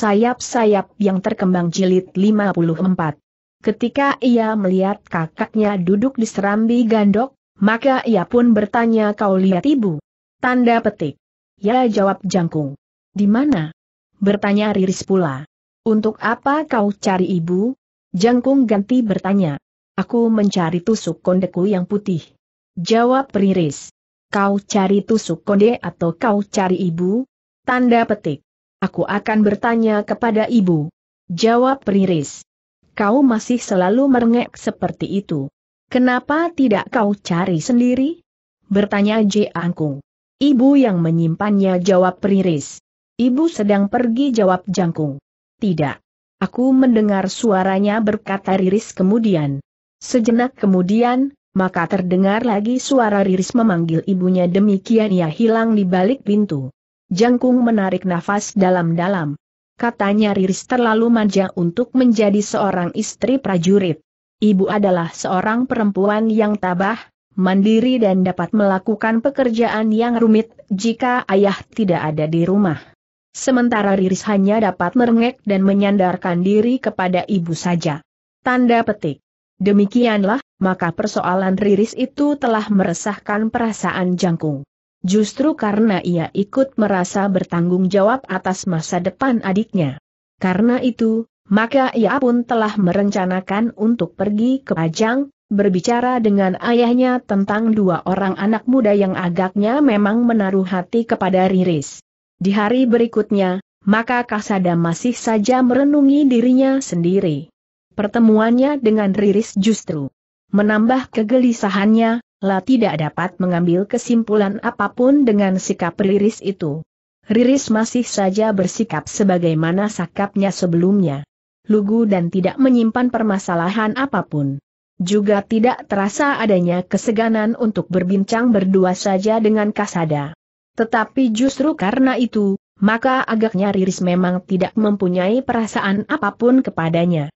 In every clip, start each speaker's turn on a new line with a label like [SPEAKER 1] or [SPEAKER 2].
[SPEAKER 1] sayap-sayap yang terkembang jilid 54. Ketika ia melihat kakaknya duduk di serambi gandok, maka ia pun bertanya kau lihat ibu? Tanda petik. Ya jawab jangkung. Di mana? Bertanya Riris pula. Untuk apa kau cari ibu? Jangkung ganti bertanya. Aku mencari tusuk kondeku yang putih. Jawab Riris. Kau cari tusuk konde atau kau cari ibu? Tanda petik. Aku akan bertanya kepada ibu. Jawab Riris. Kau masih selalu merengek seperti itu. Kenapa tidak kau cari sendiri? Bertanya J. Angkung. Ibu yang menyimpannya jawab Riris. Ibu sedang pergi jawab Jangkung. Tidak. Aku mendengar suaranya berkata Riris kemudian. Sejenak kemudian, maka terdengar lagi suara Riris memanggil ibunya demikian ia hilang di balik pintu. Jangkung menarik nafas dalam-dalam. Katanya Riris terlalu manja untuk menjadi seorang istri prajurit. Ibu adalah seorang perempuan yang tabah, mandiri dan dapat melakukan pekerjaan yang rumit jika ayah tidak ada di rumah. Sementara Riris hanya dapat merengek dan menyandarkan diri kepada ibu saja. Tanda petik. Demikianlah, maka persoalan Riris itu telah meresahkan perasaan jangkung. Justru karena ia ikut merasa bertanggung jawab atas masa depan adiknya. Karena itu, maka ia pun telah merencanakan untuk pergi ke Pajang, berbicara dengan ayahnya tentang dua orang anak muda yang agaknya memang menaruh hati kepada Riris. Di hari berikutnya, maka Kasada masih saja merenungi dirinya sendiri. Pertemuannya dengan Riris justru menambah kegelisahannya, La tidak dapat mengambil kesimpulan apapun dengan sikap Riris itu. Riris masih saja bersikap sebagaimana sikapnya sebelumnya. Lugu dan tidak menyimpan permasalahan apapun. Juga tidak terasa adanya keseganan untuk berbincang berdua saja dengan Kasada. Tetapi justru karena itu, maka agaknya Riris memang tidak mempunyai perasaan apapun kepadanya.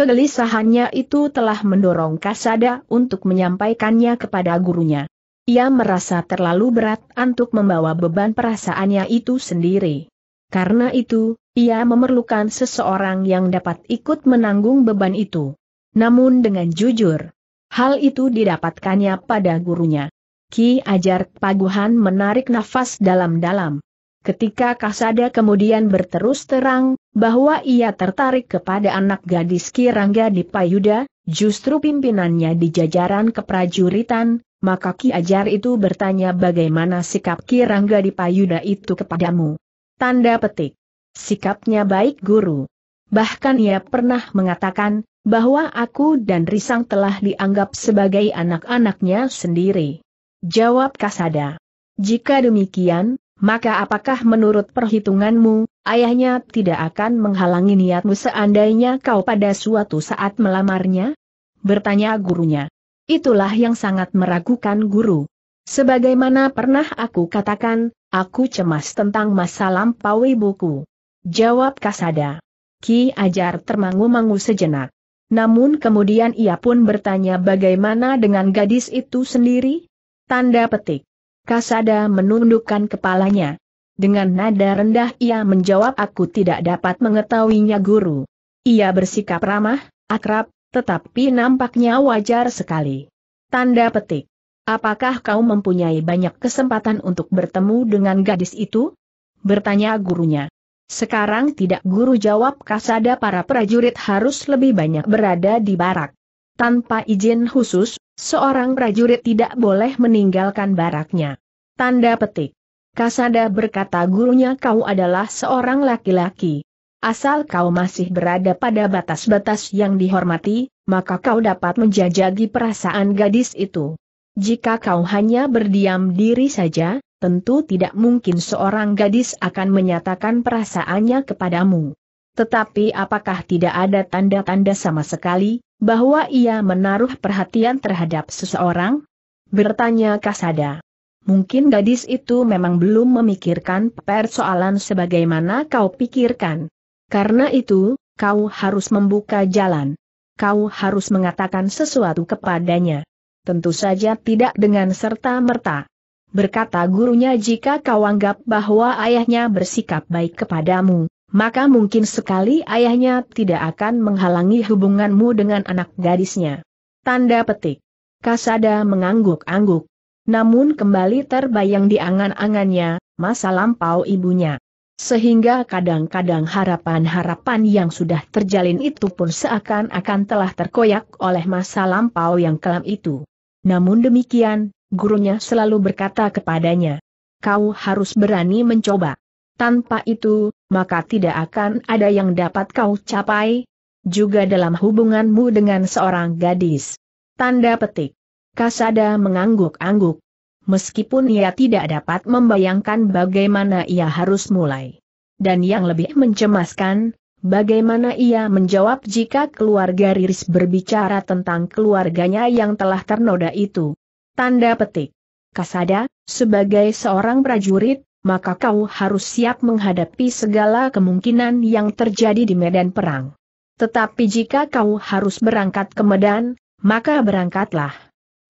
[SPEAKER 1] Kegelisahannya itu telah mendorong Kasada untuk menyampaikannya kepada gurunya. Ia merasa terlalu berat untuk membawa beban perasaannya itu sendiri. Karena itu, ia memerlukan seseorang yang dapat ikut menanggung beban itu. Namun dengan jujur, hal itu didapatkannya pada gurunya. Ki Ajar Paguhan menarik nafas dalam-dalam. Ketika Kasada kemudian berterus terang, bahwa ia tertarik kepada anak gadis Kirangga di Payuda, justru pimpinannya di jajaran keprajuritan, maka Ki Ajar itu bertanya bagaimana sikap Kirangga di Payuda itu kepadamu. Tanda petik. Sikapnya baik guru. Bahkan ia pernah mengatakan, bahwa aku dan Risang telah dianggap sebagai anak-anaknya sendiri. Jawab Kasada. Jika demikian, maka apakah menurut perhitunganmu, ayahnya tidak akan menghalangi niatmu seandainya kau pada suatu saat melamarnya? Bertanya gurunya. Itulah yang sangat meragukan guru. Sebagaimana pernah aku katakan, aku cemas tentang masa lampau ibuku. Jawab Kasada. Ki Ajar termangu-mangu sejenak. Namun kemudian ia pun bertanya bagaimana dengan gadis itu sendiri? Tanda petik. Kasada menundukkan kepalanya. Dengan nada rendah ia menjawab aku tidak dapat mengetahuinya guru. Ia bersikap ramah, akrab, tetapi nampaknya wajar sekali. Tanda petik. Apakah kau mempunyai banyak kesempatan untuk bertemu dengan gadis itu? Bertanya gurunya. Sekarang tidak guru jawab kasada para prajurit harus lebih banyak berada di barak tanpa izin khusus, seorang prajurit tidak boleh meninggalkan baraknya. Tanda petik. Kasada berkata gurunya kau adalah seorang laki-laki. Asal kau masih berada pada batas-batas yang dihormati, maka kau dapat menjajagi perasaan gadis itu. Jika kau hanya berdiam diri saja, tentu tidak mungkin seorang gadis akan menyatakan perasaannya kepadamu. Tetapi apakah tidak ada tanda-tanda sama sekali, bahwa ia menaruh perhatian terhadap seseorang? Bertanya Kasada. Mungkin gadis itu memang belum memikirkan persoalan sebagaimana kau pikirkan. Karena itu, kau harus membuka jalan. Kau harus mengatakan sesuatu kepadanya. Tentu saja tidak dengan serta-merta. Berkata gurunya jika kau anggap bahwa ayahnya bersikap baik kepadamu, maka mungkin sekali ayahnya tidak akan menghalangi hubunganmu dengan anak gadisnya. Tanda petik. Kasada mengangguk-angguk. Namun kembali terbayang di angan-angannya, masa lampau ibunya. Sehingga kadang-kadang harapan-harapan yang sudah terjalin itu pun seakan-akan telah terkoyak oleh masa lampau yang kelam itu. Namun demikian, gurunya selalu berkata kepadanya, kau harus berani mencoba. Tanpa itu, maka tidak akan ada yang dapat kau capai. Juga dalam hubunganmu dengan seorang gadis. Tanda petik. Kasada mengangguk-angguk. Meskipun ia tidak dapat membayangkan bagaimana ia harus mulai. Dan yang lebih mencemaskan, bagaimana ia menjawab jika keluarga Riris berbicara tentang keluarganya yang telah ternoda itu. Tanda petik. Kasada, sebagai seorang prajurit, maka kau harus siap menghadapi segala kemungkinan yang terjadi di medan perang. Tetapi jika kau harus berangkat ke medan, maka berangkatlah.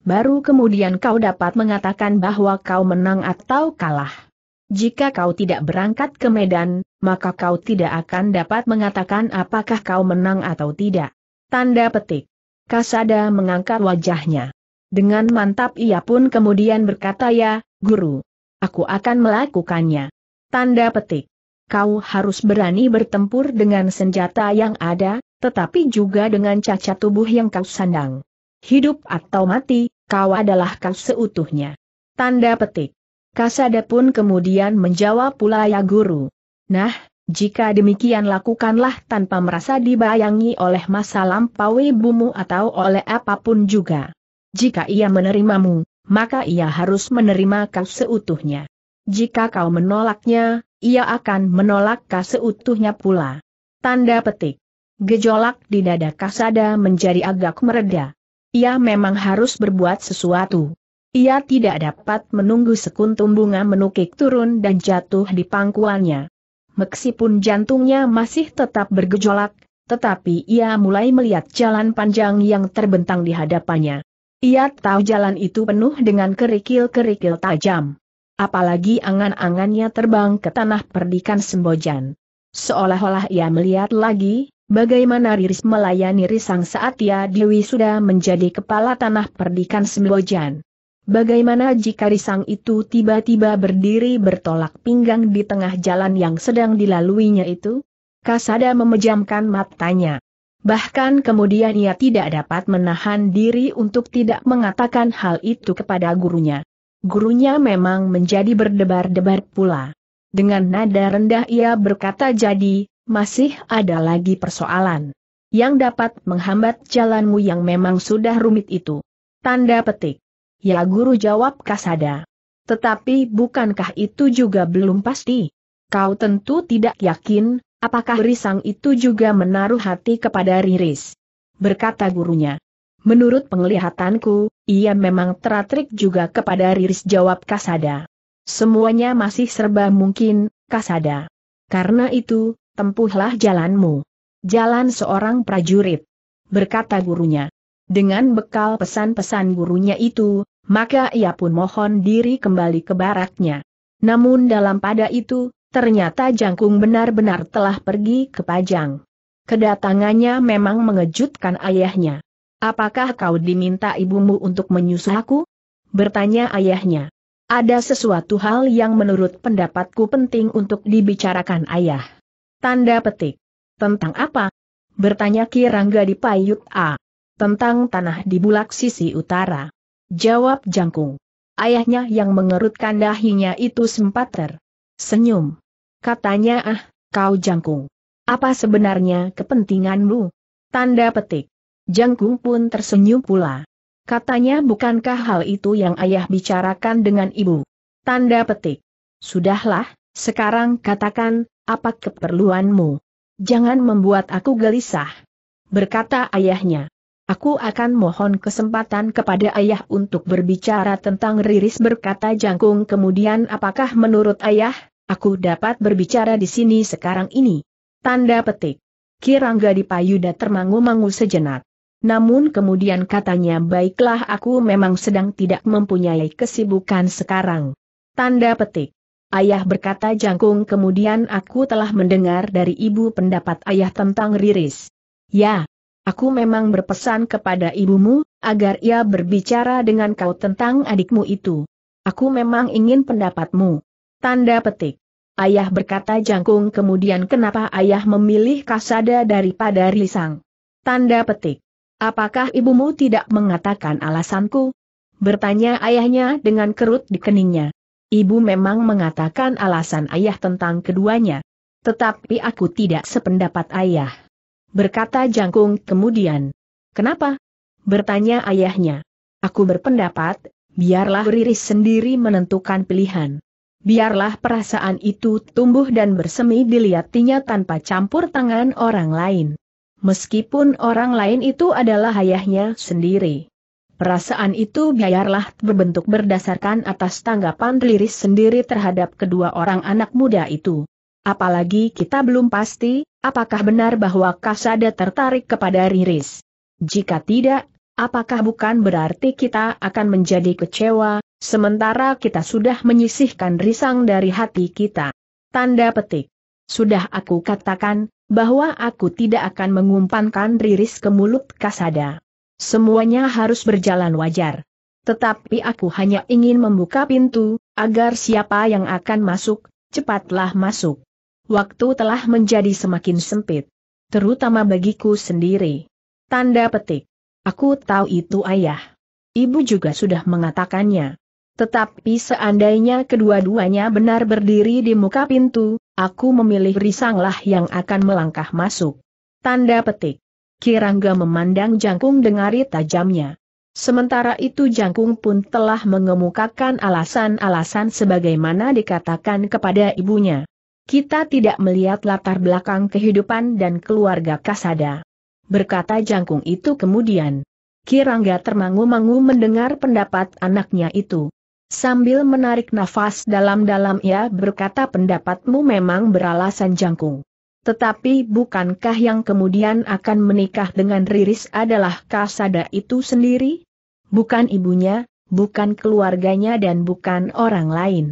[SPEAKER 1] Baru kemudian kau dapat mengatakan bahwa kau menang atau kalah. Jika kau tidak berangkat ke medan, maka kau tidak akan dapat mengatakan apakah kau menang atau tidak. Tanda petik. Kasada mengangkat wajahnya. Dengan mantap ia pun kemudian berkata ya, guru, Aku akan melakukannya. Tanda petik. Kau harus berani bertempur dengan senjata yang ada, tetapi juga dengan cacat tubuh yang kau sandang. Hidup atau mati, kau adalah kau seutuhnya. Tanda petik. Kasada pun kemudian menjawab pula ya guru. Nah, jika demikian lakukanlah tanpa merasa dibayangi oleh masa lampau ibumu atau oleh apapun juga. Jika ia menerimamu, maka ia harus menerima kau seutuhnya. Jika kau menolaknya, ia akan menolak kau seutuhnya pula. Tanda petik. Gejolak di dada Kasada menjadi agak mereda. Ia memang harus berbuat sesuatu. Ia tidak dapat menunggu sekuntum bunga menukik turun dan jatuh di pangkuannya. Meskipun jantungnya masih tetap bergejolak, tetapi ia mulai melihat jalan panjang yang terbentang di hadapannya. Ia tahu jalan itu penuh dengan kerikil-kerikil tajam. Apalagi angan-angannya terbang ke tanah perdikan Sembojan. Seolah-olah ia melihat lagi, bagaimana Riris melayani Risang saat ia Dewi sudah menjadi kepala tanah perdikan Sembojan. Bagaimana jika Risang itu tiba-tiba berdiri bertolak pinggang di tengah jalan yang sedang dilaluinya itu? Kasada memejamkan matanya. Bahkan kemudian ia tidak dapat menahan diri untuk tidak mengatakan hal itu kepada gurunya. Gurunya memang menjadi berdebar-debar pula. Dengan nada rendah ia berkata jadi, masih ada lagi persoalan. Yang dapat menghambat jalanmu yang memang sudah rumit itu. Tanda petik. Ya guru jawab Kasada. Tetapi bukankah itu juga belum pasti? Kau tentu tidak yakin, Apakah Risang itu juga menaruh hati kepada Riris? Berkata gurunya. Menurut penglihatanku, ia memang teratrik juga kepada Riris jawab Kasada. Semuanya masih serba mungkin, Kasada. Karena itu, tempuhlah jalanmu. Jalan seorang prajurit. Berkata gurunya. Dengan bekal pesan-pesan gurunya itu, maka ia pun mohon diri kembali ke baraknya. Namun dalam pada itu, Ternyata Jangkung benar-benar telah pergi ke Pajang. Kedatangannya memang mengejutkan ayahnya. Apakah kau diminta ibumu untuk menyusul aku? Bertanya ayahnya. Ada sesuatu hal yang menurut pendapatku penting untuk dibicarakan ayah. Tanda petik. Tentang apa? Bertanya Kirangga di Payut A. Tentang tanah di bulak sisi utara. Jawab Jangkung. Ayahnya yang mengerutkan dahinya itu sempat ter Senyum. Katanya ah, kau jangkung. Apa sebenarnya kepentinganmu? Tanda petik. Jangkung pun tersenyum pula. Katanya bukankah hal itu yang ayah bicarakan dengan ibu? Tanda petik. Sudahlah, sekarang katakan, apa keperluanmu? Jangan membuat aku gelisah. Berkata ayahnya. Aku akan mohon kesempatan kepada ayah untuk berbicara tentang riris berkata jangkung kemudian apakah menurut ayah, Aku dapat berbicara di sini sekarang ini. Tanda petik. Kirangga di payuda termangu-mangu sejenak. Namun kemudian katanya baiklah aku memang sedang tidak mempunyai kesibukan sekarang. Tanda petik. Ayah berkata jangkung kemudian aku telah mendengar dari ibu pendapat ayah tentang Riris. Ya, aku memang berpesan kepada ibumu, agar ia berbicara dengan kau tentang adikmu itu. Aku memang ingin pendapatmu. Tanda petik. Ayah berkata jangkung kemudian kenapa ayah memilih kasada daripada risang? Tanda petik. Apakah ibumu tidak mengatakan alasanku? Bertanya ayahnya dengan kerut di keningnya. Ibu memang mengatakan alasan ayah tentang keduanya. Tetapi aku tidak sependapat ayah. Berkata jangkung kemudian. Kenapa? Bertanya ayahnya. Aku berpendapat, biarlah Riris sendiri menentukan pilihan biarlah perasaan itu tumbuh dan bersemi dilihatinya tanpa campur tangan orang lain. Meskipun orang lain itu adalah ayahnya sendiri. Perasaan itu biarlah berbentuk berdasarkan atas tanggapan liris sendiri terhadap kedua orang anak muda itu. Apalagi kita belum pasti, apakah benar bahwa Kasada tertarik kepada Riris. Jika tidak, apakah bukan berarti kita akan menjadi kecewa, Sementara kita sudah menyisihkan risang dari hati kita. Tanda petik. Sudah aku katakan, bahwa aku tidak akan mengumpankan riris ke mulut kasada. Semuanya harus berjalan wajar. Tetapi aku hanya ingin membuka pintu, agar siapa yang akan masuk, cepatlah masuk. Waktu telah menjadi semakin sempit. Terutama bagiku sendiri. Tanda petik. Aku tahu itu ayah. Ibu juga sudah mengatakannya. Tetapi seandainya kedua-duanya benar berdiri di muka pintu, aku memilih Risanglah yang akan melangkah masuk. Tanda petik. Kirangga memandang jangkung dengari tajamnya. Sementara itu Jangkung pun telah mengemukakan alasan-alasan sebagaimana dikatakan kepada ibunya. Kita tidak melihat latar belakang kehidupan dan keluarga Kasada. Berkata Jangkung itu kemudian. Kirangga termangu-mangu mendengar pendapat anaknya itu. Sambil menarik nafas dalam-dalam ia berkata pendapatmu memang beralasan jangkung. Tetapi bukankah yang kemudian akan menikah dengan Riris adalah Kasada itu sendiri? Bukan ibunya, bukan keluarganya dan bukan orang lain.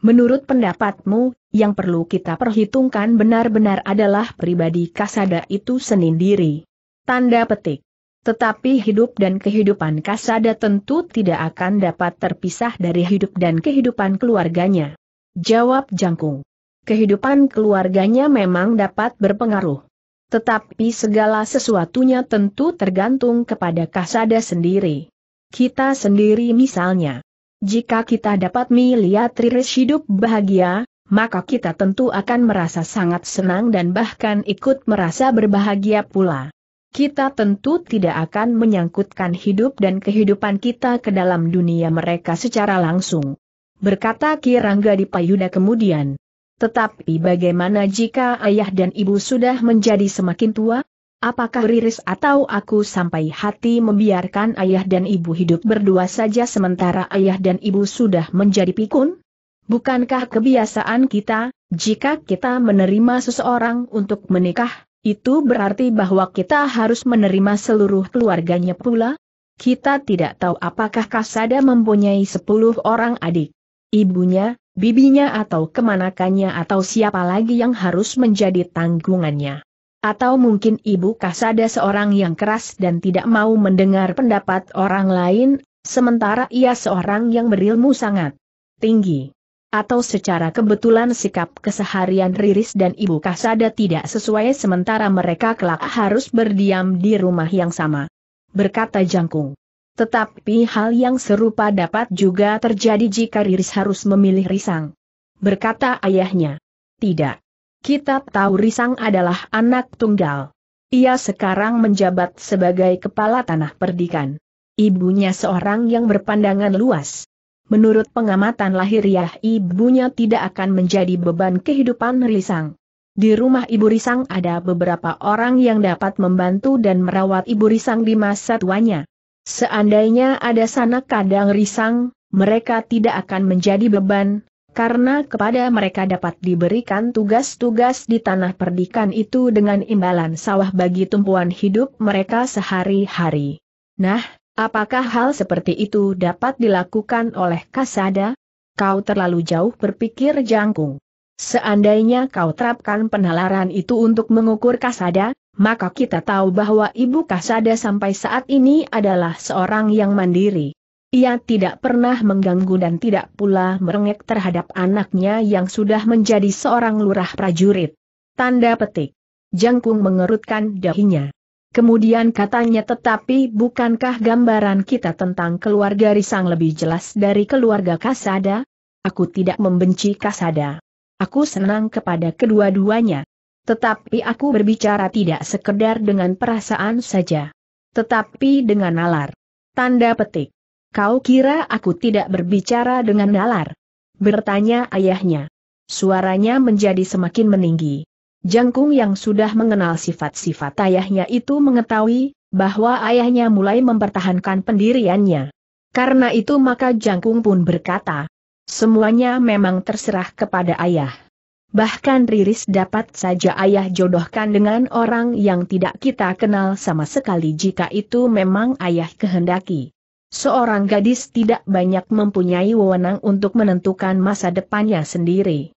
[SPEAKER 1] Menurut pendapatmu, yang perlu kita perhitungkan benar-benar adalah pribadi Kasada itu sendiri. Tanda petik. Tetapi hidup dan kehidupan kasada tentu tidak akan dapat terpisah dari hidup dan kehidupan keluarganya. Jawab Jangkung. Kehidupan keluarganya memang dapat berpengaruh. Tetapi segala sesuatunya tentu tergantung kepada kasada sendiri. Kita sendiri misalnya. Jika kita dapat melihat Riris hidup bahagia, maka kita tentu akan merasa sangat senang dan bahkan ikut merasa berbahagia pula kita tentu tidak akan menyangkutkan hidup dan kehidupan kita ke dalam dunia mereka secara langsung. Berkata Kirangga di Payuda kemudian. Tetapi bagaimana jika ayah dan ibu sudah menjadi semakin tua? Apakah Riris atau aku sampai hati membiarkan ayah dan ibu hidup berdua saja sementara ayah dan ibu sudah menjadi pikun? Bukankah kebiasaan kita, jika kita menerima seseorang untuk menikah, itu berarti bahwa kita harus menerima seluruh keluarganya pula? Kita tidak tahu apakah Kasada mempunyai sepuluh orang adik. Ibunya, bibinya atau kemanakannya atau siapa lagi yang harus menjadi tanggungannya. Atau mungkin ibu Kasada seorang yang keras dan tidak mau mendengar pendapat orang lain, sementara ia seorang yang berilmu sangat tinggi atau secara kebetulan sikap keseharian Riris dan Ibu Kasada tidak sesuai sementara mereka kelak harus berdiam di rumah yang sama. Berkata Jangkung. Tetapi hal yang serupa dapat juga terjadi jika Riris harus memilih Risang. Berkata ayahnya. Tidak. Kita tahu Risang adalah anak tunggal. Ia sekarang menjabat sebagai kepala tanah perdikan. Ibunya seorang yang berpandangan luas Menurut pengamatan lahiriah ya, ibunya tidak akan menjadi beban kehidupan Risang. Di rumah Ibu Risang ada beberapa orang yang dapat membantu dan merawat Ibu Risang di masa tuanya. Seandainya ada sana kadang Risang, mereka tidak akan menjadi beban, karena kepada mereka dapat diberikan tugas-tugas di tanah perdikan itu dengan imbalan sawah bagi tumpuan hidup mereka sehari-hari. Nah, Apakah hal seperti itu dapat dilakukan oleh Kasada? Kau terlalu jauh berpikir jangkung. Seandainya kau terapkan penalaran itu untuk mengukur Kasada, maka kita tahu bahwa Ibu Kasada sampai saat ini adalah seorang yang mandiri. Ia tidak pernah mengganggu dan tidak pula merengek terhadap anaknya yang sudah menjadi seorang lurah prajurit. Tanda petik. Jangkung mengerutkan dahinya. Kemudian katanya tetapi bukankah gambaran kita tentang keluarga Risang lebih jelas dari keluarga Kasada? Aku tidak membenci Kasada. Aku senang kepada kedua-duanya. Tetapi aku berbicara tidak sekedar dengan perasaan saja. Tetapi dengan nalar. Tanda petik. Kau kira aku tidak berbicara dengan nalar? Bertanya ayahnya. Suaranya menjadi semakin meninggi. Jangkung yang sudah mengenal sifat-sifat ayahnya itu mengetahui bahwa ayahnya mulai mempertahankan pendiriannya. Karena itu maka Jangkung pun berkata, semuanya memang terserah kepada ayah. Bahkan Riris dapat saja ayah jodohkan dengan orang yang tidak kita kenal sama sekali jika itu memang ayah kehendaki. Seorang gadis tidak banyak mempunyai wewenang untuk menentukan masa depannya sendiri.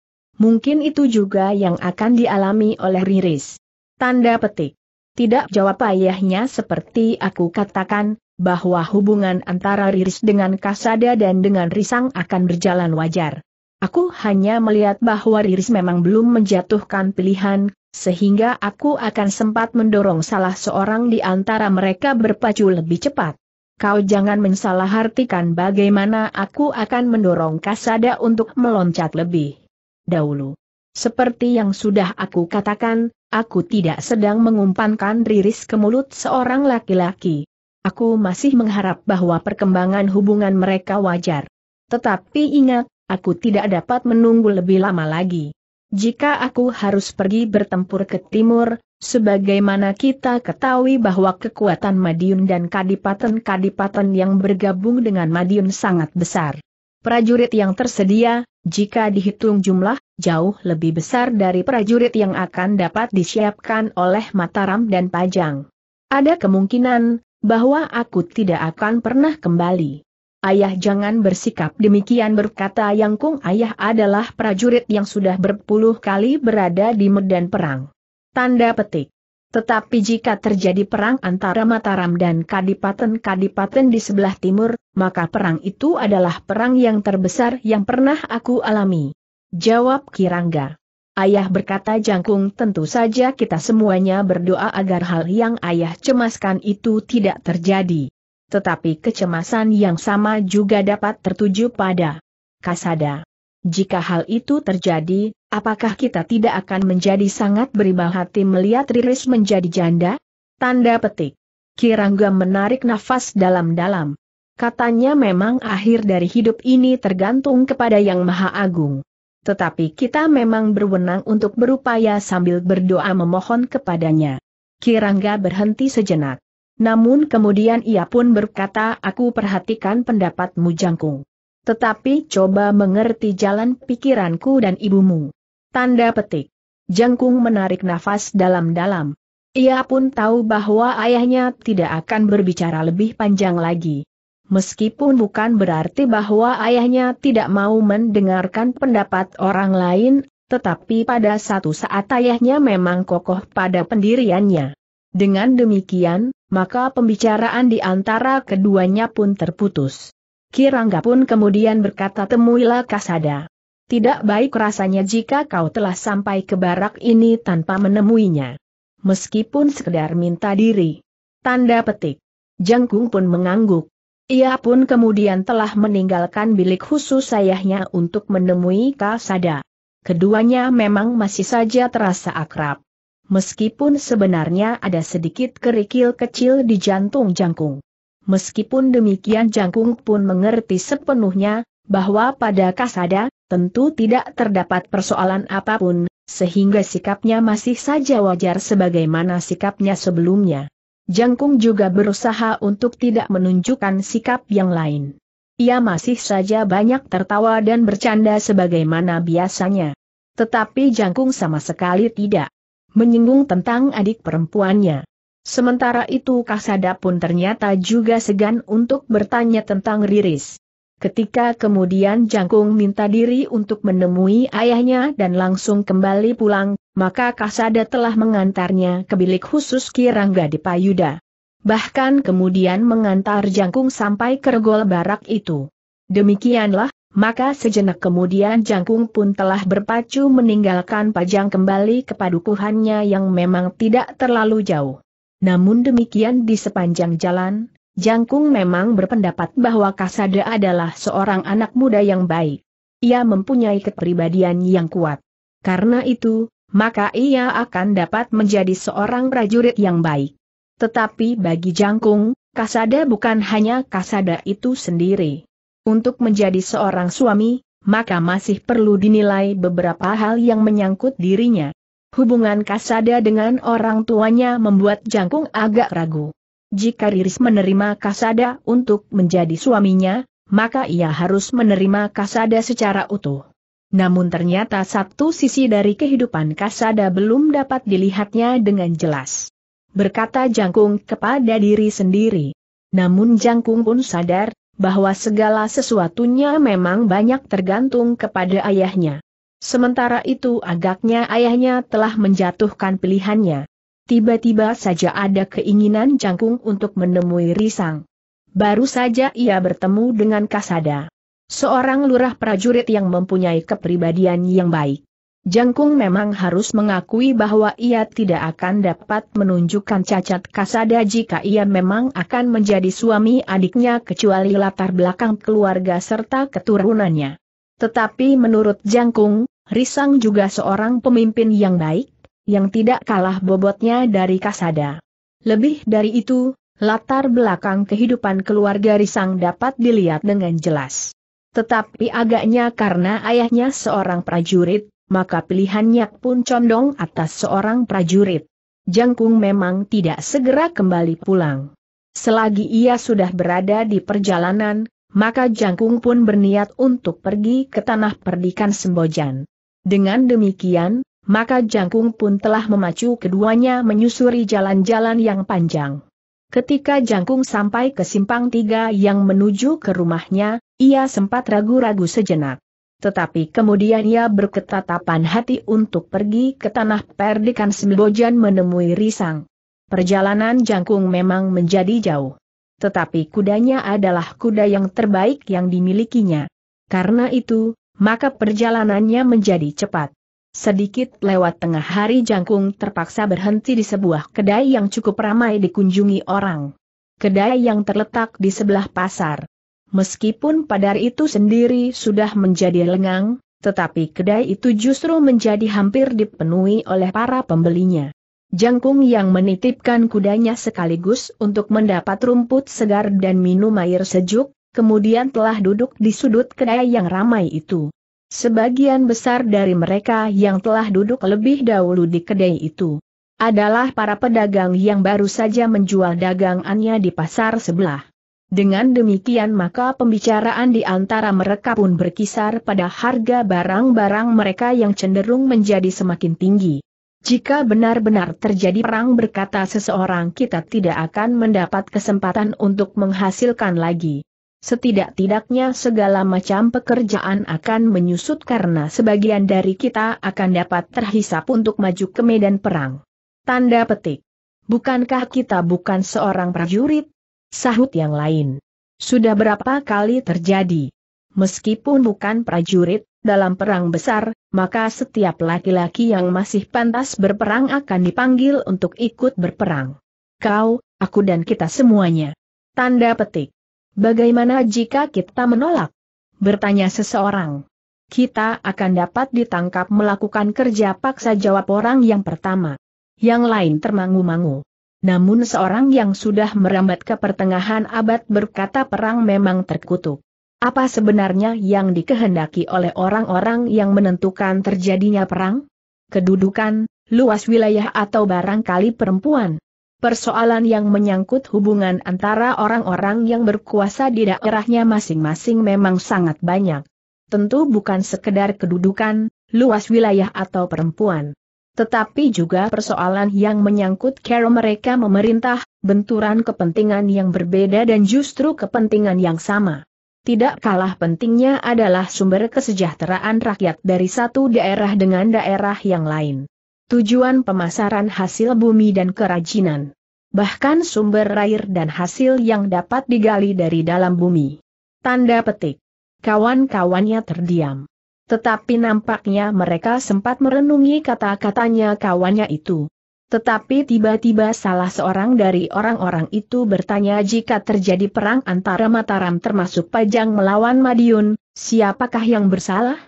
[SPEAKER 1] Mungkin itu juga yang akan dialami oleh Riris. Tanda petik. Tidak jawab ayahnya seperti aku katakan, bahwa hubungan antara Riris dengan Kasada dan dengan Risang akan berjalan wajar. Aku hanya melihat bahwa Riris memang belum menjatuhkan pilihan, sehingga aku akan sempat mendorong salah seorang di antara mereka berpacu lebih cepat. Kau jangan mensalahartikan bagaimana aku akan mendorong Kasada untuk meloncat lebih dahulu. Seperti yang sudah aku katakan, aku tidak sedang mengumpankan riris ke mulut seorang laki-laki. Aku masih mengharap bahwa perkembangan hubungan mereka wajar. Tetapi ingat, aku tidak dapat menunggu lebih lama lagi. Jika aku harus pergi bertempur ke timur, sebagaimana kita ketahui bahwa kekuatan Madiun dan Kadipaten-Kadipaten yang bergabung dengan Madiun sangat besar prajurit yang tersedia, jika dihitung jumlah, jauh lebih besar dari prajurit yang akan dapat disiapkan oleh Mataram dan Pajang. Ada kemungkinan, bahwa aku tidak akan pernah kembali. Ayah jangan bersikap demikian berkata Yang Kung ayah adalah prajurit yang sudah berpuluh kali berada di medan perang. Tanda petik. Tetapi jika terjadi perang antara Mataram dan Kadipaten-Kadipaten di sebelah timur, maka perang itu adalah perang yang terbesar yang pernah aku alami. Jawab Kirangga. Ayah berkata jangkung tentu saja kita semuanya berdoa agar hal yang ayah cemaskan itu tidak terjadi. Tetapi kecemasan yang sama juga dapat tertuju pada Kasada. Jika hal itu terjadi, apakah kita tidak akan menjadi sangat beribah hati melihat Riris menjadi janda? Tanda petik. Kirangga menarik nafas dalam-dalam. Katanya memang akhir dari hidup ini tergantung kepada Yang Maha Agung. Tetapi kita memang berwenang untuk berupaya sambil berdoa memohon kepadanya. Kirangga berhenti sejenak. Namun kemudian ia pun berkata aku perhatikan pendapatmu jangkung. Tetapi coba mengerti jalan pikiranku dan ibumu. Tanda petik. Jangkung menarik nafas dalam-dalam. Ia pun tahu bahwa ayahnya tidak akan berbicara lebih panjang lagi. Meskipun bukan berarti bahwa ayahnya tidak mau mendengarkan pendapat orang lain, tetapi pada satu saat ayahnya memang kokoh pada pendiriannya. Dengan demikian, maka pembicaraan di antara keduanya pun terputus. Kirangga pun kemudian berkata temuilah Kasada. Tidak baik rasanya jika kau telah sampai ke barak ini tanpa menemuinya. Meskipun sekedar minta diri. Tanda petik. Jangkung pun mengangguk. Ia pun kemudian telah meninggalkan bilik khusus sayahnya untuk menemui Kalsada. Keduanya memang masih saja terasa akrab. Meskipun sebenarnya ada sedikit kerikil kecil di jantung jangkung. Meskipun demikian Jangkung pun mengerti sepenuhnya, bahwa pada Kasada, tentu tidak terdapat persoalan apapun, sehingga sikapnya masih saja wajar sebagaimana sikapnya sebelumnya. Jangkung juga berusaha untuk tidak menunjukkan sikap yang lain. Ia masih saja banyak tertawa dan bercanda sebagaimana biasanya. Tetapi Jangkung sama sekali tidak menyinggung tentang adik perempuannya. Sementara itu Kasada pun ternyata juga segan untuk bertanya tentang Riris. Ketika kemudian Jangkung minta diri untuk menemui ayahnya dan langsung kembali pulang, maka Kasada telah mengantarnya ke bilik khusus Kirangga di Payuda. Bahkan kemudian mengantar Jangkung sampai regol barak itu. Demikianlah, maka sejenak kemudian Jangkung pun telah berpacu meninggalkan Pajang kembali ke padukuhannya yang memang tidak terlalu jauh. Namun demikian di sepanjang jalan, Jangkung memang berpendapat bahwa Kasada adalah seorang anak muda yang baik. Ia mempunyai kepribadian yang kuat. Karena itu, maka ia akan dapat menjadi seorang prajurit yang baik. Tetapi bagi Jangkung, Kasada bukan hanya Kasada itu sendiri. Untuk menjadi seorang suami, maka masih perlu dinilai beberapa hal yang menyangkut dirinya. Hubungan Kasada dengan orang tuanya membuat Jangkung agak ragu. Jika Riris menerima Kasada untuk menjadi suaminya, maka ia harus menerima Kasada secara utuh. Namun ternyata satu sisi dari kehidupan Kasada belum dapat dilihatnya dengan jelas. Berkata Jangkung kepada diri sendiri. Namun Jangkung pun sadar, bahwa segala sesuatunya memang banyak tergantung kepada ayahnya. Sementara itu agaknya ayahnya telah menjatuhkan pilihannya tiba-tiba saja ada keinginan jangkung untuk menemui Risang. Baru saja ia bertemu dengan Kasada. Seorang lurah prajurit yang mempunyai kepribadian yang baik. Jangkung memang harus mengakui bahwa ia tidak akan dapat menunjukkan cacat Kasada jika ia memang akan menjadi suami adiknya kecuali latar belakang keluarga serta keturunannya. Tetapi menurut Jangkung, Risang juga seorang pemimpin yang baik, yang tidak kalah bobotnya dari Kasada. Lebih dari itu, latar belakang kehidupan keluarga Risang dapat dilihat dengan jelas. Tetapi agaknya karena ayahnya seorang prajurit, maka pilihannya pun condong atas seorang prajurit. Jangkung memang tidak segera kembali pulang. Selagi ia sudah berada di perjalanan, maka Jangkung pun berniat untuk pergi ke tanah perdikan Sembojan. Dengan demikian, maka Jangkung pun telah memacu keduanya menyusuri jalan-jalan yang panjang. Ketika Jangkung sampai ke simpang tiga yang menuju ke rumahnya, ia sempat ragu-ragu sejenak. Tetapi kemudian ia berketatapan hati untuk pergi ke tanah perdikan Sembojan menemui Risang. Perjalanan Jangkung memang menjadi jauh. Tetapi kudanya adalah kuda yang terbaik yang dimilikinya. Karena itu, maka perjalanannya menjadi cepat. Sedikit lewat tengah hari Jangkung terpaksa berhenti di sebuah kedai yang cukup ramai dikunjungi orang. Kedai yang terletak di sebelah pasar. Meskipun padar itu sendiri sudah menjadi lengang, tetapi kedai itu justru menjadi hampir dipenuhi oleh para pembelinya. Jangkung yang menitipkan kudanya sekaligus untuk mendapat rumput segar dan minum air sejuk, kemudian telah duduk di sudut kedai yang ramai itu. Sebagian besar dari mereka yang telah duduk lebih dahulu di kedai itu adalah para pedagang yang baru saja menjual dagangannya di pasar sebelah. Dengan demikian maka pembicaraan di antara mereka pun berkisar pada harga barang-barang mereka yang cenderung menjadi semakin tinggi. Jika benar-benar terjadi perang berkata seseorang kita tidak akan mendapat kesempatan untuk menghasilkan lagi. Setidak-tidaknya segala macam pekerjaan akan menyusut karena sebagian dari kita akan dapat terhisap untuk maju ke medan perang. Tanda petik. Bukankah kita bukan seorang prajurit? Sahut yang lain. Sudah berapa kali terjadi? Meskipun bukan prajurit, dalam perang besar, maka setiap laki-laki yang masih pantas berperang akan dipanggil untuk ikut berperang. Kau, aku dan kita semuanya. Tanda petik. Bagaimana jika kita menolak? Bertanya seseorang. Kita akan dapat ditangkap melakukan kerja paksa jawab orang yang pertama. Yang lain termangu-mangu. Namun seorang yang sudah merambat ke pertengahan abad berkata perang memang terkutuk. Apa sebenarnya yang dikehendaki oleh orang-orang yang menentukan terjadinya perang? Kedudukan, luas wilayah atau barangkali perempuan? Persoalan yang menyangkut hubungan antara orang-orang yang berkuasa di daerahnya masing-masing memang sangat banyak. Tentu bukan sekedar kedudukan, luas wilayah atau perempuan. Tetapi juga persoalan yang menyangkut cara mereka memerintah, benturan kepentingan yang berbeda dan justru kepentingan yang sama. Tidak kalah pentingnya adalah sumber kesejahteraan rakyat dari satu daerah dengan daerah yang lain tujuan pemasaran hasil bumi dan kerajinan. Bahkan sumber air dan hasil yang dapat digali dari dalam bumi. Tanda petik. Kawan-kawannya terdiam. Tetapi nampaknya mereka sempat merenungi kata-katanya kawannya itu. Tetapi tiba-tiba salah seorang dari orang-orang itu bertanya jika terjadi perang antara Mataram termasuk Pajang melawan Madiun, siapakah yang bersalah?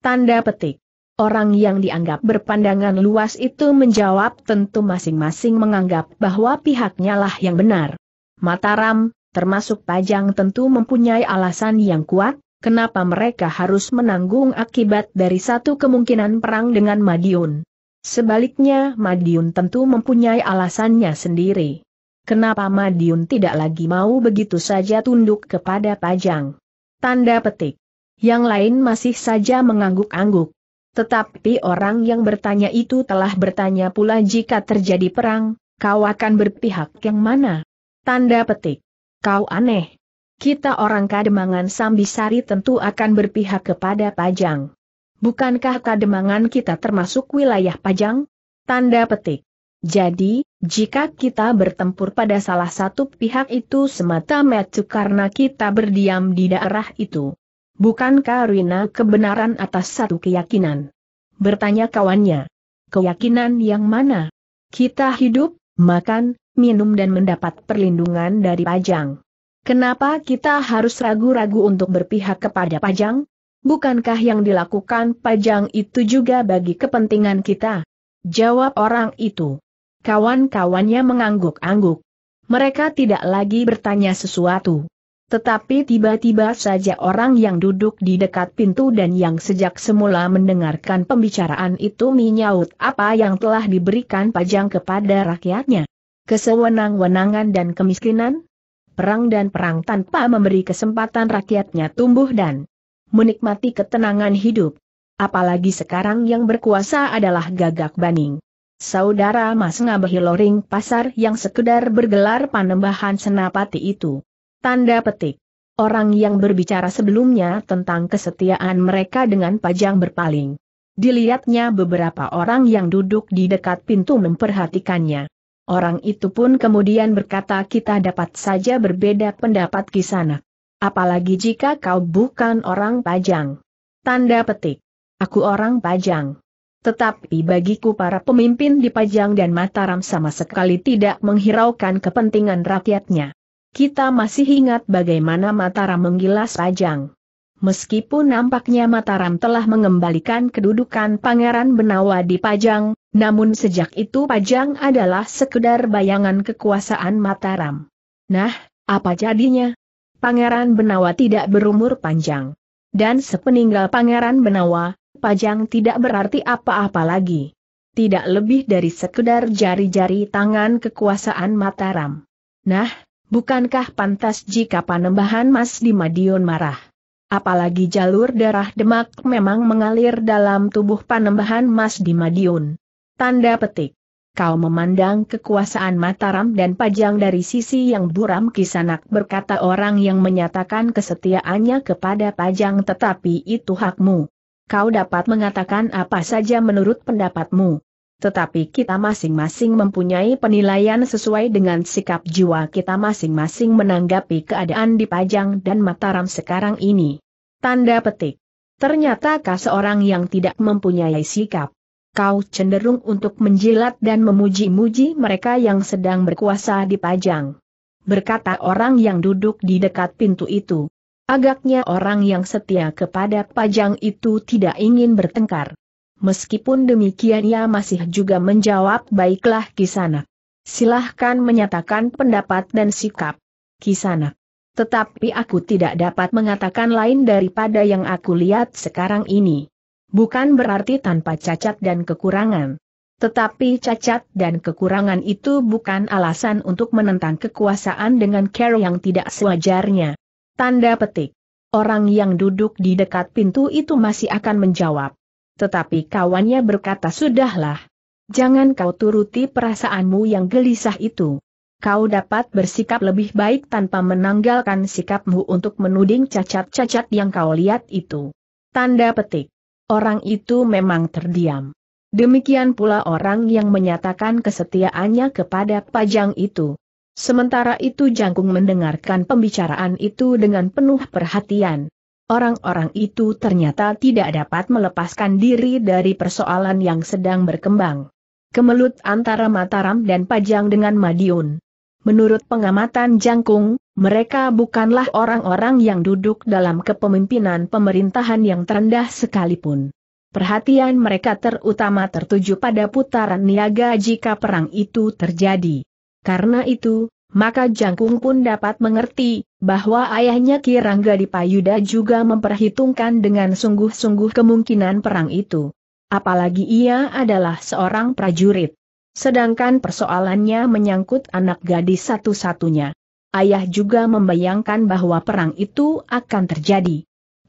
[SPEAKER 1] Tanda petik. Orang yang dianggap berpandangan luas itu menjawab tentu masing-masing menganggap bahwa pihaknya lah yang benar. Mataram, termasuk Pajang tentu mempunyai alasan yang kuat, kenapa mereka harus menanggung akibat dari satu kemungkinan perang dengan Madiun. Sebaliknya Madiun tentu mempunyai alasannya sendiri. Kenapa Madiun tidak lagi mau begitu saja tunduk kepada Pajang? Tanda petik. Yang lain masih saja mengangguk-angguk. Tetapi orang yang bertanya itu telah bertanya pula jika terjadi perang, kau akan berpihak yang mana? Tanda petik. Kau aneh. Kita orang Kademangan Sambisari tentu akan berpihak kepada Pajang. Bukankah Kademangan kita termasuk wilayah Pajang? Tanda petik. Jadi, jika kita bertempur pada salah satu pihak itu semata-mata karena kita berdiam di daerah itu, Bukankah Rina kebenaran atas satu keyakinan? Bertanya kawannya. Keyakinan yang mana? Kita hidup, makan, minum dan mendapat perlindungan dari pajang. Kenapa kita harus ragu-ragu untuk berpihak kepada pajang? Bukankah yang dilakukan pajang itu juga bagi kepentingan kita? Jawab orang itu. Kawan-kawannya mengangguk-angguk. Mereka tidak lagi bertanya sesuatu. Tetapi tiba-tiba saja orang yang duduk di dekat pintu dan yang sejak semula mendengarkan pembicaraan itu menyaut apa yang telah diberikan pajang kepada rakyatnya. Kesewenang-wenangan dan kemiskinan, perang dan perang tanpa memberi kesempatan rakyatnya tumbuh dan menikmati ketenangan hidup. Apalagi sekarang yang berkuasa adalah gagak baning. Saudara Mas Ngabehi Pasar yang sekedar bergelar panembahan senapati itu Tanda petik. Orang yang berbicara sebelumnya tentang kesetiaan mereka dengan pajang berpaling. Dilihatnya beberapa orang yang duduk di dekat pintu memperhatikannya. Orang itu pun kemudian berkata kita dapat saja berbeda pendapat sana. Apalagi jika kau bukan orang pajang. Tanda petik. Aku orang pajang. Tetapi bagiku para pemimpin di Pajang dan Mataram sama sekali tidak menghiraukan kepentingan rakyatnya. Kita masih ingat bagaimana Mataram menggilas Pajang. Meskipun nampaknya Mataram telah mengembalikan kedudukan Pangeran Benawa di Pajang, namun sejak itu Pajang adalah sekedar bayangan kekuasaan Mataram. Nah, apa jadinya? Pangeran Benawa tidak berumur panjang. Dan sepeninggal Pangeran Benawa, Pajang tidak berarti apa-apa lagi. Tidak lebih dari sekedar jari-jari tangan kekuasaan Mataram. Nah, bukankah pantas jika panembahan Mas di Madiun marah? Apalagi jalur darah demak memang mengalir dalam tubuh panembahan Mas di Madiun. Tanda petik. Kau memandang kekuasaan Mataram dan Pajang dari sisi yang buram kisanak berkata orang yang menyatakan kesetiaannya kepada Pajang tetapi itu hakmu. Kau dapat mengatakan apa saja menurut pendapatmu tetapi kita masing-masing mempunyai penilaian sesuai dengan sikap jiwa kita masing-masing menanggapi keadaan di Pajang dan Mataram sekarang ini. Tanda petik. Ternyatakah seorang yang tidak mempunyai sikap. Kau cenderung untuk menjilat dan memuji-muji mereka yang sedang berkuasa di Pajang. Berkata orang yang duduk di dekat pintu itu. Agaknya orang yang setia kepada Pajang itu tidak ingin bertengkar meskipun demikian ia masih juga menjawab baiklah kisanak. Silahkan menyatakan pendapat dan sikap. Kisanak. Tetapi aku tidak dapat mengatakan lain daripada yang aku lihat sekarang ini. Bukan berarti tanpa cacat dan kekurangan. Tetapi cacat dan kekurangan itu bukan alasan untuk menentang kekuasaan dengan care yang tidak sewajarnya. Tanda petik. Orang yang duduk di dekat pintu itu masih akan menjawab. Tetapi kawannya berkata sudahlah. Jangan kau turuti perasaanmu yang gelisah itu. Kau dapat bersikap lebih baik tanpa menanggalkan sikapmu untuk menuding cacat-cacat yang kau lihat itu. Tanda petik. Orang itu memang terdiam. Demikian pula orang yang menyatakan kesetiaannya kepada pajang itu. Sementara itu Jangkung mendengarkan pembicaraan itu dengan penuh perhatian. Orang-orang itu ternyata tidak dapat melepaskan diri dari persoalan yang sedang berkembang. Kemelut antara Mataram dan Pajang dengan Madiun. Menurut pengamatan Jangkung, mereka bukanlah orang-orang yang duduk dalam kepemimpinan pemerintahan yang terendah sekalipun. Perhatian mereka terutama tertuju pada putaran niaga jika perang itu terjadi. Karena itu, maka Jangkung pun dapat mengerti bahwa ayahnya Kirangga Dipayuda juga memperhitungkan dengan sungguh-sungguh kemungkinan perang itu. Apalagi ia adalah seorang prajurit. Sedangkan persoalannya menyangkut anak gadis satu-satunya. Ayah juga membayangkan bahwa perang itu akan terjadi.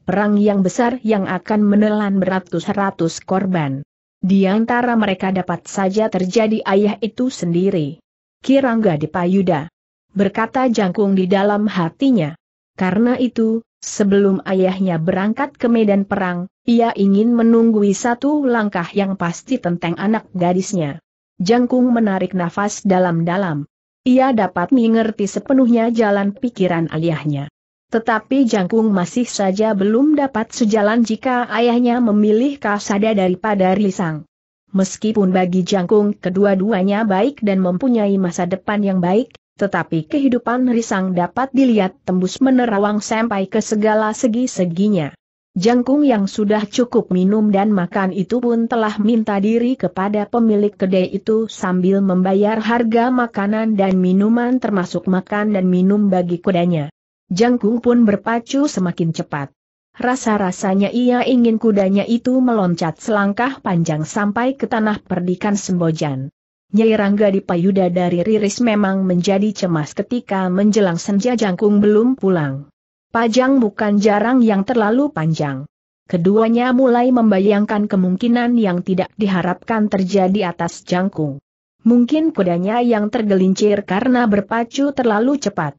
[SPEAKER 1] Perang yang besar yang akan menelan beratus-ratus korban. Di antara mereka dapat saja terjadi ayah itu sendiri. Kirangga Dipayuda berkata Jangkung di dalam hatinya. Karena itu, sebelum ayahnya berangkat ke medan perang, ia ingin menunggui satu langkah yang pasti tentang anak gadisnya. Jangkung menarik nafas dalam-dalam. Ia dapat mengerti sepenuhnya jalan pikiran ayahnya. Tetapi Jangkung masih saja belum dapat sejalan jika ayahnya memilih Kasada daripada Risang. Meskipun bagi Jangkung kedua-duanya baik dan mempunyai masa depan yang baik, tetapi kehidupan Risang dapat dilihat tembus menerawang sampai ke segala segi-seginya. Jangkung yang sudah cukup minum dan makan itu pun telah minta diri kepada pemilik kedai itu sambil membayar harga makanan dan minuman termasuk makan dan minum bagi kudanya. Jangkung pun berpacu semakin cepat. Rasa-rasanya ia ingin kudanya itu meloncat selangkah panjang sampai ke tanah perdikan Sembojan. Nyai Rangga di payuda dari Riris memang menjadi cemas ketika menjelang senja jangkung belum pulang. Pajang bukan jarang yang terlalu panjang. Keduanya mulai membayangkan kemungkinan yang tidak diharapkan terjadi atas jangkung. Mungkin kudanya yang tergelincir karena berpacu terlalu cepat.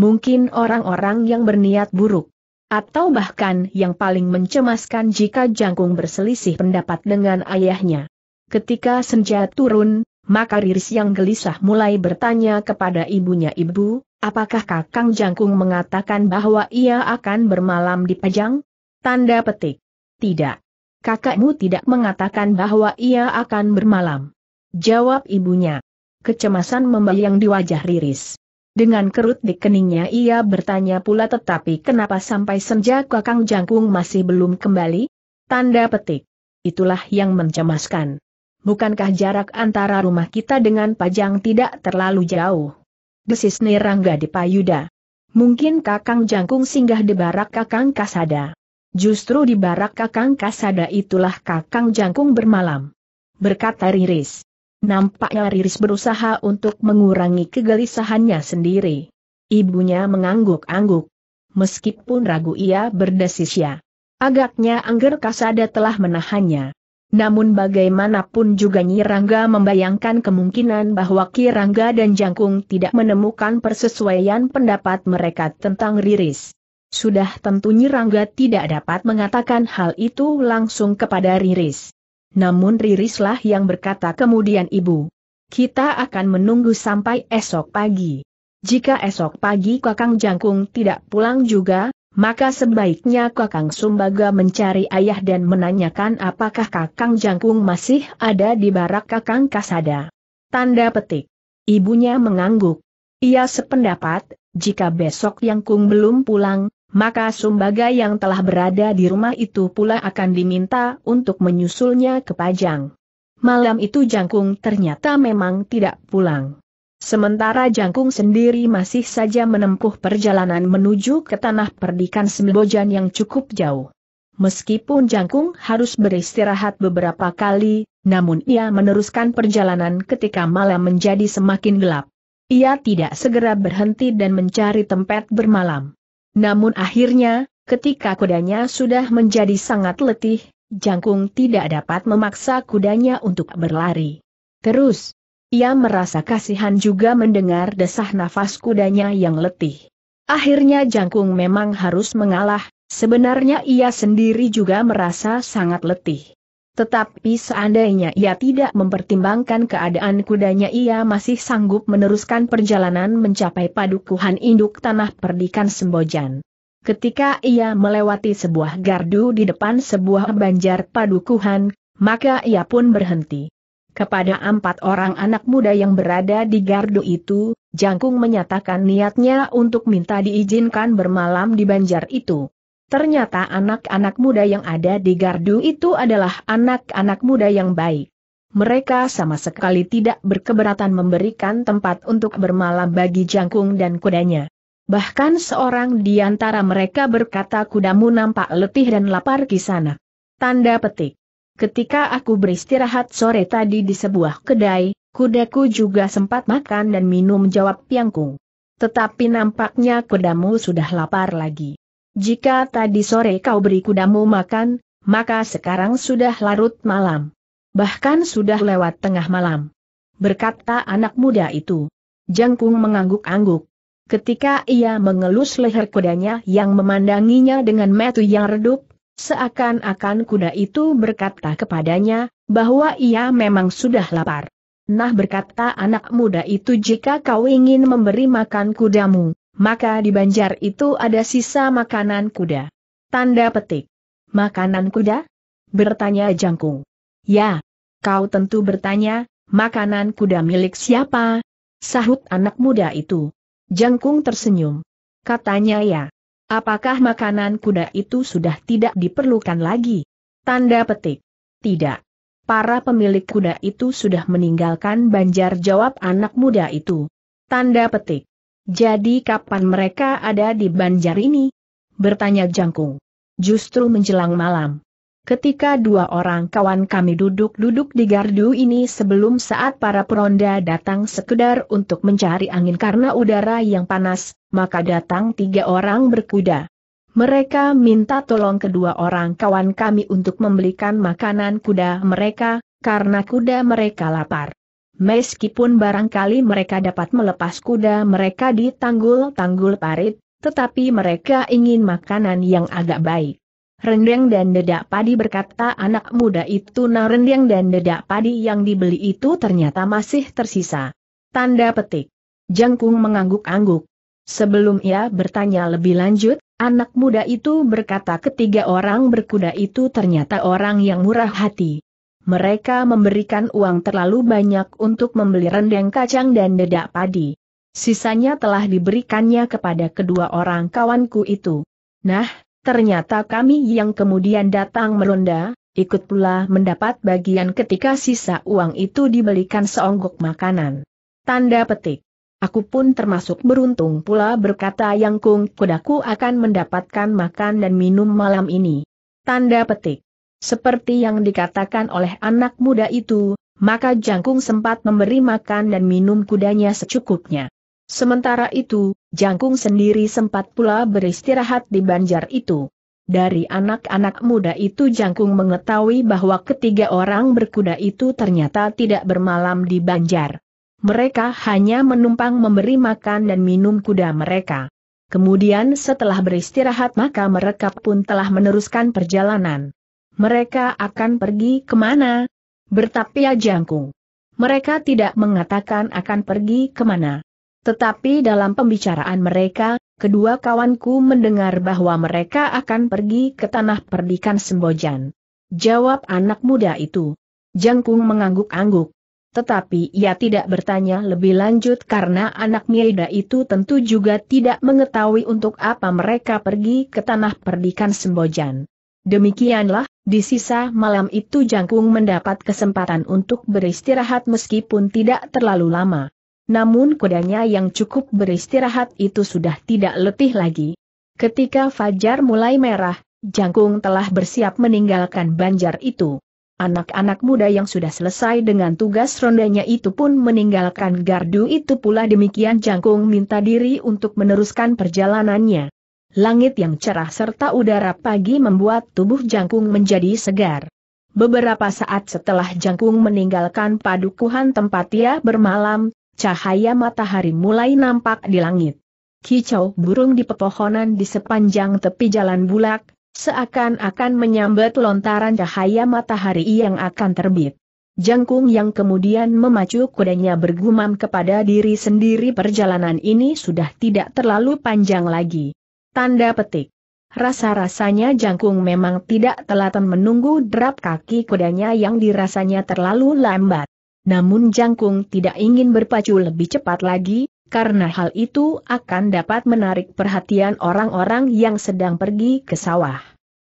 [SPEAKER 1] Mungkin orang-orang yang berniat buruk. Atau bahkan yang paling mencemaskan jika jangkung berselisih pendapat dengan ayahnya. Ketika senja turun, maka Riris yang gelisah mulai bertanya kepada ibunya ibu, apakah Kakang Jangkung mengatakan bahwa ia akan bermalam di Pajang? Tanda petik. Tidak. Kakakmu tidak mengatakan bahwa ia akan bermalam. Jawab ibunya. Kecemasan membayang di wajah Riris. Dengan kerut di keningnya ia bertanya pula tetapi kenapa sampai senja Kakang Jangkung masih belum kembali? Tanda petik. Itulah yang mencemaskan bukankah jarak antara rumah kita dengan Pajang tidak terlalu jauh? Desis Nirangga di Payuda. Mungkin Kakang Jangkung singgah di barak Kakang Kasada. Justru di barak Kakang Kasada itulah Kakang Jangkung bermalam. Berkata Riris. Nampaknya Riris berusaha untuk mengurangi kegelisahannya sendiri. Ibunya mengangguk-angguk. Meskipun ragu ia berdesis ya. Agaknya Angger Kasada telah menahannya. Namun bagaimanapun juga Nyirangga membayangkan kemungkinan bahwa Kirangga dan Jangkung tidak menemukan persesuaian pendapat mereka tentang Riris. Sudah tentu Nyirangga tidak dapat mengatakan hal itu langsung kepada Riris. Namun Ririslah yang berkata kemudian ibu. Kita akan menunggu sampai esok pagi. Jika esok pagi Kakang Jangkung tidak pulang juga, maka sebaiknya Kakang Sumbaga mencari ayah dan menanyakan apakah Kakang Jangkung masih ada di barak Kakang Kasada. Tanda petik. Ibunya mengangguk. Ia sependapat, jika besok Yangkung belum pulang, maka Sumbaga yang telah berada di rumah itu pula akan diminta untuk menyusulnya ke Pajang. Malam itu Jangkung ternyata memang tidak pulang. Sementara Jangkung sendiri masih saja menempuh perjalanan menuju ke tanah perdikan Sembojan yang cukup jauh. Meskipun Jangkung harus beristirahat beberapa kali, namun ia meneruskan perjalanan ketika malam menjadi semakin gelap. Ia tidak segera berhenti dan mencari tempat bermalam. Namun akhirnya, ketika kudanya sudah menjadi sangat letih, Jangkung tidak dapat memaksa kudanya untuk berlari. Terus, ia merasa kasihan juga mendengar desah nafas kudanya yang letih. Akhirnya Jangkung memang harus mengalah, sebenarnya ia sendiri juga merasa sangat letih. Tetapi seandainya ia tidak mempertimbangkan keadaan kudanya ia masih sanggup meneruskan perjalanan mencapai padukuhan induk tanah perdikan Sembojan. Ketika ia melewati sebuah gardu di depan sebuah banjar padukuhan, maka ia pun berhenti. Kepada empat orang anak muda yang berada di gardu itu, Jangkung menyatakan niatnya untuk minta diizinkan bermalam di banjar itu. Ternyata anak-anak muda yang ada di gardu itu adalah anak-anak muda yang baik. Mereka sama sekali tidak berkeberatan memberikan tempat untuk bermalam bagi Jangkung dan kudanya. Bahkan seorang di antara mereka berkata kudamu nampak letih dan lapar sana. Tanda petik. Ketika aku beristirahat sore tadi di sebuah kedai, kudaku juga sempat makan dan minum jawab Piangkung. Tetapi nampaknya kudamu sudah lapar lagi. Jika tadi sore kau beri kudamu makan, maka sekarang sudah larut malam. Bahkan sudah lewat tengah malam. Berkata anak muda itu. Jangkung mengangguk-angguk. Ketika ia mengelus leher kudanya yang memandanginya dengan metu yang redup, Seakan-akan kuda itu berkata kepadanya, bahwa ia memang sudah lapar. Nah berkata anak muda itu jika kau ingin memberi makan kudamu, maka di banjar itu ada sisa makanan kuda. Tanda petik. Makanan kuda? Bertanya Jangkung. Ya. Kau tentu bertanya, makanan kuda milik siapa? Sahut anak muda itu. Jangkung tersenyum. Katanya ya. Apakah makanan kuda itu sudah tidak diperlukan lagi? Tanda petik. Tidak. Para pemilik kuda itu sudah meninggalkan banjar jawab anak muda itu. Tanda petik. Jadi kapan mereka ada di banjar ini? Bertanya Jangkung. Justru menjelang malam. Ketika dua orang kawan kami duduk-duduk di gardu ini sebelum saat para peronda datang sekedar untuk mencari angin karena udara yang panas, maka datang tiga orang berkuda. Mereka minta tolong kedua orang kawan kami untuk membelikan makanan kuda mereka, karena kuda mereka lapar. Meskipun barangkali mereka dapat melepas kuda mereka di tanggul-tanggul parit, tetapi mereka ingin makanan yang agak baik. Rendeng dan dedak padi berkata anak muda itu nah rendeng dan dedak padi yang dibeli itu ternyata masih tersisa. Tanda petik. Jangkung mengangguk-angguk. Sebelum ia bertanya lebih lanjut, anak muda itu berkata ketiga orang berkuda itu ternyata orang yang murah hati. Mereka memberikan uang terlalu banyak untuk membeli rendeng kacang dan dedak padi. Sisanya telah diberikannya kepada kedua orang kawanku itu. Nah, ternyata kami yang kemudian datang meronda, ikut pula mendapat bagian ketika sisa uang itu dibelikan seonggok makanan. Tanda petik. Aku pun termasuk beruntung pula berkata yang kung kudaku akan mendapatkan makan dan minum malam ini. Tanda petik. Seperti yang dikatakan oleh anak muda itu, maka Jangkung sempat memberi makan dan minum kudanya secukupnya. Sementara itu, Jangkung sendiri sempat pula beristirahat di banjar itu. Dari anak-anak muda itu Jangkung mengetahui bahwa ketiga orang berkuda itu ternyata tidak bermalam di banjar. Mereka hanya menumpang memberi makan dan minum kuda mereka. Kemudian setelah beristirahat maka mereka pun telah meneruskan perjalanan. Mereka akan pergi kemana? Bertapia Jangkung. Mereka tidak mengatakan akan pergi kemana. Tetapi dalam pembicaraan mereka, kedua kawanku mendengar bahwa mereka akan pergi ke tanah perdikan Sembojan. Jawab anak muda itu. Jangkung mengangguk-angguk. Tetapi ia tidak bertanya lebih lanjut karena anak Mieda itu tentu juga tidak mengetahui untuk apa mereka pergi ke tanah perdikan Sembojan. Demikianlah, di sisa malam itu Jangkung mendapat kesempatan untuk beristirahat meskipun tidak terlalu lama. Namun kudanya yang cukup beristirahat itu sudah tidak letih lagi. Ketika fajar mulai merah, Jangkung telah bersiap meninggalkan banjar itu. Anak-anak muda yang sudah selesai dengan tugas rondanya itu pun meninggalkan gardu itu pula demikian Jangkung minta diri untuk meneruskan perjalanannya. Langit yang cerah serta udara pagi membuat tubuh Jangkung menjadi segar. Beberapa saat setelah Jangkung meninggalkan padukuhan tempat ia bermalam, cahaya matahari mulai nampak di langit. Kicau burung di pepohonan di sepanjang tepi jalan bulak, seakan-akan menyambat lontaran cahaya matahari yang akan terbit. Jangkung yang kemudian memacu kudanya bergumam kepada diri sendiri perjalanan ini sudah tidak terlalu panjang lagi. Tanda petik. Rasa-rasanya jangkung memang tidak telaten menunggu derap kaki kudanya yang dirasanya terlalu lambat. Namun Jangkung tidak ingin berpacu lebih cepat lagi, karena hal itu akan dapat menarik perhatian orang-orang yang sedang pergi ke sawah.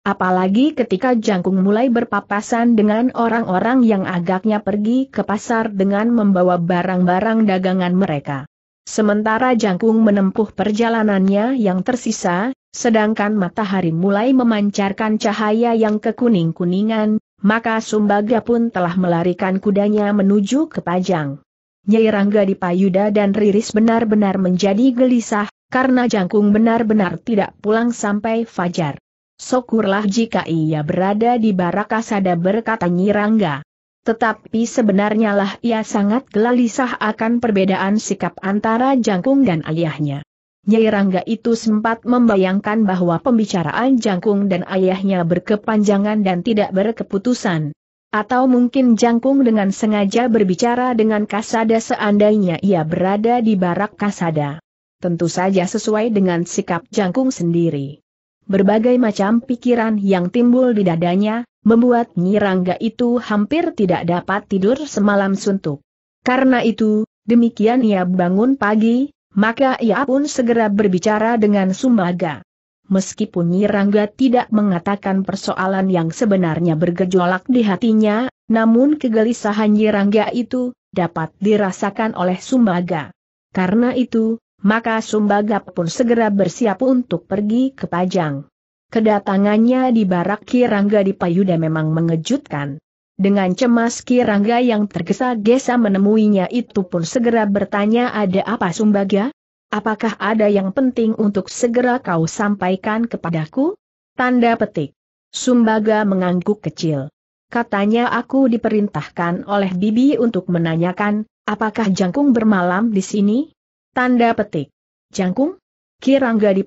[SPEAKER 1] Apalagi ketika Jangkung mulai berpapasan dengan orang-orang yang agaknya pergi ke pasar dengan membawa barang-barang dagangan mereka. Sementara Jangkung menempuh perjalanannya yang tersisa, sedangkan matahari mulai memancarkan cahaya yang kekuning-kuningan, maka Sumbaga pun telah melarikan kudanya menuju ke Pajang. Nyai Rangga di Payuda dan Riris benar-benar menjadi gelisah, karena Jangkung benar-benar tidak pulang sampai Fajar. Syukurlah jika ia berada di Barakasada berkata Nyai Rangga. Tetapi sebenarnya lah ia sangat gelisah akan perbedaan sikap antara Jangkung dan ayahnya. Nyai Rangga itu sempat membayangkan bahwa pembicaraan Jangkung dan ayahnya berkepanjangan dan tidak berkeputusan. Atau mungkin Jangkung dengan sengaja berbicara dengan Kasada seandainya ia berada di barak Kasada. Tentu saja sesuai dengan sikap Jangkung sendiri. Berbagai macam pikiran yang timbul di dadanya, membuat Nyirangga itu hampir tidak dapat tidur semalam suntuk. Karena itu, demikian ia bangun pagi, maka ia pun segera berbicara dengan Sumbaga. Meskipun Nyirangga tidak mengatakan persoalan yang sebenarnya bergejolak di hatinya, namun kegelisahan Nyirangga itu dapat dirasakan oleh Sumbaga. Karena itu, maka Sumbaga pun segera bersiap untuk pergi ke Pajang. Kedatangannya di barak Kirangga di Payuda memang mengejutkan. Dengan cemas Kirangga yang tergesa-gesa menemuinya itu pun segera bertanya ada apa Sumbaga? Apakah ada yang penting untuk segera kau sampaikan kepadaku? Tanda petik. Sumbaga mengangguk kecil. Katanya aku diperintahkan oleh Bibi untuk menanyakan, apakah Jangkung bermalam di sini? Tanda petik. Jangkung? Kirangga di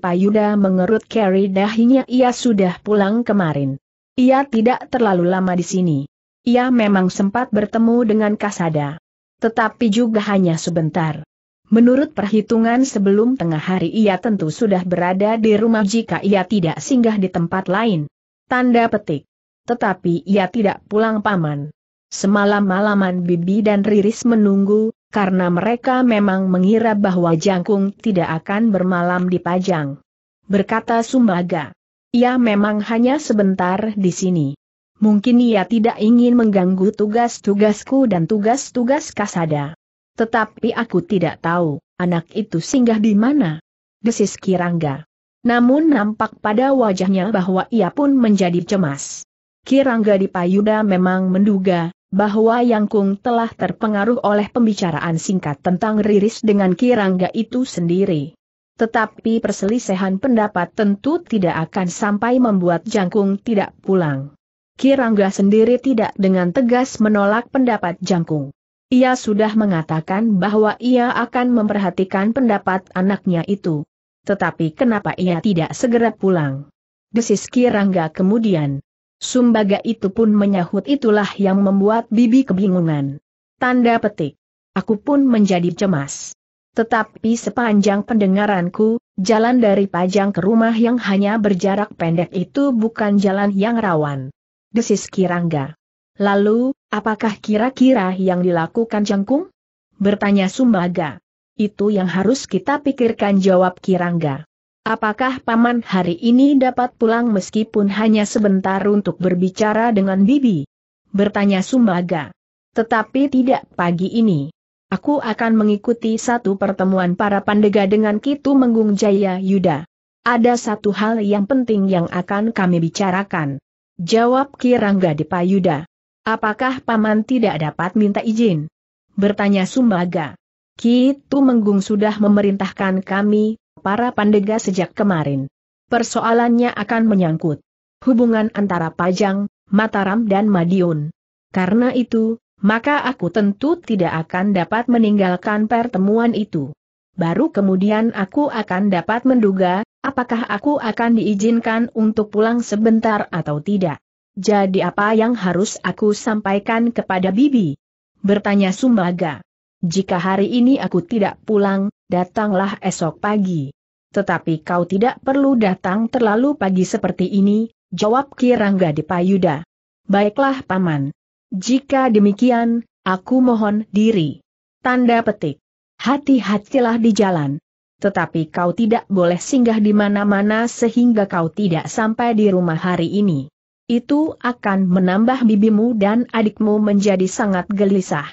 [SPEAKER 1] mengerut keri dahinya ia sudah pulang kemarin. Ia tidak terlalu lama di sini. Ia memang sempat bertemu dengan Kasada. Tetapi juga hanya sebentar. Menurut perhitungan sebelum tengah hari ia tentu sudah berada di rumah jika ia tidak singgah di tempat lain. Tanda petik. Tetapi ia tidak pulang paman. Semalam-malaman Bibi dan Riris menunggu, karena mereka memang mengira bahwa Jangkung tidak akan bermalam di Pajang. Berkata Sumbaga. Ia memang hanya sebentar di sini. Mungkin ia tidak ingin mengganggu tugas-tugasku dan tugas-tugas kasada. Tetapi aku tidak tahu, anak itu singgah di mana. Desis Kirangga. Namun nampak pada wajahnya bahwa ia pun menjadi cemas. Kirangga di Payuda memang menduga, bahwa Yang Kung telah terpengaruh oleh pembicaraan singkat tentang Riris dengan Kirangga itu sendiri. Tetapi perselisihan pendapat tentu tidak akan sampai membuat Jangkung tidak pulang. Kirangga sendiri tidak dengan tegas menolak pendapat Jangkung. Ia sudah mengatakan bahwa ia akan memperhatikan pendapat anaknya itu. Tetapi kenapa ia tidak segera pulang? Desis Kirangga kemudian. Sumbaga itu pun menyahut itulah yang membuat Bibi kebingungan. Tanda petik. Aku pun menjadi cemas. Tetapi sepanjang pendengaranku, jalan dari Pajang ke rumah yang hanya berjarak pendek itu bukan jalan yang rawan desis Kirangga. Lalu, apakah kira-kira yang dilakukan Cengkung? Bertanya Sumbaga. Itu yang harus kita pikirkan jawab Kirangga. Apakah Paman hari ini dapat pulang meskipun hanya sebentar untuk berbicara dengan Bibi? Bertanya Sumbaga. Tetapi tidak pagi ini. Aku akan mengikuti satu pertemuan para pandega dengan Kitu Menggung Jaya Yuda. Ada satu hal yang penting yang akan kami bicarakan. Jawab Kirangga di Payuda. Apakah Paman tidak dapat minta izin? Bertanya Sumbaga. Kitu Menggung sudah memerintahkan kami, para pandega sejak kemarin. Persoalannya akan menyangkut hubungan antara Pajang, Mataram dan Madiun. Karena itu, maka aku tentu tidak akan dapat meninggalkan pertemuan itu. Baru kemudian aku akan dapat menduga, Apakah aku akan diizinkan untuk pulang sebentar atau tidak? Jadi apa yang harus aku sampaikan kepada Bibi? Bertanya Sumbaga. Jika hari ini aku tidak pulang, datanglah esok pagi. Tetapi kau tidak perlu datang terlalu pagi seperti ini, jawab Kirangga di Dipayuda. Baiklah Paman. Jika demikian, aku mohon diri. Tanda petik. Hati-hatilah di jalan tetapi kau tidak boleh singgah di mana-mana sehingga kau tidak sampai di rumah hari ini. Itu akan menambah bibimu dan adikmu menjadi sangat gelisah.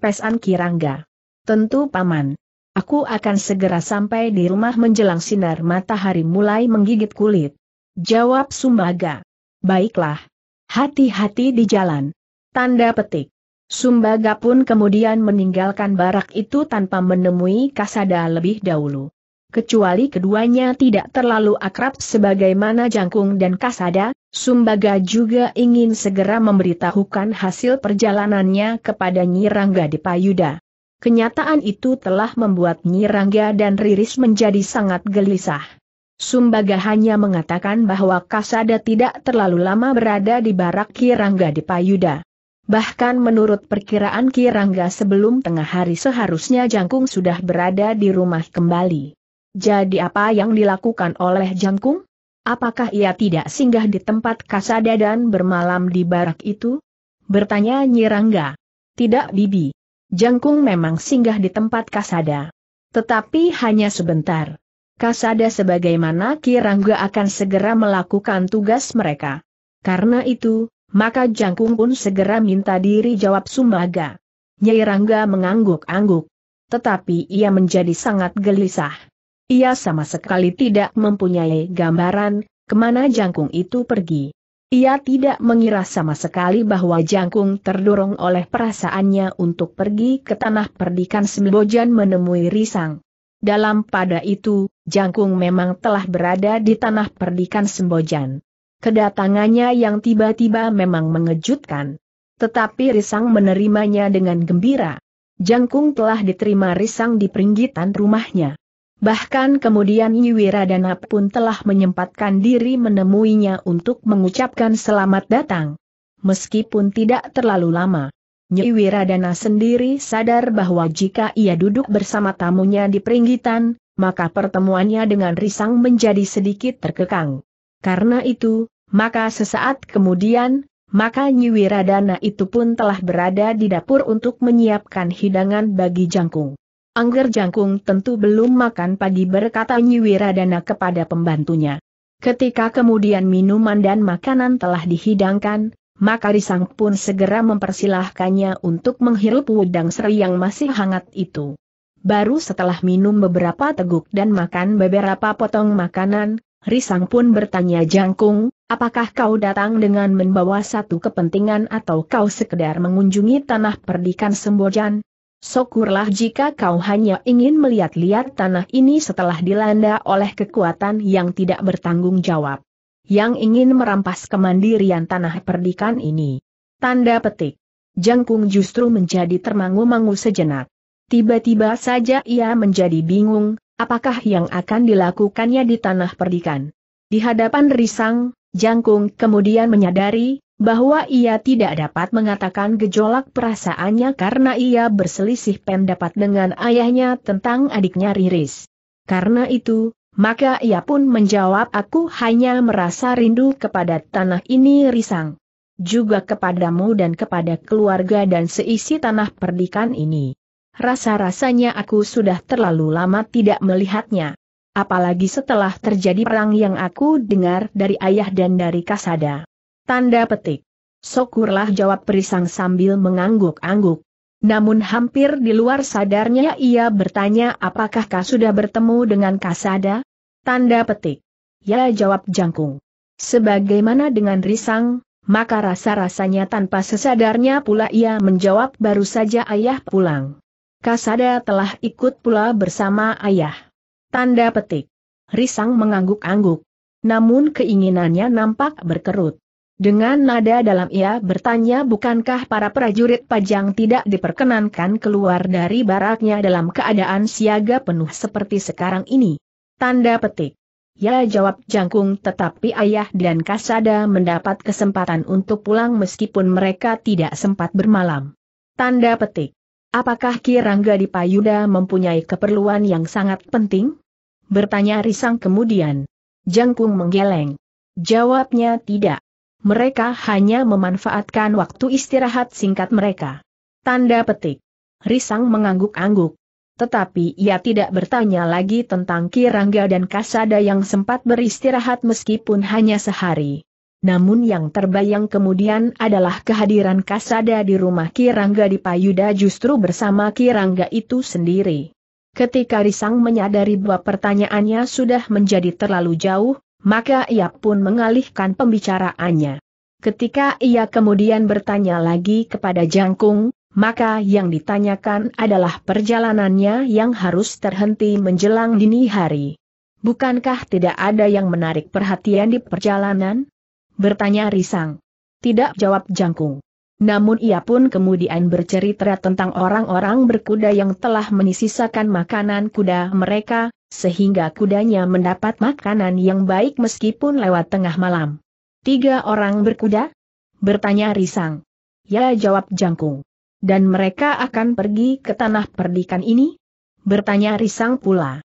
[SPEAKER 1] Pesan Kirangga. Tentu paman. Aku akan segera sampai di rumah menjelang sinar matahari mulai menggigit kulit. Jawab Sumbaga. Baiklah. Hati-hati di jalan. Tanda petik. Sumbaga pun kemudian meninggalkan barak itu tanpa menemui Kasada lebih dahulu. Kecuali keduanya tidak terlalu akrab sebagaimana Jangkung dan Kasada, Sumbaga juga ingin segera memberitahukan hasil perjalanannya kepada Nyirangga di Payuda. Kenyataan itu telah membuat Nyi Rangga dan Riris menjadi sangat gelisah. Sumbaga hanya mengatakan bahwa Kasada tidak terlalu lama berada di barak Kirangga di Payuda. Bahkan menurut perkiraan Kirangga sebelum tengah hari seharusnya Jangkung sudah berada di rumah kembali. Jadi apa yang dilakukan oleh Jangkung? Apakah ia tidak singgah di tempat kasada dan bermalam di barak itu? Bertanya Nyirangga. Tidak Bibi. Jangkung memang singgah di tempat kasada. Tetapi hanya sebentar. Kasada sebagaimana Kirangga akan segera melakukan tugas mereka. Karena itu, maka Jangkung pun segera minta diri jawab Sumaga. Nyai Rangga mengangguk-angguk. Tetapi ia menjadi sangat gelisah. Ia sama sekali tidak mempunyai gambaran, kemana Jangkung itu pergi. Ia tidak mengira sama sekali bahwa Jangkung terdorong oleh perasaannya untuk pergi ke tanah perdikan Sembojan menemui Risang. Dalam pada itu, Jangkung memang telah berada di tanah perdikan Sembojan. Kedatangannya yang tiba-tiba memang mengejutkan. Tetapi Risang menerimanya dengan gembira. Jangkung telah diterima Risang di peringgitan rumahnya. Bahkan kemudian Wiradana pun telah menyempatkan diri menemuinya untuk mengucapkan selamat datang. Meskipun tidak terlalu lama, Nyi Wiradana sendiri sadar bahwa jika ia duduk bersama tamunya di peringgitan, maka pertemuannya dengan Risang menjadi sedikit terkekang. Karena itu, maka sesaat kemudian, maka Nyiwiradana itu pun telah berada di dapur untuk menyiapkan hidangan bagi Jangkung. Angger Jangkung tentu belum makan pagi berkata Nyiwiradana kepada pembantunya. Ketika kemudian minuman dan makanan telah dihidangkan, maka Risang pun segera mempersilahkannya untuk menghirup udang seri yang masih hangat itu. Baru setelah minum beberapa teguk dan makan beberapa potong makanan, Risang pun bertanya Jangkung, apakah kau datang dengan membawa satu kepentingan atau kau sekedar mengunjungi tanah perdikan Sembojan? Syukurlah jika kau hanya ingin melihat-lihat tanah ini setelah dilanda oleh kekuatan yang tidak bertanggung jawab. Yang ingin merampas kemandirian tanah perdikan ini. Tanda petik. Jangkung justru menjadi termangu-mangu sejenak. Tiba-tiba saja ia menjadi bingung, Apakah yang akan dilakukannya di tanah perdikan? Di hadapan Risang, Jangkung kemudian menyadari bahwa ia tidak dapat mengatakan gejolak perasaannya karena ia berselisih pendapat dengan ayahnya tentang adiknya Riris. Karena itu, maka ia pun menjawab aku hanya merasa rindu kepada tanah ini Risang. Juga kepadamu dan kepada keluarga dan seisi tanah perdikan ini. Rasa-rasanya aku sudah terlalu lama tidak melihatnya. Apalagi setelah terjadi perang yang aku dengar dari ayah dan dari Kasada. Tanda petik. Syukurlah jawab perisang sambil mengangguk-angguk. Namun hampir di luar sadarnya ia bertanya apakah kau sudah bertemu dengan Kasada? Tanda petik. Ya jawab jangkung. Sebagaimana dengan risang, maka rasa-rasanya tanpa sesadarnya pula ia menjawab baru saja ayah pulang. Kasada telah ikut pula bersama ayah. Tanda petik. Risang mengangguk-angguk. Namun keinginannya nampak berkerut. Dengan nada dalam ia bertanya bukankah para prajurit pajang tidak diperkenankan keluar dari baraknya dalam keadaan siaga penuh seperti sekarang ini. Tanda petik. Ya jawab Jangkung tetapi ayah dan Kasada mendapat kesempatan untuk pulang meskipun mereka tidak sempat bermalam. Tanda petik. Apakah Kirangga di Payuda mempunyai keperluan yang sangat penting? Bertanya Risang kemudian. Jangkung menggeleng. Jawabnya tidak. Mereka hanya memanfaatkan waktu istirahat singkat mereka. Tanda petik. Risang mengangguk-angguk. Tetapi ia tidak bertanya lagi tentang Kirangga dan Kasada yang sempat beristirahat meskipun hanya sehari. Namun yang terbayang kemudian adalah kehadiran Kasada di rumah Kirangga di Payuda justru bersama Kirangga itu sendiri. Ketika Risang menyadari bahwa pertanyaannya sudah menjadi terlalu jauh, maka ia pun mengalihkan pembicaraannya. Ketika ia kemudian bertanya lagi kepada Jangkung, maka yang ditanyakan adalah perjalanannya yang harus terhenti menjelang dini hari. Bukankah tidak ada yang menarik perhatian di perjalanan? Bertanya Risang. Tidak jawab Jangkung. Namun ia pun kemudian bercerita tentang orang-orang berkuda yang telah menisisakan makanan kuda mereka, sehingga kudanya mendapat makanan yang baik meskipun lewat tengah malam. Tiga orang berkuda? Bertanya Risang. Ya jawab Jangkung. Dan mereka akan pergi ke tanah perdikan ini? Bertanya Risang pula.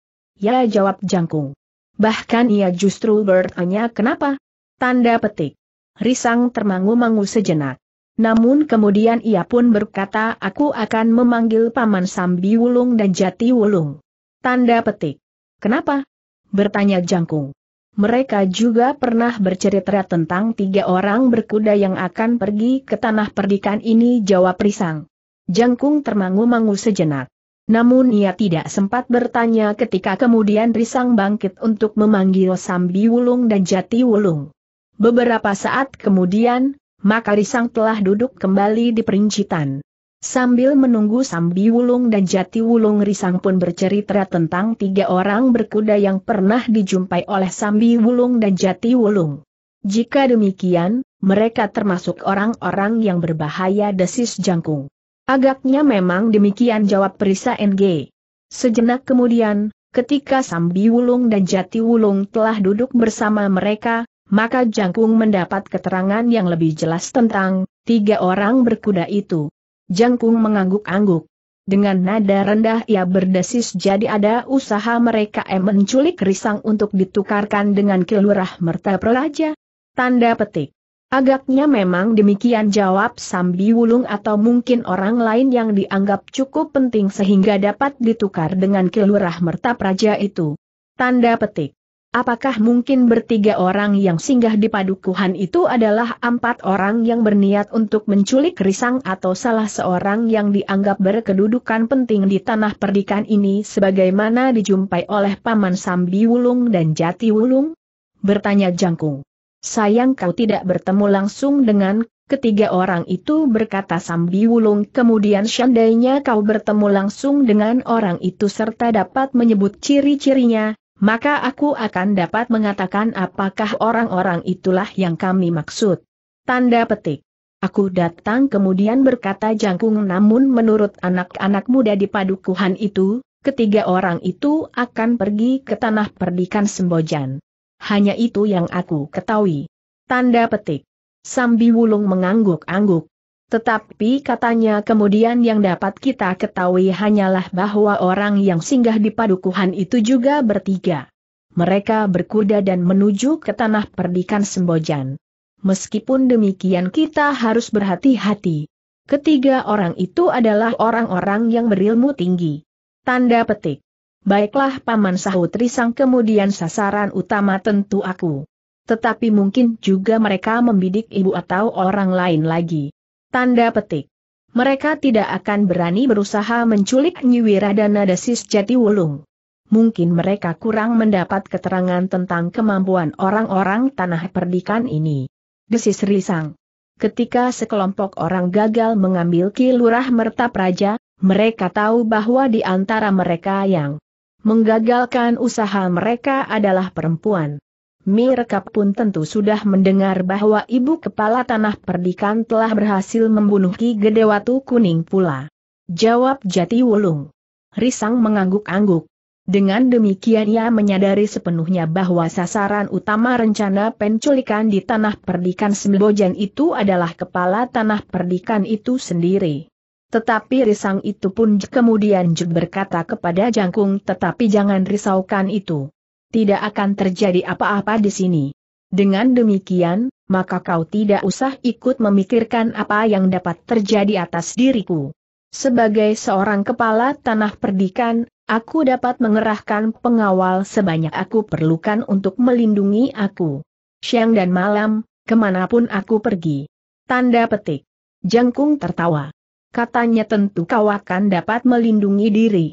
[SPEAKER 1] Ya jawab Jangkung. Bahkan ia justru bertanya kenapa? Tanda petik. Risang termangu-mangu sejenak. Namun kemudian ia pun berkata aku akan memanggil Paman Sambi Wulung dan Jati Wulung. Tanda petik. Kenapa? Bertanya Jangkung. Mereka juga pernah bercerita tentang tiga orang berkuda yang akan pergi ke tanah perdikan ini jawab Risang. Jangkung termangu-mangu sejenak. Namun ia tidak sempat bertanya ketika kemudian Risang bangkit untuk memanggil Sambi Wulung dan Jati Wulung. Beberapa saat kemudian, Makarisang telah duduk kembali di perincitan. Sambil menunggu Sambi Wulung dan Jati Wulung Risang pun bercerita tentang tiga orang berkuda yang pernah dijumpai oleh Sambi Wulung dan Jati Wulung. Jika demikian, mereka termasuk orang-orang yang berbahaya desis jangkung. Agaknya memang demikian jawab Perisa NG. Sejenak kemudian, ketika Sambi Wulung dan Jati Wulung telah duduk bersama mereka, maka Jangkung mendapat keterangan yang lebih jelas tentang tiga orang berkuda itu. Jangkung mengangguk-angguk. Dengan nada rendah ia berdesis jadi ada usaha mereka em menculik risang untuk ditukarkan dengan kelurah merta peraja. Tanda petik. Agaknya memang demikian jawab Sambi Wulung atau mungkin orang lain yang dianggap cukup penting sehingga dapat ditukar dengan kelurah merta praja itu. Tanda petik. Apakah mungkin bertiga orang yang singgah di padukuhan itu adalah empat orang yang berniat untuk menculik Risang atau salah seorang yang dianggap berkedudukan penting di tanah perdikan ini sebagaimana dijumpai oleh Paman Sambi Wulung dan Jati Wulung? Bertanya Jangkung. Sayang kau tidak bertemu langsung dengan ketiga orang itu berkata Sambi Wulung kemudian seandainya kau bertemu langsung dengan orang itu serta dapat menyebut ciri-cirinya, maka aku akan dapat mengatakan apakah orang-orang itulah yang kami maksud. Tanda petik. Aku datang kemudian berkata jangkung namun menurut anak-anak muda di padukuhan itu, ketiga orang itu akan pergi ke tanah perdikan Sembojan. Hanya itu yang aku ketahui. Tanda petik. Sambi Wulung mengangguk-angguk. Tetapi katanya kemudian yang dapat kita ketahui hanyalah bahwa orang yang singgah di padukuhan itu juga bertiga. Mereka berkuda dan menuju ke tanah perdikan Sembojan. Meskipun demikian kita harus berhati-hati. Ketiga orang itu adalah orang-orang yang berilmu tinggi. Tanda petik. Baiklah Paman Sahutri Sang kemudian sasaran utama tentu aku. Tetapi mungkin juga mereka membidik ibu atau orang lain lagi. Tanda petik. Mereka tidak akan berani berusaha menculik dan Desis Jatiwulung. Mungkin mereka kurang mendapat keterangan tentang kemampuan orang-orang tanah perdikan ini. Desis Risang. Ketika sekelompok orang gagal mengambil kilurah merta praja, mereka tahu bahwa di antara mereka yang menggagalkan usaha mereka adalah perempuan. Mirekap pun tentu sudah mendengar bahwa ibu kepala tanah perdikan telah berhasil membunuh Ki Gede Watu Kuning pula. Jawab Jati Wulung. Risang mengangguk-angguk. Dengan demikian ia menyadari sepenuhnya bahwa sasaran utama rencana penculikan di tanah perdikan Sembojan itu adalah kepala tanah perdikan itu sendiri. Tetapi Risang itu pun kemudian berkata kepada Jangkung tetapi jangan risaukan itu tidak akan terjadi apa-apa di sini. Dengan demikian, maka kau tidak usah ikut memikirkan apa yang dapat terjadi atas diriku. Sebagai seorang kepala tanah perdikan, aku dapat mengerahkan pengawal sebanyak aku perlukan untuk melindungi aku. Siang dan malam, kemanapun aku pergi. Tanda petik. Jangkung tertawa. Katanya tentu kau akan dapat melindungi diri.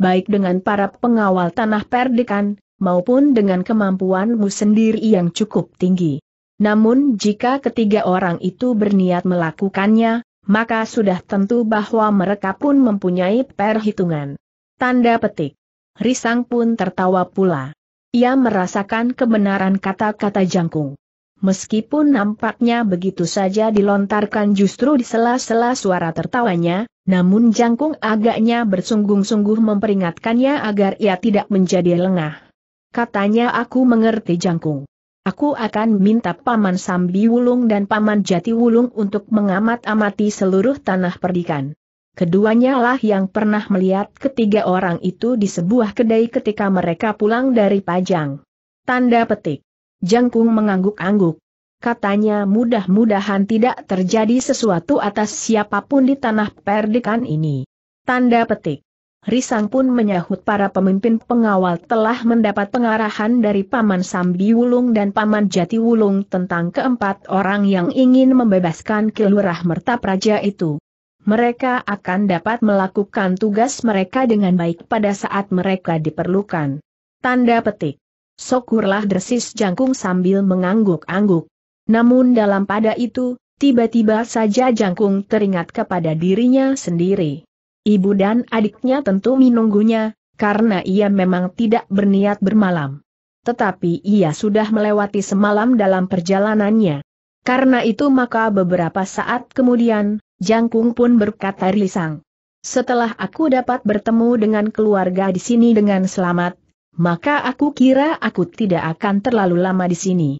[SPEAKER 1] Baik dengan para pengawal tanah perdikan, maupun dengan kemampuanmu sendiri yang cukup tinggi. Namun jika ketiga orang itu berniat melakukannya, maka sudah tentu bahwa mereka pun mempunyai perhitungan. Tanda petik. Risang pun tertawa pula. Ia merasakan kebenaran kata-kata jangkung. Meskipun nampaknya begitu saja dilontarkan justru di sela-sela suara tertawanya, namun jangkung agaknya bersungguh-sungguh memperingatkannya agar ia tidak menjadi lengah. Katanya aku mengerti jangkung. Aku akan minta Paman Sambi Wulung dan Paman Jati Wulung untuk mengamat-amati seluruh tanah perdikan. Keduanya lah yang pernah melihat ketiga orang itu di sebuah kedai ketika mereka pulang dari Pajang. Tanda petik. Jangkung mengangguk-angguk. Katanya mudah-mudahan tidak terjadi sesuatu atas siapapun di tanah perdikan ini. Tanda petik. Risang pun menyahut para pemimpin pengawal telah mendapat pengarahan dari Paman Sambi Wulung dan Paman Jati Wulung tentang keempat orang yang ingin membebaskan Kilurah Merta Praja itu. Mereka akan dapat melakukan tugas mereka dengan baik pada saat mereka diperlukan. Tanda petik. Sokurlah dersis jangkung sambil mengangguk-angguk. Namun dalam pada itu, tiba-tiba saja jangkung teringat kepada dirinya sendiri. Ibu dan adiknya tentu menunggunya, karena ia memang tidak berniat bermalam. Tetapi ia sudah melewati semalam dalam perjalanannya. Karena itu maka beberapa saat kemudian, Jangkung pun berkata risang. Setelah aku dapat bertemu dengan keluarga di sini dengan selamat, maka aku kira aku tidak akan terlalu lama di sini.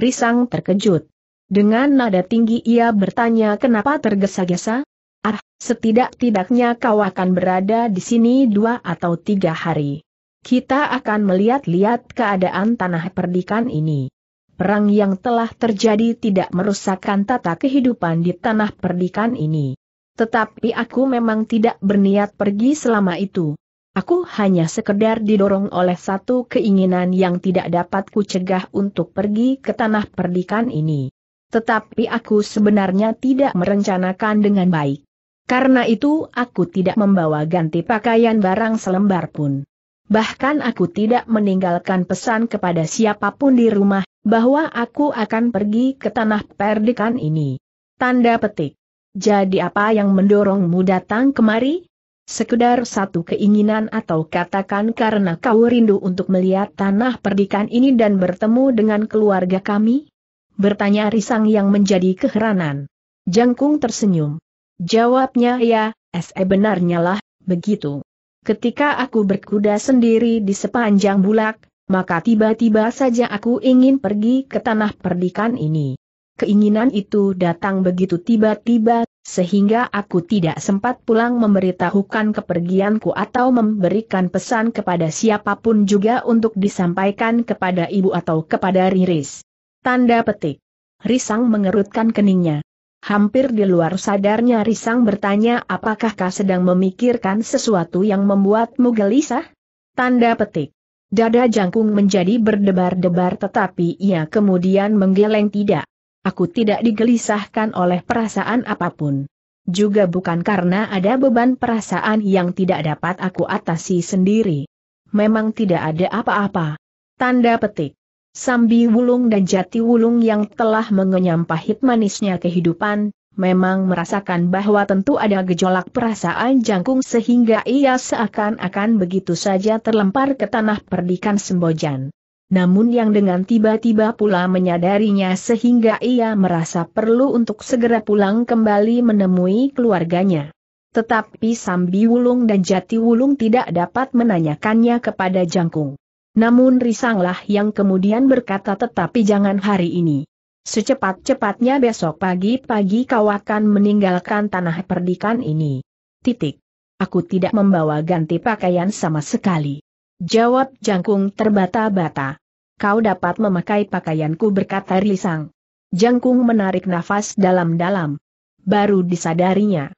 [SPEAKER 1] Risang terkejut. Dengan nada tinggi ia bertanya kenapa tergesa-gesa, Ah, setidak-tidaknya kau akan berada di sini dua atau tiga hari. Kita akan melihat-lihat keadaan tanah perdikan ini. Perang yang telah terjadi tidak merusakkan tata kehidupan di tanah perdikan ini. Tetapi aku memang tidak berniat pergi selama itu. Aku hanya sekedar didorong oleh satu keinginan yang tidak dapat kucegah untuk pergi ke tanah perdikan ini. Tetapi aku sebenarnya tidak merencanakan dengan baik. Karena itu aku tidak membawa ganti pakaian barang selembar pun. Bahkan aku tidak meninggalkan pesan kepada siapapun di rumah, bahwa aku akan pergi ke tanah perdikan ini. Tanda petik. Jadi apa yang mendorongmu datang kemari? Sekedar satu keinginan atau katakan karena kau rindu untuk melihat tanah perdikan ini dan bertemu dengan keluarga kami? Bertanya Risang yang menjadi keheranan. Jangkung tersenyum. Jawabnya ya, sebenarnya eh, lah, begitu. Ketika aku berkuda sendiri di sepanjang bulak, maka tiba-tiba saja aku ingin pergi ke tanah perdikan ini. Keinginan itu datang begitu tiba-tiba, sehingga aku tidak sempat pulang memberitahukan kepergianku atau memberikan pesan kepada siapapun juga untuk disampaikan kepada ibu atau kepada Riris. Tanda petik. Risang mengerutkan keningnya. Hampir di luar sadarnya Risang bertanya apakah kau sedang memikirkan sesuatu yang membuatmu gelisah? Tanda petik. Dada jangkung menjadi berdebar-debar tetapi ia kemudian menggeleng tidak. Aku tidak digelisahkan oleh perasaan apapun. Juga bukan karena ada beban perasaan yang tidak dapat aku atasi sendiri. Memang tidak ada apa-apa. Tanda petik. Sambi Wulung dan Jati Wulung yang telah mengenyam pahit manisnya kehidupan, memang merasakan bahwa tentu ada gejolak perasaan jangkung sehingga ia seakan-akan begitu saja terlempar ke tanah perdikan Sembojan. Namun yang dengan tiba-tiba pula menyadarinya sehingga ia merasa perlu untuk segera pulang kembali menemui keluarganya. Tetapi Sambi Wulung dan Jati Wulung tidak dapat menanyakannya kepada Jangkung. Namun Risanglah yang kemudian berkata tetapi jangan hari ini. Secepat-cepatnya besok pagi-pagi kau akan meninggalkan tanah perdikan ini. Titik. Aku tidak membawa ganti pakaian sama sekali. Jawab Jangkung terbata-bata. Kau dapat memakai pakaianku berkata Risang. Jangkung menarik nafas dalam-dalam. Baru disadarinya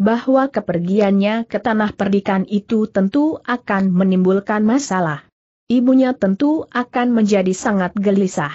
[SPEAKER 1] bahwa kepergiannya ke tanah perdikan itu tentu akan menimbulkan masalah ibunya tentu akan menjadi sangat gelisah.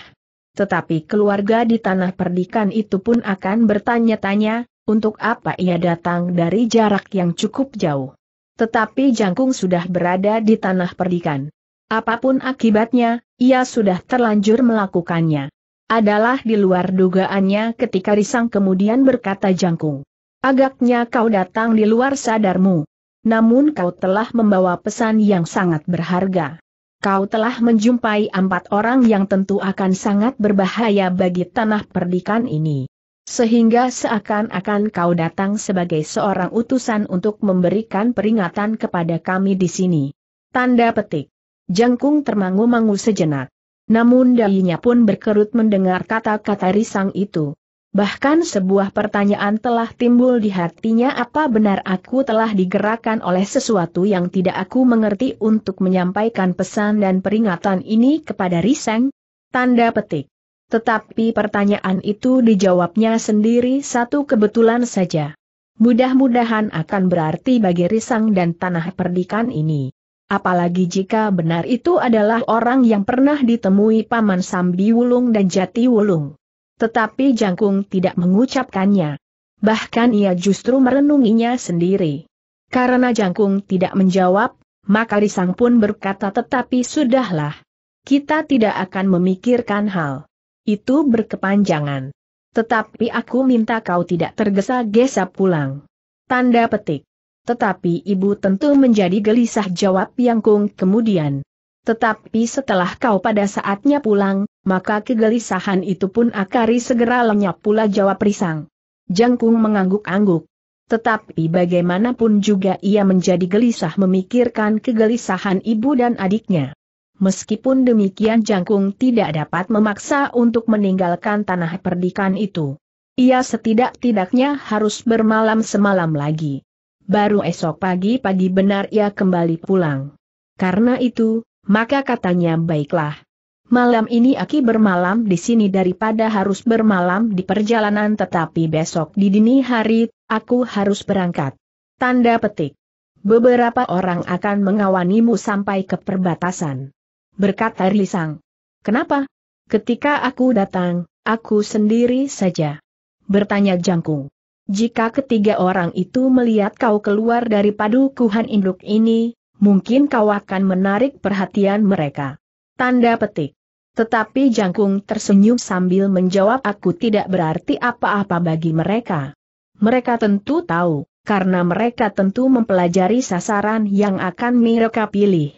[SPEAKER 1] Tetapi keluarga di tanah perdikan itu pun akan bertanya-tanya, untuk apa ia datang dari jarak yang cukup jauh. Tetapi Jangkung sudah berada di tanah perdikan. Apapun akibatnya, ia sudah terlanjur melakukannya. Adalah di luar dugaannya ketika Risang kemudian berkata Jangkung. Agaknya kau datang di luar sadarmu. Namun kau telah membawa pesan yang sangat berharga kau telah menjumpai empat orang yang tentu akan sangat berbahaya bagi tanah perdikan ini. Sehingga seakan-akan kau datang sebagai seorang utusan untuk memberikan peringatan kepada kami di sini. Tanda petik. Jangkung termangu-mangu sejenak. Namun dayinya pun berkerut mendengar kata-kata risang itu. Bahkan sebuah pertanyaan telah timbul di hatinya apa benar aku telah digerakkan oleh sesuatu yang tidak aku mengerti untuk menyampaikan pesan dan peringatan ini kepada Riseng? Tanda petik. Tetapi pertanyaan itu dijawabnya sendiri satu kebetulan saja. Mudah-mudahan akan berarti bagi Riseng dan tanah perdikan ini. Apalagi jika benar itu adalah orang yang pernah ditemui Paman Sambi Wulung dan Jati Wulung. Tetapi Jangkung tidak mengucapkannya. Bahkan ia justru merenunginya sendiri. Karena Jangkung tidak menjawab, maka Risang pun berkata tetapi sudahlah. Kita tidak akan memikirkan hal. Itu berkepanjangan. Tetapi aku minta kau tidak tergesa-gesa pulang. Tanda petik. Tetapi ibu tentu menjadi gelisah jawab Yangkung kemudian. Tetapi setelah kau pada saatnya pulang, maka kegelisahan itu pun akari segera lenyap pula jawab Risang. Jangkung mengangguk-angguk. Tetapi bagaimanapun juga ia menjadi gelisah memikirkan kegelisahan ibu dan adiknya. Meskipun demikian Jangkung tidak dapat memaksa untuk meninggalkan tanah perdikan itu. Ia setidak-tidaknya harus bermalam semalam lagi. Baru esok pagi-pagi benar ia kembali pulang. Karena itu, maka katanya baiklah. Malam ini Aki bermalam di sini daripada harus bermalam di perjalanan tetapi besok di dini hari, aku harus berangkat. Tanda petik. Beberapa orang akan mengawanimu sampai ke perbatasan. Berkata Lisang. Kenapa? Ketika aku datang, aku sendiri saja. Bertanya Jangkung. Jika ketiga orang itu melihat kau keluar dari padukuhan induk ini, mungkin kau akan menarik perhatian mereka. Tanda petik. Tetapi Jangkung tersenyum sambil menjawab aku tidak berarti apa-apa bagi mereka. Mereka tentu tahu, karena mereka tentu mempelajari sasaran yang akan mereka pilih.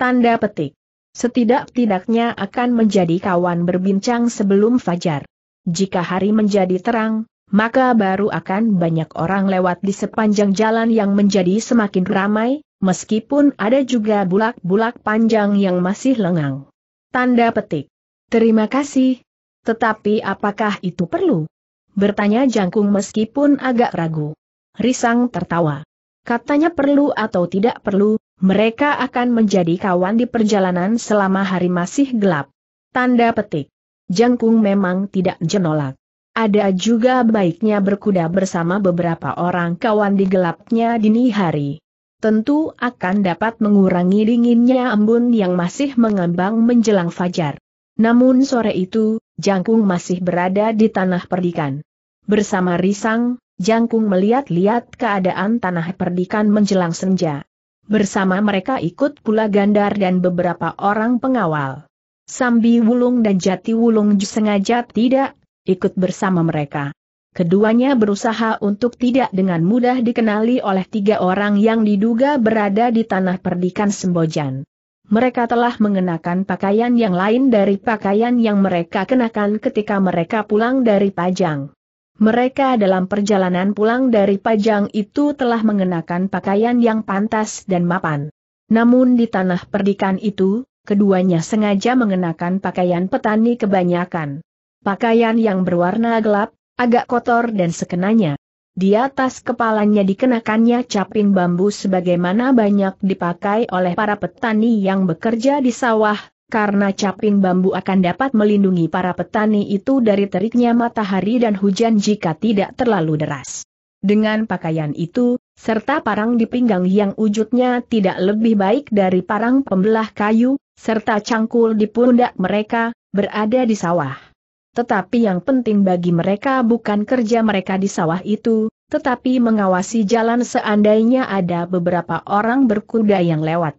[SPEAKER 1] Tanda petik. Setidak-tidaknya akan menjadi kawan berbincang sebelum fajar. Jika hari menjadi terang, maka baru akan banyak orang lewat di sepanjang jalan yang menjadi semakin ramai, meskipun ada juga bulak-bulak panjang yang masih lengang. Tanda petik. Terima kasih. Tetapi apakah itu perlu? Bertanya Jangkung meskipun agak ragu. Risang tertawa. Katanya perlu atau tidak perlu, mereka akan menjadi kawan di perjalanan selama hari masih gelap. Tanda petik. Jangkung memang tidak jenolak. Ada juga baiknya berkuda bersama beberapa orang kawan di gelapnya dini hari tentu akan dapat mengurangi dinginnya embun yang masih mengembang menjelang fajar. Namun sore itu, Jangkung masih berada di tanah perdikan. Bersama Risang, Jangkung melihat-lihat keadaan tanah perdikan menjelang senja. Bersama mereka ikut pula Gandar dan beberapa orang pengawal. Sambi Wulung dan Jati Wulung sengaja tidak ikut bersama mereka. Keduanya berusaha untuk tidak dengan mudah dikenali oleh tiga orang yang diduga berada di tanah perdikan Sembojan. Mereka telah mengenakan pakaian yang lain dari pakaian yang mereka kenakan ketika mereka pulang dari Pajang. Mereka dalam perjalanan pulang dari Pajang itu telah mengenakan pakaian yang pantas dan mapan. Namun di tanah perdikan itu, keduanya sengaja mengenakan pakaian petani kebanyakan. Pakaian yang berwarna gelap, agak kotor dan sekenanya. Di atas kepalanya dikenakannya caping bambu sebagaimana banyak dipakai oleh para petani yang bekerja di sawah, karena caping bambu akan dapat melindungi para petani itu dari teriknya matahari dan hujan jika tidak terlalu deras. Dengan pakaian itu, serta parang di pinggang yang wujudnya tidak lebih baik dari parang pembelah kayu, serta cangkul di pundak mereka, berada di sawah tetapi yang penting bagi mereka bukan kerja mereka di sawah itu, tetapi mengawasi jalan seandainya ada beberapa orang berkuda yang lewat.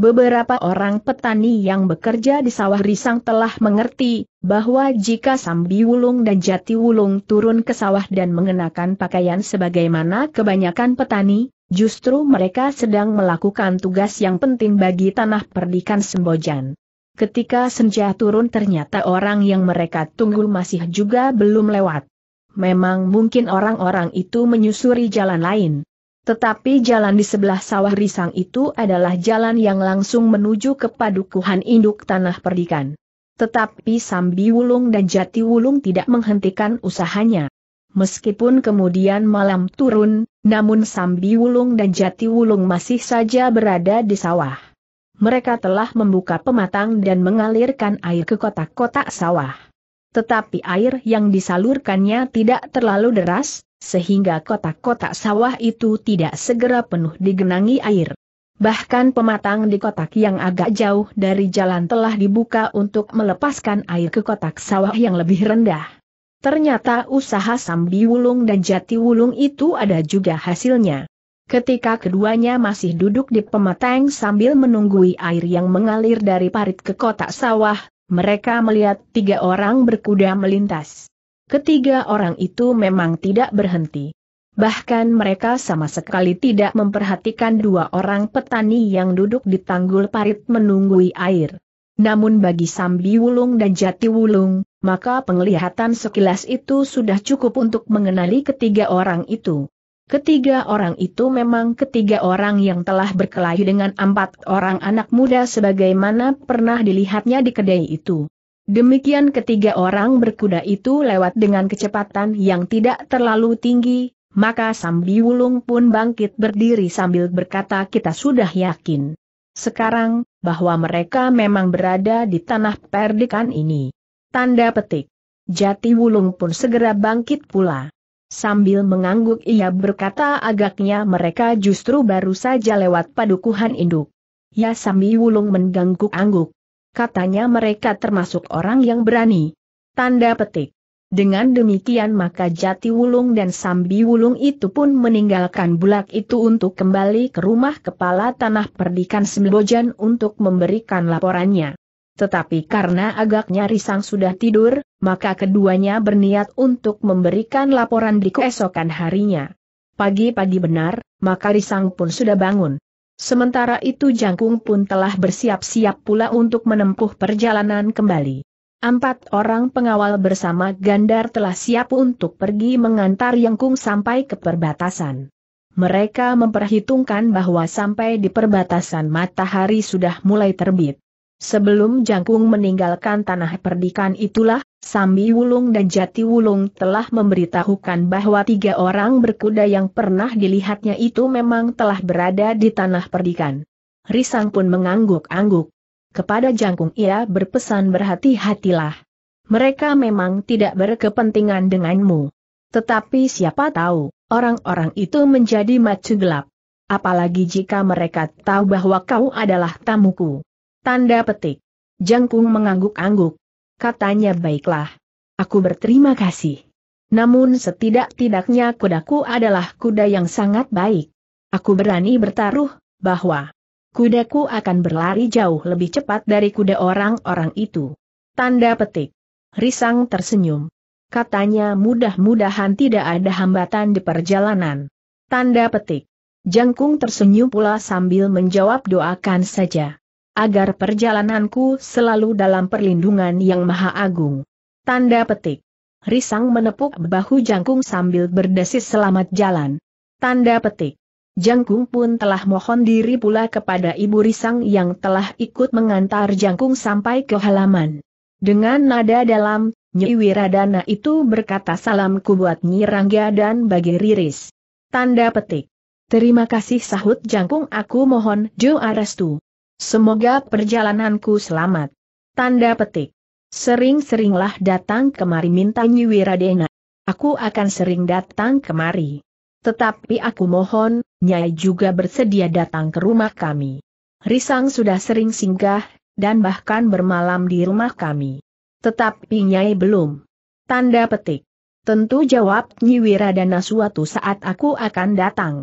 [SPEAKER 1] Beberapa orang petani yang bekerja di sawah risang telah mengerti bahwa jika Sambi Wulung dan Jati Wulung turun ke sawah dan mengenakan pakaian sebagaimana kebanyakan petani, justru mereka sedang melakukan tugas yang penting bagi tanah perdikan Sembojan. Ketika senja turun ternyata orang yang mereka tunggu masih juga belum lewat. Memang mungkin orang-orang itu menyusuri jalan lain. Tetapi jalan di sebelah sawah risang itu adalah jalan yang langsung menuju ke padukuhan induk tanah perdikan. Tetapi Sambi Wulung dan Jati Wulung tidak menghentikan usahanya. Meskipun kemudian malam turun, namun Sambi Wulung dan Jati Wulung masih saja berada di sawah mereka telah membuka pematang dan mengalirkan air ke kotak-kotak sawah. Tetapi air yang disalurkannya tidak terlalu deras, sehingga kotak-kotak sawah itu tidak segera penuh digenangi air. Bahkan pematang di kotak yang agak jauh dari jalan telah dibuka untuk melepaskan air ke kotak sawah yang lebih rendah. Ternyata usaha Sambi Wulung dan Jati Wulung itu ada juga hasilnya. Ketika keduanya masih duduk di pemateng sambil menunggui air yang mengalir dari parit ke kotak sawah, mereka melihat tiga orang berkuda melintas. Ketiga orang itu memang tidak berhenti. Bahkan mereka sama sekali tidak memperhatikan dua orang petani yang duduk di tanggul parit menunggui air. Namun bagi Sambi Wulung dan Jati Wulung, maka penglihatan sekilas itu sudah cukup untuk mengenali ketiga orang itu. Ketiga orang itu memang ketiga orang yang telah berkelahi dengan empat orang anak muda sebagaimana pernah dilihatnya di kedai itu. Demikian ketiga orang berkuda itu lewat dengan kecepatan yang tidak terlalu tinggi, maka Sambi Wulung pun bangkit berdiri sambil berkata kita sudah yakin. Sekarang, bahwa mereka memang berada di tanah perdikan ini. Tanda petik. Jati Wulung pun segera bangkit pula. Sambil mengangguk ia berkata agaknya mereka justru baru saja lewat padukuhan induk. Ya Sambi Wulung mengangguk-angguk. Katanya mereka termasuk orang yang berani. Tanda petik. Dengan demikian maka Jati Wulung dan Sambi Wulung itu pun meninggalkan bulak itu untuk kembali ke rumah kepala tanah perdikan Sembojan untuk memberikan laporannya tetapi karena agaknya Risang sudah tidur, maka keduanya berniat untuk memberikan laporan di keesokan harinya. Pagi-pagi benar, maka Risang pun sudah bangun. Sementara itu Jangkung pun telah bersiap-siap pula untuk menempuh perjalanan kembali. Empat orang pengawal bersama Gandar telah siap untuk pergi mengantar Jangkung sampai ke perbatasan. Mereka memperhitungkan bahwa sampai di perbatasan matahari sudah mulai terbit. Sebelum Jangkung meninggalkan tanah perdikan itulah, Sambi Wulung dan Jati Wulung telah memberitahukan bahwa tiga orang berkuda yang pernah dilihatnya itu memang telah berada di tanah perdikan. Risang pun mengangguk-angguk. Kepada Jangkung ia berpesan berhati-hatilah. Mereka memang tidak berkepentingan denganmu. Tetapi siapa tahu, orang-orang itu menjadi macu gelap. Apalagi jika mereka tahu bahwa kau adalah tamuku. Tanda petik. Jangkung mengangguk-angguk. Katanya baiklah. Aku berterima kasih. Namun setidak-tidaknya kudaku adalah kuda yang sangat baik. Aku berani bertaruh, bahwa kudaku akan berlari jauh lebih cepat dari kuda orang-orang itu. Tanda petik. Risang tersenyum. Katanya mudah-mudahan tidak ada hambatan di perjalanan. Tanda petik. Jangkung tersenyum pula sambil menjawab doakan saja agar perjalananku selalu dalam perlindungan yang maha agung. Tanda petik. Risang menepuk bahu jangkung sambil berdesis selamat jalan. Tanda petik. Jangkung pun telah mohon diri pula kepada Ibu Risang yang telah ikut mengantar Jangkung sampai ke halaman. Dengan nada dalam, Nyi Wiradana itu berkata salamku buat Nyi Rangga dan bagi Riris. Tanda petik. Terima kasih sahut Jangkung aku mohon Jo Arestu. Semoga perjalananku selamat. Tanda petik. Sering-seringlah datang kemari minta Nyiwiradena. Aku akan sering datang kemari. Tetapi aku mohon, Nyai juga bersedia datang ke rumah kami. Risang sudah sering singgah, dan bahkan bermalam di rumah kami. Tetapi Nyai belum. Tanda petik. Tentu jawab Nyiwiradana suatu saat aku akan datang.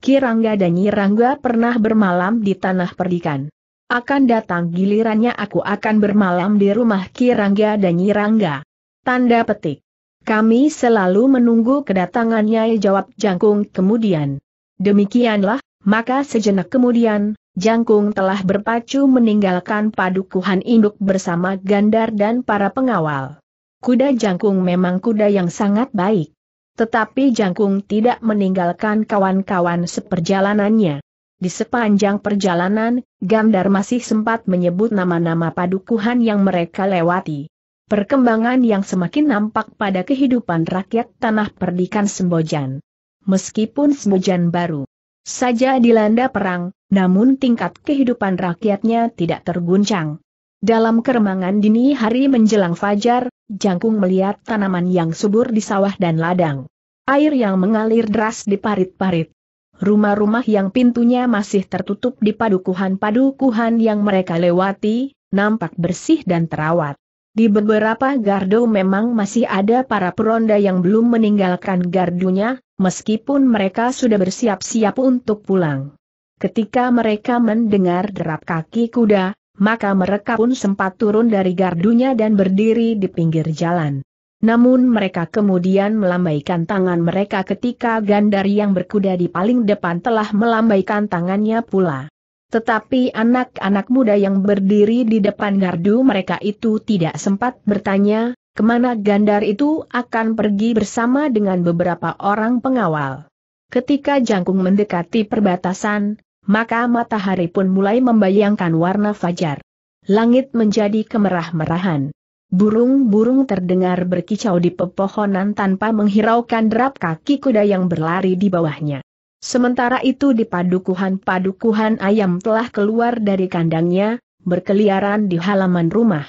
[SPEAKER 1] Kirangga dan Nyirangga pernah bermalam di tanah perdikan. Akan datang gilirannya aku akan bermalam di rumah Kirangga dan Nyirangga. Tanda petik. Kami selalu menunggu kedatangannya jawab Jangkung kemudian. Demikianlah, maka sejenak kemudian, Jangkung telah berpacu meninggalkan padukuhan induk bersama Gandar dan para pengawal. Kuda Jangkung memang kuda yang sangat baik. Tetapi Jangkung tidak meninggalkan kawan-kawan seperjalanannya. Di sepanjang perjalanan, Gandar masih sempat menyebut nama-nama padukuhan yang mereka lewati. Perkembangan yang semakin nampak pada kehidupan rakyat tanah perdikan Sembojan. Meskipun Sembojan baru saja dilanda perang, namun tingkat kehidupan rakyatnya tidak terguncang. Dalam keremangan dini hari menjelang fajar, Jangkung melihat tanaman yang subur di sawah dan ladang. Air yang mengalir deras di parit-parit. Rumah-rumah yang pintunya masih tertutup di padukuhan-padukuhan yang mereka lewati, nampak bersih dan terawat. Di beberapa gardu memang masih ada para peronda yang belum meninggalkan gardunya, meskipun mereka sudah bersiap-siap untuk pulang. Ketika mereka mendengar derap kaki kuda, maka mereka pun sempat turun dari gardunya dan berdiri di pinggir jalan. Namun mereka kemudian melambaikan tangan mereka ketika Gandari yang berkuda di paling depan telah melambaikan tangannya pula. Tetapi anak-anak muda yang berdiri di depan gardu mereka itu tidak sempat bertanya, kemana Gandar itu akan pergi bersama dengan beberapa orang pengawal. Ketika jangkung mendekati perbatasan, maka matahari pun mulai membayangkan warna fajar. Langit menjadi kemerah-merahan. Burung-burung terdengar berkicau di pepohonan tanpa menghiraukan derap kaki kuda yang berlari di bawahnya. Sementara itu di padukuhan-padukuhan ayam telah keluar dari kandangnya, berkeliaran di halaman rumah.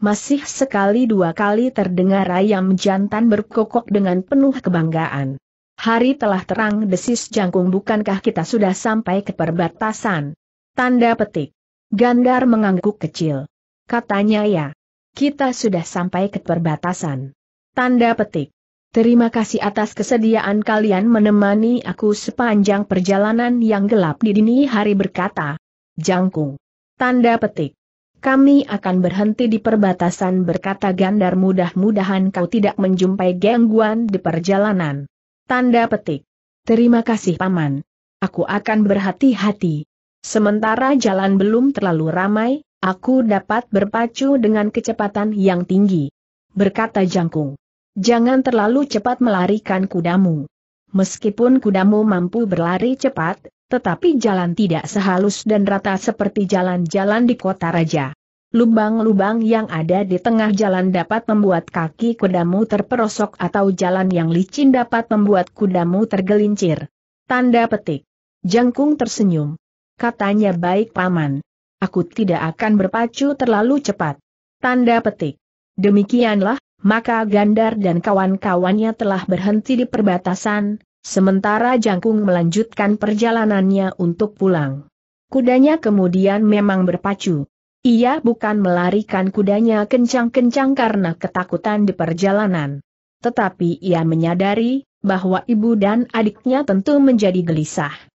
[SPEAKER 1] Masih sekali dua kali terdengar ayam jantan berkokok dengan penuh kebanggaan. Hari telah terang desis jangkung bukankah kita sudah sampai ke perbatasan. Tanda petik. Gandar mengangguk kecil. Katanya ya kita sudah sampai ke perbatasan. Tanda petik. Terima kasih atas kesediaan kalian menemani aku sepanjang perjalanan yang gelap di dini hari berkata. Jangkung. Tanda petik. Kami akan berhenti di perbatasan berkata Gandar mudah-mudahan kau tidak menjumpai gangguan di perjalanan. Tanda petik. Terima kasih Paman. Aku akan berhati-hati. Sementara jalan belum terlalu ramai, Aku dapat berpacu dengan kecepatan yang tinggi. Berkata Jangkung. Jangan terlalu cepat melarikan kudamu. Meskipun kudamu mampu berlari cepat, tetapi jalan tidak sehalus dan rata seperti jalan-jalan di kota raja. Lubang-lubang yang ada di tengah jalan dapat membuat kaki kudamu terperosok atau jalan yang licin dapat membuat kudamu tergelincir. Tanda petik. Jangkung tersenyum. Katanya baik paman aku tidak akan berpacu terlalu cepat. Tanda petik. Demikianlah, maka Gandar dan kawan-kawannya telah berhenti di perbatasan, sementara Jangkung melanjutkan perjalanannya untuk pulang. Kudanya kemudian memang berpacu. Ia bukan melarikan kudanya kencang-kencang karena ketakutan di perjalanan. Tetapi ia menyadari bahwa ibu dan adiknya tentu menjadi gelisah.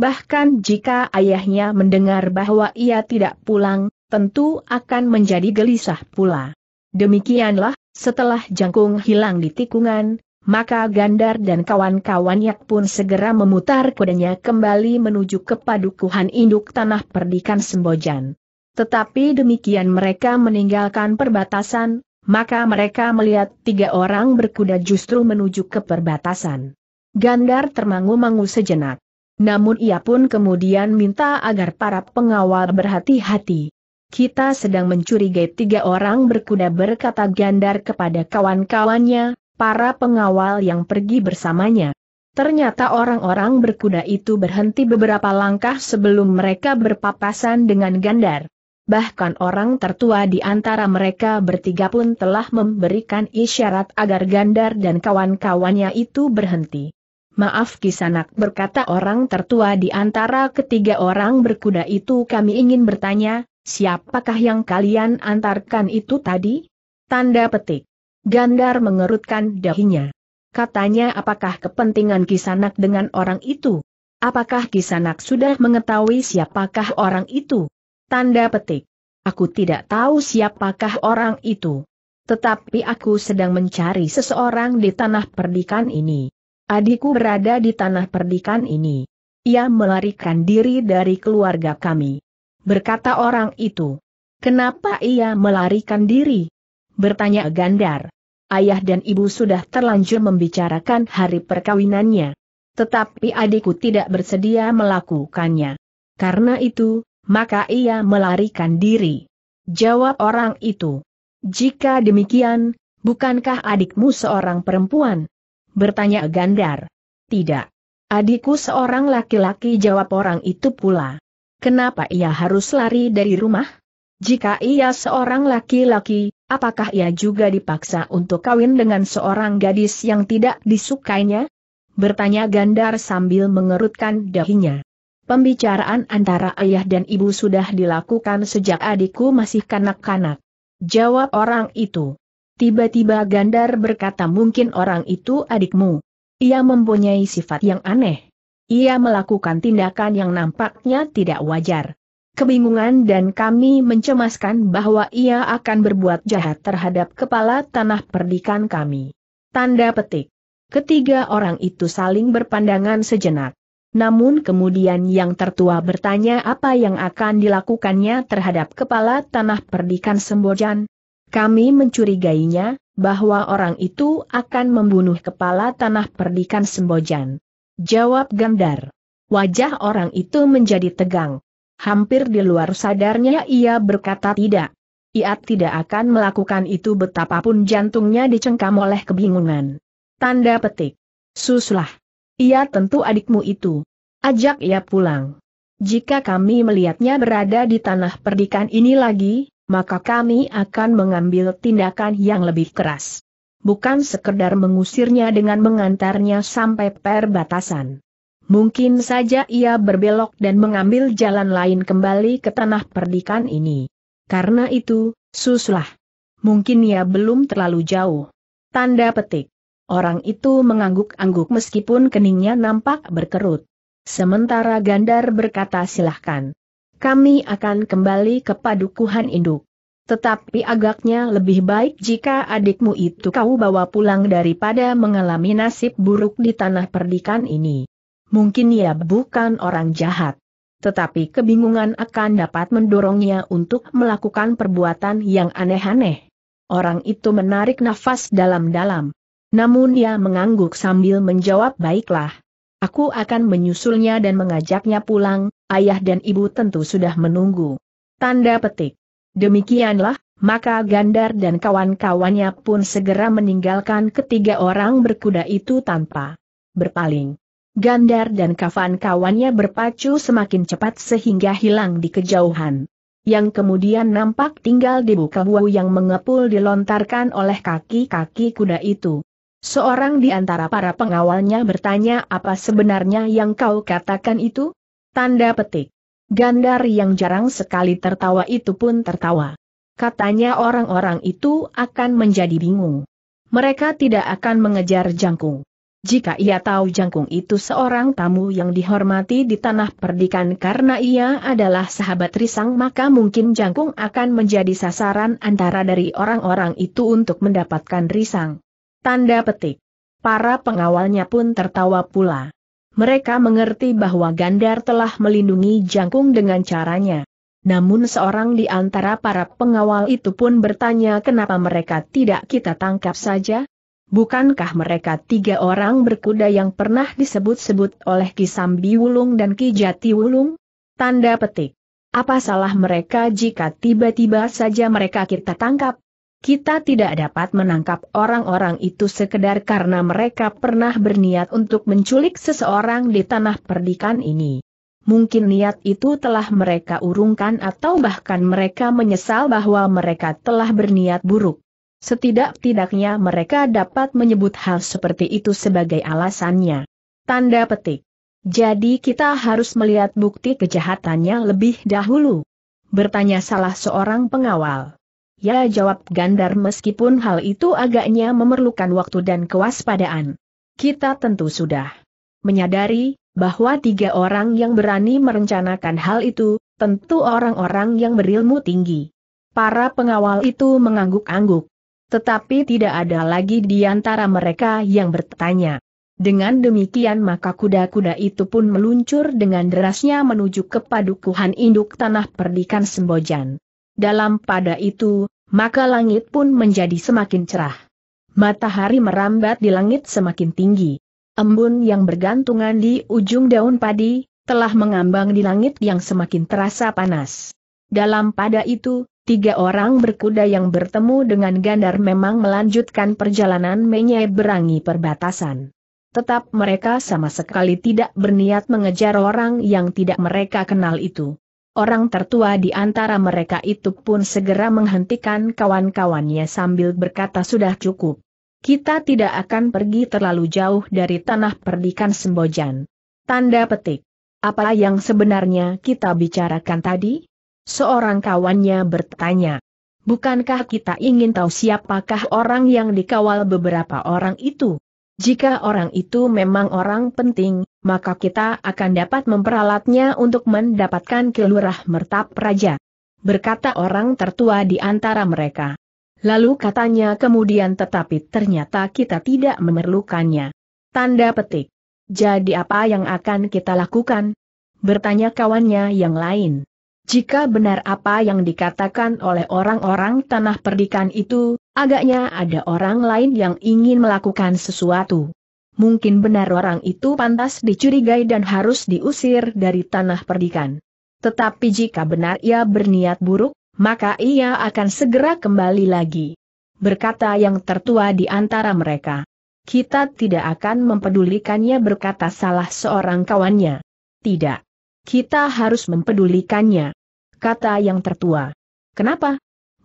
[SPEAKER 1] Bahkan jika ayahnya mendengar bahwa ia tidak pulang, tentu akan menjadi gelisah pula. Demikianlah, setelah jangkung hilang di tikungan, maka Gandar dan kawan-kawannya pun segera memutar kudanya kembali menuju ke padukuhan induk tanah perdikan Sembojan. Tetapi demikian mereka meninggalkan perbatasan, maka mereka melihat tiga orang berkuda justru menuju ke perbatasan. Gandar termangu-mangu sejenak. Namun ia pun kemudian minta agar para pengawal berhati-hati. Kita sedang mencurigai tiga orang berkuda berkata Gandar kepada kawan-kawannya, para pengawal yang pergi bersamanya. Ternyata orang-orang berkuda itu berhenti beberapa langkah sebelum mereka berpapasan dengan Gandar. Bahkan orang tertua di antara mereka bertiga pun telah memberikan isyarat agar Gandar dan kawan-kawannya itu berhenti. Maaf Kisanak berkata orang tertua di antara ketiga orang berkuda itu kami ingin bertanya, siapakah yang kalian antarkan itu tadi? Tanda petik. Gandar mengerutkan dahinya. Katanya apakah kepentingan Kisanak dengan orang itu? Apakah Kisanak sudah mengetahui siapakah orang itu? Tanda petik. Aku tidak tahu siapakah orang itu. Tetapi aku sedang mencari seseorang di tanah perdikan ini. Adikku berada di tanah perdikan ini. Ia melarikan diri dari keluarga kami. Berkata orang itu. Kenapa ia melarikan diri? Bertanya Gandar. Ayah dan ibu sudah terlanjur membicarakan hari perkawinannya. Tetapi adikku tidak bersedia melakukannya. Karena itu, maka ia melarikan diri. Jawab orang itu. Jika demikian, bukankah adikmu seorang perempuan? Bertanya Gandar. Tidak. Adikku seorang laki-laki jawab orang itu pula. Kenapa ia harus lari dari rumah? Jika ia seorang laki-laki, apakah ia juga dipaksa untuk kawin dengan seorang gadis yang tidak disukainya? Bertanya Gandar sambil mengerutkan dahinya. Pembicaraan antara ayah dan ibu sudah dilakukan sejak adikku masih kanak-kanak. Jawab orang itu. Tiba-tiba Gandar berkata mungkin orang itu adikmu. Ia mempunyai sifat yang aneh. Ia melakukan tindakan yang nampaknya tidak wajar. Kebingungan dan kami mencemaskan bahwa ia akan berbuat jahat terhadap kepala tanah perdikan kami. Tanda petik. Ketiga orang itu saling berpandangan sejenak. Namun kemudian yang tertua bertanya apa yang akan dilakukannya terhadap kepala tanah perdikan Sembojan, kami mencurigainya, bahwa orang itu akan membunuh kepala tanah perdikan Sembojan. Jawab Gandar. Wajah orang itu menjadi tegang. Hampir di luar sadarnya ia berkata tidak. Ia tidak akan melakukan itu betapapun jantungnya dicengkam oleh kebingungan. Tanda petik. Suslah. Ia tentu adikmu itu. Ajak ia pulang. Jika kami melihatnya berada di tanah perdikan ini lagi, maka kami akan mengambil tindakan yang lebih keras. Bukan sekedar mengusirnya dengan mengantarnya sampai perbatasan. Mungkin saja ia berbelok dan mengambil jalan lain kembali ke tanah perdikan ini. Karena itu, suslah. Mungkin ia belum terlalu jauh. Tanda petik. Orang itu mengangguk-angguk meskipun keningnya nampak berkerut. Sementara Gandar berkata silahkan kami akan kembali ke padukuhan induk. Tetapi agaknya lebih baik jika adikmu itu kau bawa pulang daripada mengalami nasib buruk di tanah perdikan ini. Mungkin ia bukan orang jahat. Tetapi kebingungan akan dapat mendorongnya untuk melakukan perbuatan yang aneh-aneh. Orang itu menarik nafas dalam-dalam. Namun ia mengangguk sambil menjawab baiklah. Aku akan menyusulnya dan mengajaknya pulang, ayah dan ibu tentu sudah menunggu. Tanda petik. Demikianlah, maka Gandar dan kawan-kawannya pun segera meninggalkan ketiga orang berkuda itu tanpa berpaling. Gandar dan kawan-kawannya berpacu semakin cepat sehingga hilang di kejauhan. Yang kemudian nampak tinggal di buka buah yang mengepul dilontarkan oleh kaki-kaki kuda itu. Seorang di antara para pengawalnya bertanya apa sebenarnya yang kau katakan itu? Tanda petik. Gandar yang jarang sekali tertawa itu pun tertawa. Katanya orang-orang itu akan menjadi bingung. Mereka tidak akan mengejar jangkung. Jika ia tahu jangkung itu seorang tamu yang dihormati di tanah perdikan karena ia adalah sahabat Risang maka mungkin jangkung akan menjadi sasaran antara dari orang-orang itu untuk mendapatkan Risang. Tanda petik. Para pengawalnya pun tertawa pula. Mereka mengerti bahwa Gandar telah melindungi Jangkung dengan caranya. Namun seorang di antara para pengawal itu pun bertanya kenapa mereka tidak kita tangkap saja? Bukankah mereka tiga orang berkuda yang pernah disebut-sebut oleh Ki Sambi Wulung dan Ki Jati Wulung? Tanda petik. Apa salah mereka jika tiba-tiba saja mereka kita tangkap? Kita tidak dapat menangkap orang-orang itu sekedar karena mereka pernah berniat untuk menculik seseorang di tanah perdikan ini. Mungkin niat itu telah mereka urungkan atau bahkan mereka menyesal bahwa mereka telah berniat buruk. Setidak-tidaknya mereka dapat menyebut hal seperti itu sebagai alasannya. Tanda petik. Jadi kita harus melihat bukti kejahatannya lebih dahulu. Bertanya salah seorang pengawal. Ya jawab Gandar meskipun hal itu agaknya memerlukan waktu dan kewaspadaan. Kita tentu sudah menyadari bahwa tiga orang yang berani merencanakan hal itu, tentu orang-orang yang berilmu tinggi. Para pengawal itu mengangguk-angguk. Tetapi tidak ada lagi di antara mereka yang bertanya. Dengan demikian maka kuda-kuda itu pun meluncur dengan derasnya menuju ke padukuhan induk tanah perdikan Sembojan dalam pada itu, maka langit pun menjadi semakin cerah. Matahari merambat di langit semakin tinggi. Embun yang bergantungan di ujung daun padi, telah mengambang di langit yang semakin terasa panas. Dalam pada itu, tiga orang berkuda yang bertemu dengan Gandar memang melanjutkan perjalanan menyeberangi perbatasan. Tetap mereka sama sekali tidak berniat mengejar orang yang tidak mereka kenal itu. Orang tertua di antara mereka itu pun segera menghentikan kawan-kawannya sambil berkata sudah cukup. Kita tidak akan pergi terlalu jauh dari tanah perdikan Sembojan. Tanda petik. Apa yang sebenarnya kita bicarakan tadi? Seorang kawannya bertanya. Bukankah kita ingin tahu siapakah orang yang dikawal beberapa orang itu? Jika orang itu memang orang penting, maka kita akan dapat memperalatnya untuk mendapatkan kelurah mertap raja. Berkata orang tertua di antara mereka. Lalu katanya kemudian tetapi ternyata kita tidak memerlukannya. Tanda petik. Jadi apa yang akan kita lakukan? Bertanya kawannya yang lain. Jika benar apa yang dikatakan oleh orang-orang tanah perdikan itu, agaknya ada orang lain yang ingin melakukan sesuatu mungkin benar orang itu pantas dicurigai dan harus diusir dari tanah perdikan. Tetapi jika benar ia berniat buruk, maka ia akan segera kembali lagi. Berkata yang tertua di antara mereka. Kita tidak akan mempedulikannya berkata salah seorang kawannya. Tidak. Kita harus mempedulikannya. Kata yang tertua. Kenapa?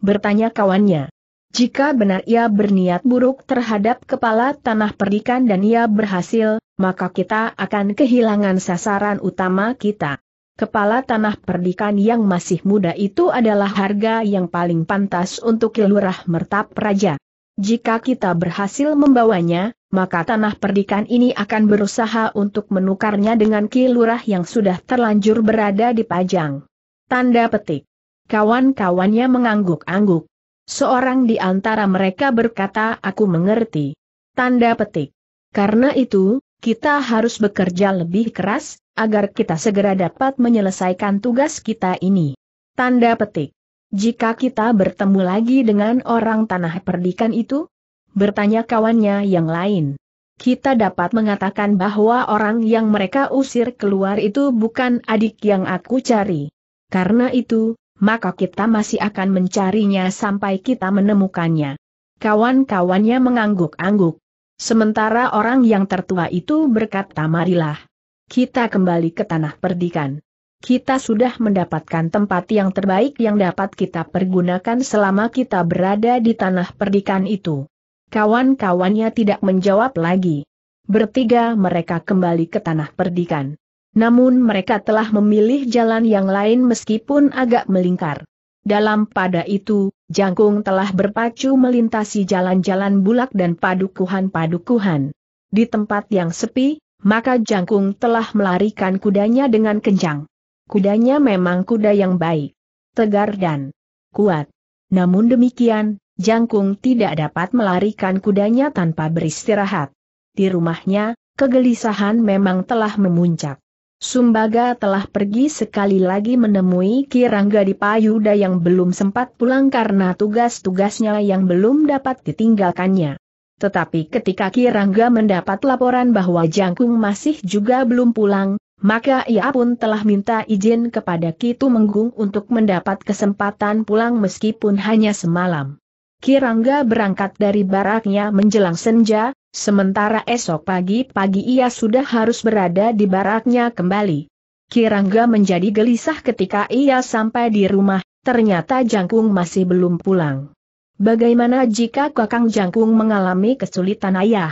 [SPEAKER 1] Bertanya kawannya. Jika benar ia berniat buruk terhadap kepala tanah perdikan dan ia berhasil, maka kita akan kehilangan sasaran utama kita. Kepala tanah perdikan yang masih muda itu adalah harga yang paling pantas untuk kilurah mertap raja. Jika kita berhasil membawanya, maka tanah perdikan ini akan berusaha untuk menukarnya dengan kilurah yang sudah terlanjur berada di Pajang. Tanda petik. Kawan-kawannya mengangguk-angguk. Seorang di antara mereka berkata aku mengerti. Tanda petik. Karena itu, kita harus bekerja lebih keras, agar kita segera dapat menyelesaikan tugas kita ini. Tanda petik. Jika kita bertemu lagi dengan orang tanah perdikan itu? Bertanya kawannya yang lain. Kita dapat mengatakan bahwa orang yang mereka usir keluar itu bukan adik yang aku cari. Karena itu, maka kita masih akan mencarinya sampai kita menemukannya. Kawan-kawannya mengangguk-angguk. Sementara orang yang tertua itu berkata marilah. Kita kembali ke tanah perdikan. Kita sudah mendapatkan tempat yang terbaik yang dapat kita pergunakan selama kita berada di tanah perdikan itu. Kawan-kawannya tidak menjawab lagi. Bertiga mereka kembali ke tanah perdikan. Namun mereka telah memilih jalan yang lain meskipun agak melingkar. Dalam pada itu, Jangkung telah berpacu melintasi jalan-jalan bulak dan padukuhan-padukuhan. Di tempat yang sepi, maka Jangkung telah melarikan kudanya dengan kencang. Kudanya memang kuda yang baik, tegar dan kuat. Namun demikian, Jangkung tidak dapat melarikan kudanya tanpa beristirahat. Di rumahnya, kegelisahan memang telah memuncak. Sumbaga telah pergi sekali lagi menemui Kirangga di Payuda yang belum sempat pulang karena tugas-tugasnya yang belum dapat ditinggalkannya. Tetapi ketika Kirangga mendapat laporan bahwa Jangkung masih juga belum pulang, maka ia pun telah minta izin kepada Kitu Menggung untuk mendapat kesempatan pulang meskipun hanya semalam. Kirangga berangkat dari baraknya menjelang senja, Sementara esok pagi-pagi ia sudah harus berada di baraknya kembali. Kirangga menjadi gelisah ketika ia sampai di rumah, ternyata Jangkung masih belum pulang. Bagaimana jika Kakang Jangkung mengalami kesulitan ayah?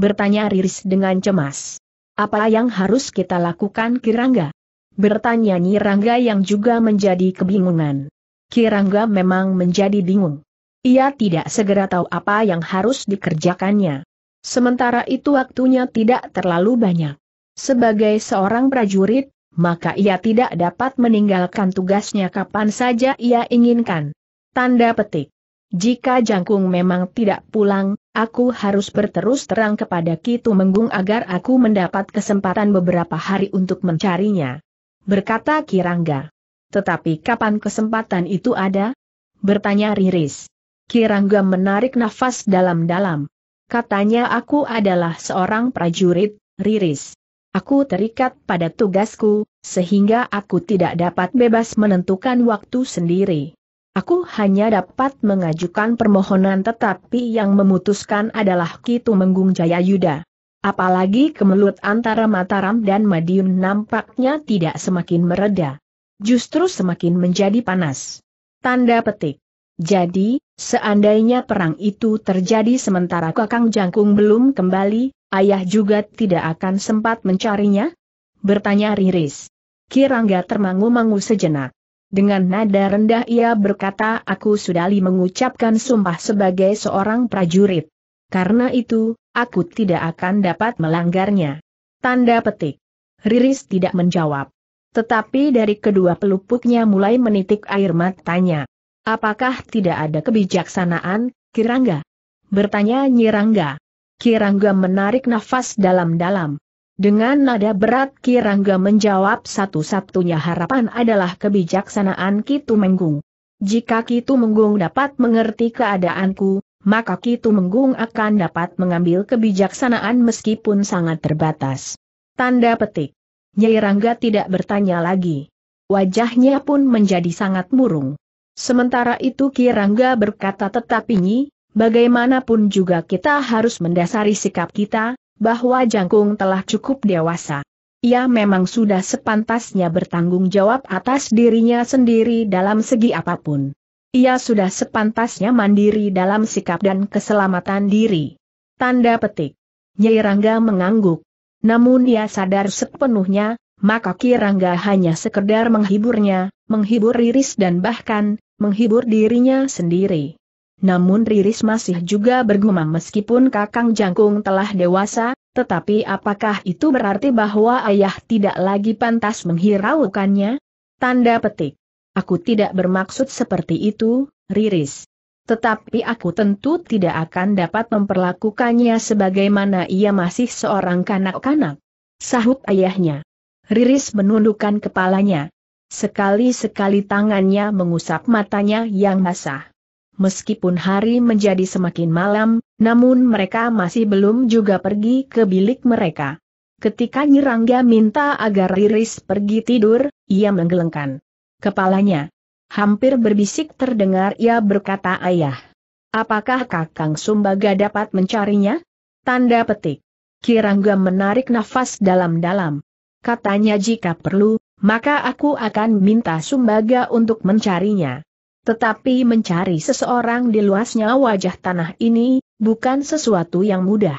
[SPEAKER 1] Bertanya Riris dengan cemas. Apa yang harus kita lakukan Kirangga? Bertanya Rangga yang juga menjadi kebingungan. Kirangga memang menjadi bingung. Ia tidak segera tahu apa yang harus dikerjakannya. Sementara itu waktunya tidak terlalu banyak. Sebagai seorang prajurit, maka ia tidak dapat meninggalkan tugasnya kapan saja ia inginkan. Tanda petik. Jika Jangkung memang tidak pulang, aku harus berterus terang kepada Kitu Menggung agar aku mendapat kesempatan beberapa hari untuk mencarinya. Berkata Kirangga. Tetapi kapan kesempatan itu ada? Bertanya Riris. Kirangga menarik nafas dalam-dalam. Katanya aku adalah seorang prajurit, Riris. Aku terikat pada tugasku, sehingga aku tidak dapat bebas menentukan waktu sendiri. Aku hanya dapat mengajukan permohonan tetapi yang memutuskan adalah Kitu Menggung Jaya Yuda. Apalagi kemelut antara Mataram dan Madiun nampaknya tidak semakin mereda. Justru semakin menjadi panas. Tanda petik. Jadi, seandainya perang itu terjadi sementara Kakang Jangkung belum kembali, ayah juga tidak akan sempat mencarinya? Bertanya Riris. Kirangga termangu-mangu sejenak. Dengan nada rendah ia berkata aku sudah li mengucapkan sumpah sebagai seorang prajurit. Karena itu, aku tidak akan dapat melanggarnya. Tanda petik. Riris tidak menjawab. Tetapi dari kedua pelupuknya mulai menitik air matanya. Apakah tidak ada kebijaksanaan, Kirangga? Bertanya Nyirangga. Kirangga menarik nafas dalam-dalam. Dengan nada berat Kirangga menjawab satu-satunya harapan adalah kebijaksanaan Kitu Menggung. Jika Kitu Menggung dapat mengerti keadaanku, maka Kitu Menggung akan dapat mengambil kebijaksanaan meskipun sangat terbatas. Tanda petik. Nyai Rangga tidak bertanya lagi. Wajahnya pun menjadi sangat murung. Sementara itu Kirangga berkata tetapi Nyi, bagaimanapun juga kita harus mendasari sikap kita, bahwa Jangkung telah cukup dewasa. Ia memang sudah sepantasnya bertanggung jawab atas dirinya sendiri dalam segi apapun. Ia sudah sepantasnya mandiri dalam sikap dan keselamatan diri. Tanda petik. Nyai Rangga mengangguk. Namun ia sadar sepenuhnya, maka Kirangga hanya sekedar menghiburnya, menghibur Riris dan bahkan, menghibur dirinya sendiri. Namun Riris masih juga bergumam meskipun Kakang Jangkung telah dewasa, tetapi apakah itu berarti bahwa ayah tidak lagi pantas menghiraukannya? Tanda petik. Aku tidak bermaksud seperti itu, Riris. Tetapi aku tentu tidak akan dapat memperlakukannya sebagaimana ia masih seorang kanak-kanak. Sahut ayahnya. Riris menundukkan kepalanya. Sekali-sekali tangannya mengusap matanya yang basah. Meskipun hari menjadi semakin malam, namun mereka masih belum juga pergi ke bilik mereka. Ketika Nyirangga minta agar Riris pergi tidur, ia menggelengkan kepalanya. Hampir berbisik terdengar ia berkata ayah. Apakah Kakang Sumbaga dapat mencarinya? Tanda petik. Kirangga menarik nafas dalam-dalam. Katanya jika perlu, maka aku akan minta sumbaga untuk mencarinya. Tetapi mencari seseorang di luasnya wajah tanah ini, bukan sesuatu yang mudah.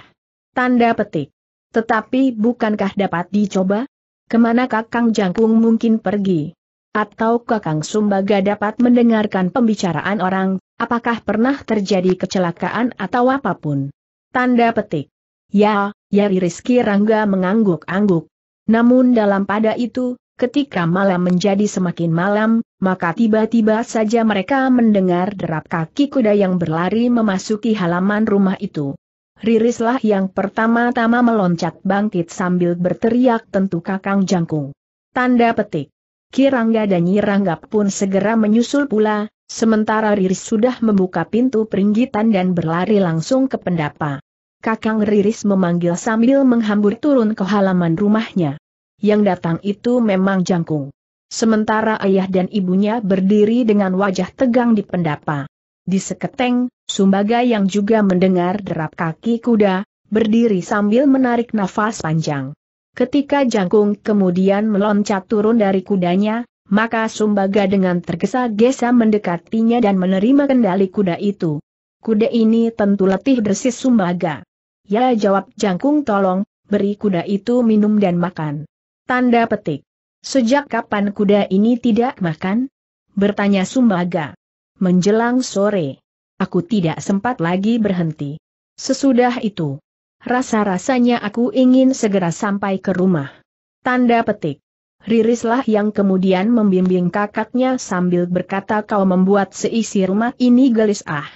[SPEAKER 1] Tanda petik. Tetapi bukankah dapat dicoba? Kemana kakang jangkung mungkin pergi? Atau kakang sumbaga dapat mendengarkan pembicaraan orang, apakah pernah terjadi kecelakaan atau apapun? Tanda petik. Ya, Yari Rizki Rangga mengangguk-angguk. Namun dalam pada itu, Ketika malam menjadi semakin malam, maka tiba-tiba saja mereka mendengar derap kaki kuda yang berlari memasuki halaman rumah itu. Ririslah yang pertama-tama meloncat bangkit sambil berteriak tentu kakang jangkung. Tanda petik. Kirangga dan Nyiranggap pun segera menyusul pula, sementara Riris sudah membuka pintu peringgitan dan berlari langsung ke pendapa. Kakang Riris memanggil sambil menghambur turun ke halaman rumahnya yang datang itu memang jangkung. Sementara ayah dan ibunya berdiri dengan wajah tegang di pendapa. Di seketeng, Sumbaga yang juga mendengar derap kaki kuda, berdiri sambil menarik nafas panjang. Ketika jangkung kemudian meloncat turun dari kudanya, maka Sumbaga dengan tergesa-gesa mendekatinya dan menerima kendali kuda itu. Kuda ini tentu letih bersis Sumbaga. Ya jawab jangkung tolong, beri kuda itu minum dan makan. Tanda petik. Sejak kapan kuda ini tidak makan? Bertanya Sumbaga. Menjelang sore. Aku tidak sempat lagi berhenti. Sesudah itu. Rasa-rasanya aku ingin segera sampai ke rumah. Tanda petik. Ririslah yang kemudian membimbing kakaknya sambil berkata kau membuat seisi rumah ini gelis ah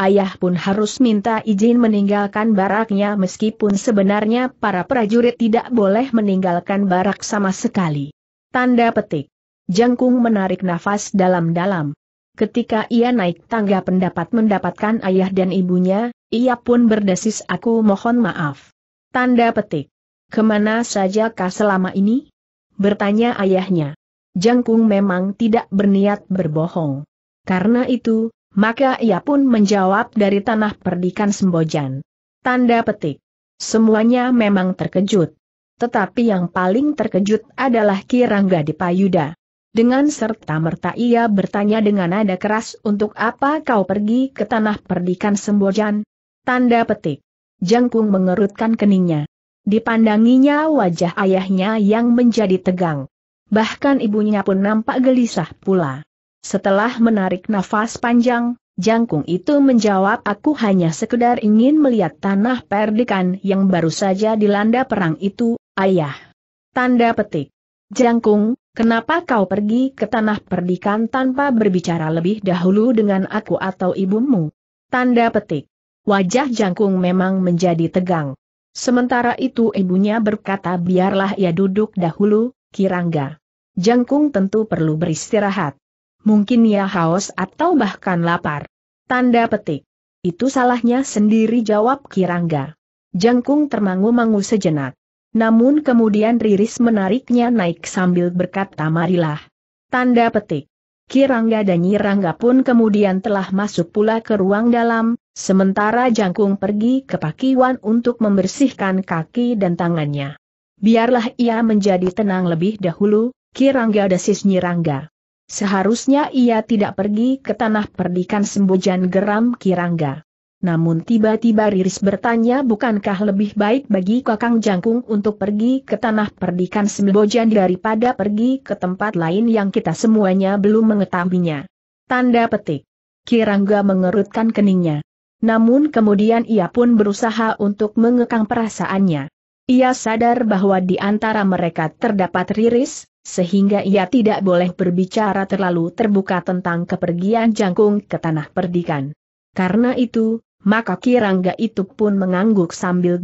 [SPEAKER 1] ayah pun harus minta izin meninggalkan baraknya meskipun sebenarnya para prajurit tidak boleh meninggalkan barak sama sekali. Tanda petik. Jangkung menarik nafas dalam-dalam. Ketika ia naik tangga pendapat mendapatkan ayah dan ibunya, ia pun berdesis aku mohon maaf. Tanda petik. Kemana kah selama ini? Bertanya ayahnya. Jangkung memang tidak berniat berbohong. Karena itu, maka ia pun menjawab dari tanah perdikan Sembojan. Tanda petik. Semuanya memang terkejut. Tetapi yang paling terkejut adalah Kirangga Dipayuda. Dengan serta-merta ia bertanya dengan nada keras untuk apa kau pergi ke tanah perdikan Sembojan? Tanda petik. Jangkung mengerutkan keningnya. Dipandanginya wajah ayahnya yang menjadi tegang. Bahkan ibunya pun nampak gelisah pula. Setelah menarik nafas panjang, jangkung itu menjawab aku hanya sekedar ingin melihat tanah perdikan yang baru saja dilanda perang itu, ayah. Tanda petik. Jangkung, kenapa kau pergi ke tanah perdikan tanpa berbicara lebih dahulu dengan aku atau ibumu? Tanda petik. Wajah jangkung memang menjadi tegang. Sementara itu ibunya berkata biarlah ia duduk dahulu, Kirangga. Jangkung tentu perlu beristirahat mungkin ia haus atau bahkan lapar. Tanda petik. Itu salahnya sendiri jawab Kirangga. Jangkung termangu-mangu sejenak. Namun kemudian Riris menariknya naik sambil berkata marilah. Tanda petik. Kirangga dan Nyirangga pun kemudian telah masuk pula ke ruang dalam, sementara Jangkung pergi ke pakiwan untuk membersihkan kaki dan tangannya. Biarlah ia menjadi tenang lebih dahulu, Kirangga desis Nyirangga. Seharusnya ia tidak pergi ke tanah perdikan sembujan geram Kirangga. Namun tiba-tiba Riris bertanya bukankah lebih baik bagi Kakang Jangkung untuk pergi ke tanah perdikan sembojan daripada pergi ke tempat lain yang kita semuanya belum mengetahuinya. Tanda petik. Kirangga mengerutkan keningnya. Namun kemudian ia pun berusaha untuk mengekang perasaannya. Ia sadar bahwa di antara mereka terdapat Riris, sehingga ia tidak boleh berbicara terlalu terbuka tentang kepergian Jangkung ke tanah perdikan. Karena itu, maka Kirangga itu pun mengangguk sambil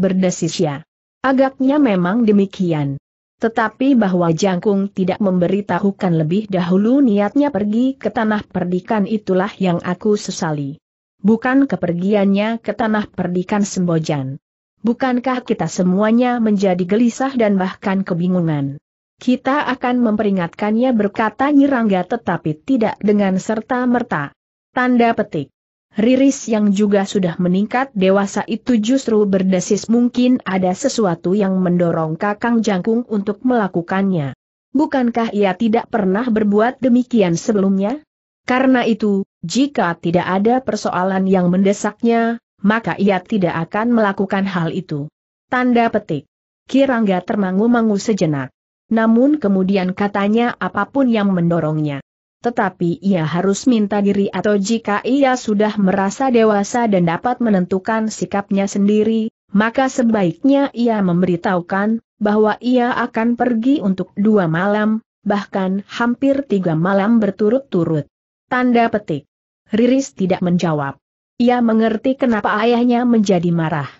[SPEAKER 1] ya. Agaknya memang demikian. Tetapi bahwa Jangkung tidak memberitahukan lebih dahulu niatnya pergi ke tanah perdikan itulah yang aku sesali. Bukan kepergiannya ke tanah perdikan Sembojan. Bukankah kita semuanya menjadi gelisah dan bahkan kebingungan? Kita akan memperingatkannya berkata Nyirangga tetapi tidak dengan serta-merta. Tanda petik. Riris yang juga sudah meningkat dewasa itu justru berdesis mungkin ada sesuatu yang mendorong Kakang Jangkung untuk melakukannya. Bukankah ia tidak pernah berbuat demikian sebelumnya? Karena itu, jika tidak ada persoalan yang mendesaknya, maka ia tidak akan melakukan hal itu. Tanda petik. Kirangga termangu-mangu sejenak. Namun kemudian katanya apapun yang mendorongnya. Tetapi ia harus minta diri atau jika ia sudah merasa dewasa dan dapat menentukan sikapnya sendiri, maka sebaiknya ia memberitahukan bahwa ia akan pergi untuk dua malam, bahkan hampir tiga malam berturut-turut. Tanda petik. Riris tidak menjawab. Ia mengerti kenapa ayahnya menjadi marah.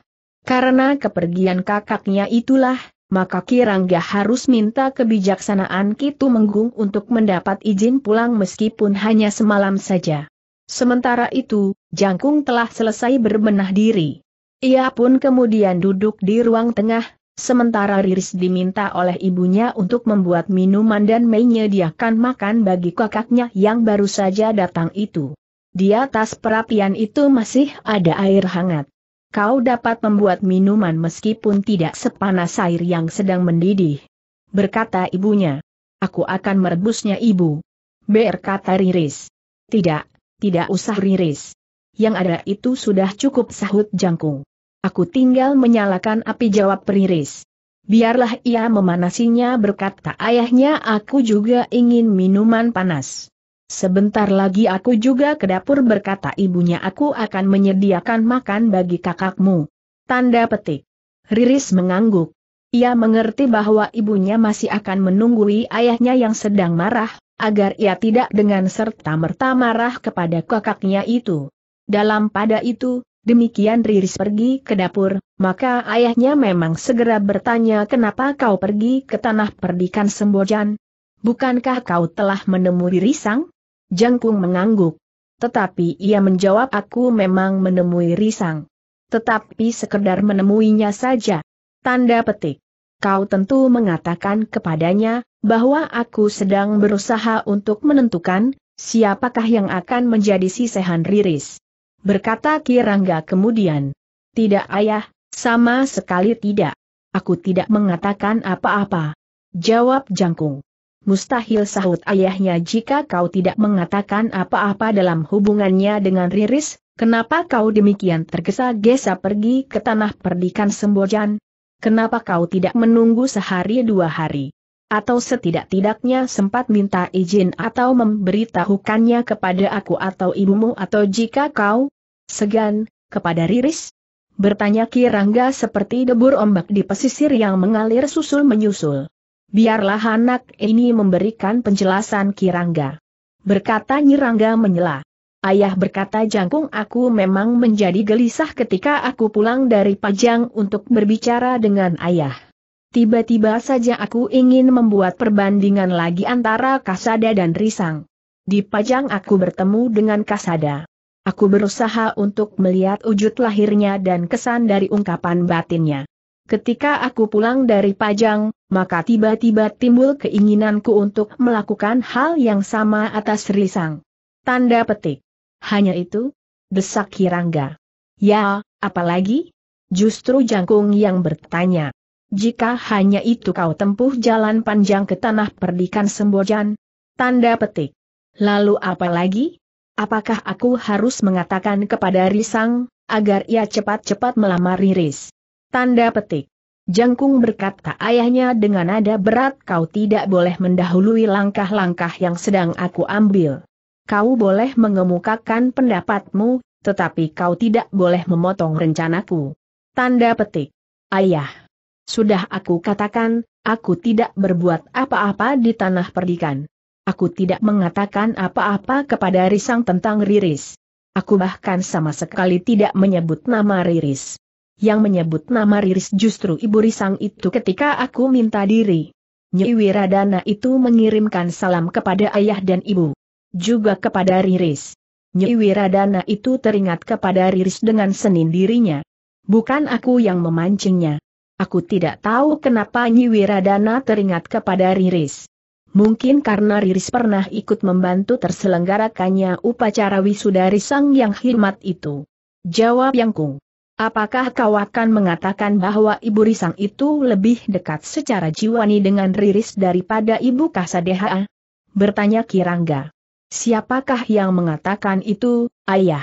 [SPEAKER 1] Karena kepergian kakaknya itulah, maka Kirangga harus minta kebijaksanaan Kitu Menggung untuk mendapat izin pulang meskipun hanya semalam saja. Sementara itu, Jangkung telah selesai berbenah diri. Ia pun kemudian duduk di ruang tengah, sementara Riris diminta oleh ibunya untuk membuat minuman dan menyediakan makan bagi kakaknya yang baru saja datang itu. Di atas perapian itu masih ada air hangat kau dapat membuat minuman meskipun tidak sepanas air yang sedang mendidih. Berkata ibunya, aku akan merebusnya ibu. Berkata Riris. Tidak, tidak usah Riris. Yang ada itu sudah cukup sahut jangkung. Aku tinggal menyalakan api jawab Riris. Biarlah ia memanasinya berkata ayahnya aku juga ingin minuman panas. Sebentar lagi aku juga ke dapur berkata ibunya aku akan menyediakan makan bagi kakakmu. Tanda petik. Riris mengangguk. Ia mengerti bahwa ibunya masih akan menunggui ayahnya yang sedang marah, agar ia tidak dengan serta-merta marah kepada kakaknya itu. Dalam pada itu, demikian Riris pergi ke dapur, maka ayahnya memang segera bertanya kenapa kau pergi ke tanah perdikan Sembojan? Bukankah kau telah menemui Risang? Jangkung mengangguk. Tetapi ia menjawab aku memang menemui Risang. Tetapi sekedar menemuinya saja. Tanda petik. Kau tentu mengatakan kepadanya, bahwa aku sedang berusaha untuk menentukan, siapakah yang akan menjadi sisehan Riris. Berkata Kirangga kemudian. Tidak ayah, sama sekali tidak. Aku tidak mengatakan apa-apa. Jawab Jangkung. Mustahil sahut ayahnya jika kau tidak mengatakan apa-apa dalam hubungannya dengan Riris, kenapa kau demikian tergesa-gesa pergi ke tanah perdikan Sembojan? Kenapa kau tidak menunggu sehari dua hari? Atau setidak-tidaknya sempat minta izin atau memberitahukannya kepada aku atau ibumu atau jika kau segan, kepada Riris? Bertanya Kirangga seperti debur ombak di pesisir yang mengalir susul-menyusul. Biarlah anak ini memberikan penjelasan Kirangga. Berkata Nyirangga menyela. Ayah berkata jangkung aku memang menjadi gelisah ketika aku pulang dari Pajang untuk berbicara dengan ayah. Tiba-tiba saja aku ingin membuat perbandingan lagi antara Kasada dan Risang. Di Pajang aku bertemu dengan Kasada. Aku berusaha untuk melihat wujud lahirnya dan kesan dari ungkapan batinnya. Ketika aku pulang dari Pajang, maka tiba-tiba timbul keinginanku untuk melakukan hal yang sama atas Risang. Tanda petik. Hanya itu? Desak Kirangga. Ya, apalagi? Justru Jangkung yang bertanya. Jika hanya itu kau tempuh jalan panjang ke tanah perdikan Sembojan? Tanda petik. Lalu apalagi? Apakah aku harus mengatakan kepada Risang, agar ia cepat-cepat melamar Riris? Tanda petik. Jangkung berkata ayahnya dengan nada berat kau tidak boleh mendahului langkah-langkah yang sedang aku ambil. Kau boleh mengemukakan pendapatmu, tetapi kau tidak boleh memotong rencanaku. Tanda petik. Ayah. Sudah aku katakan, aku tidak berbuat apa-apa di tanah perdikan. Aku tidak mengatakan apa-apa kepada Risang tentang Riris. Aku bahkan sama sekali tidak menyebut nama Riris. Yang menyebut nama Riris justru Ibu Risang itu ketika aku minta diri. Nyi Wiradana itu mengirimkan salam kepada ayah dan ibu. Juga kepada Riris. Nyi Wiradana itu teringat kepada Riris dengan senin dirinya. Bukan aku yang memancingnya. Aku tidak tahu kenapa Nyi Wiradana teringat kepada Riris. Mungkin karena Riris pernah ikut membantu terselenggarakannya upacara wisuda Risang yang khidmat itu. Jawab Yangkung. Apakah kau akan mengatakan bahwa Ibu Risang itu lebih dekat secara jiwani dengan Riris daripada Ibu Kasadeha? Bertanya Kirangga. Siapakah yang mengatakan itu, ayah?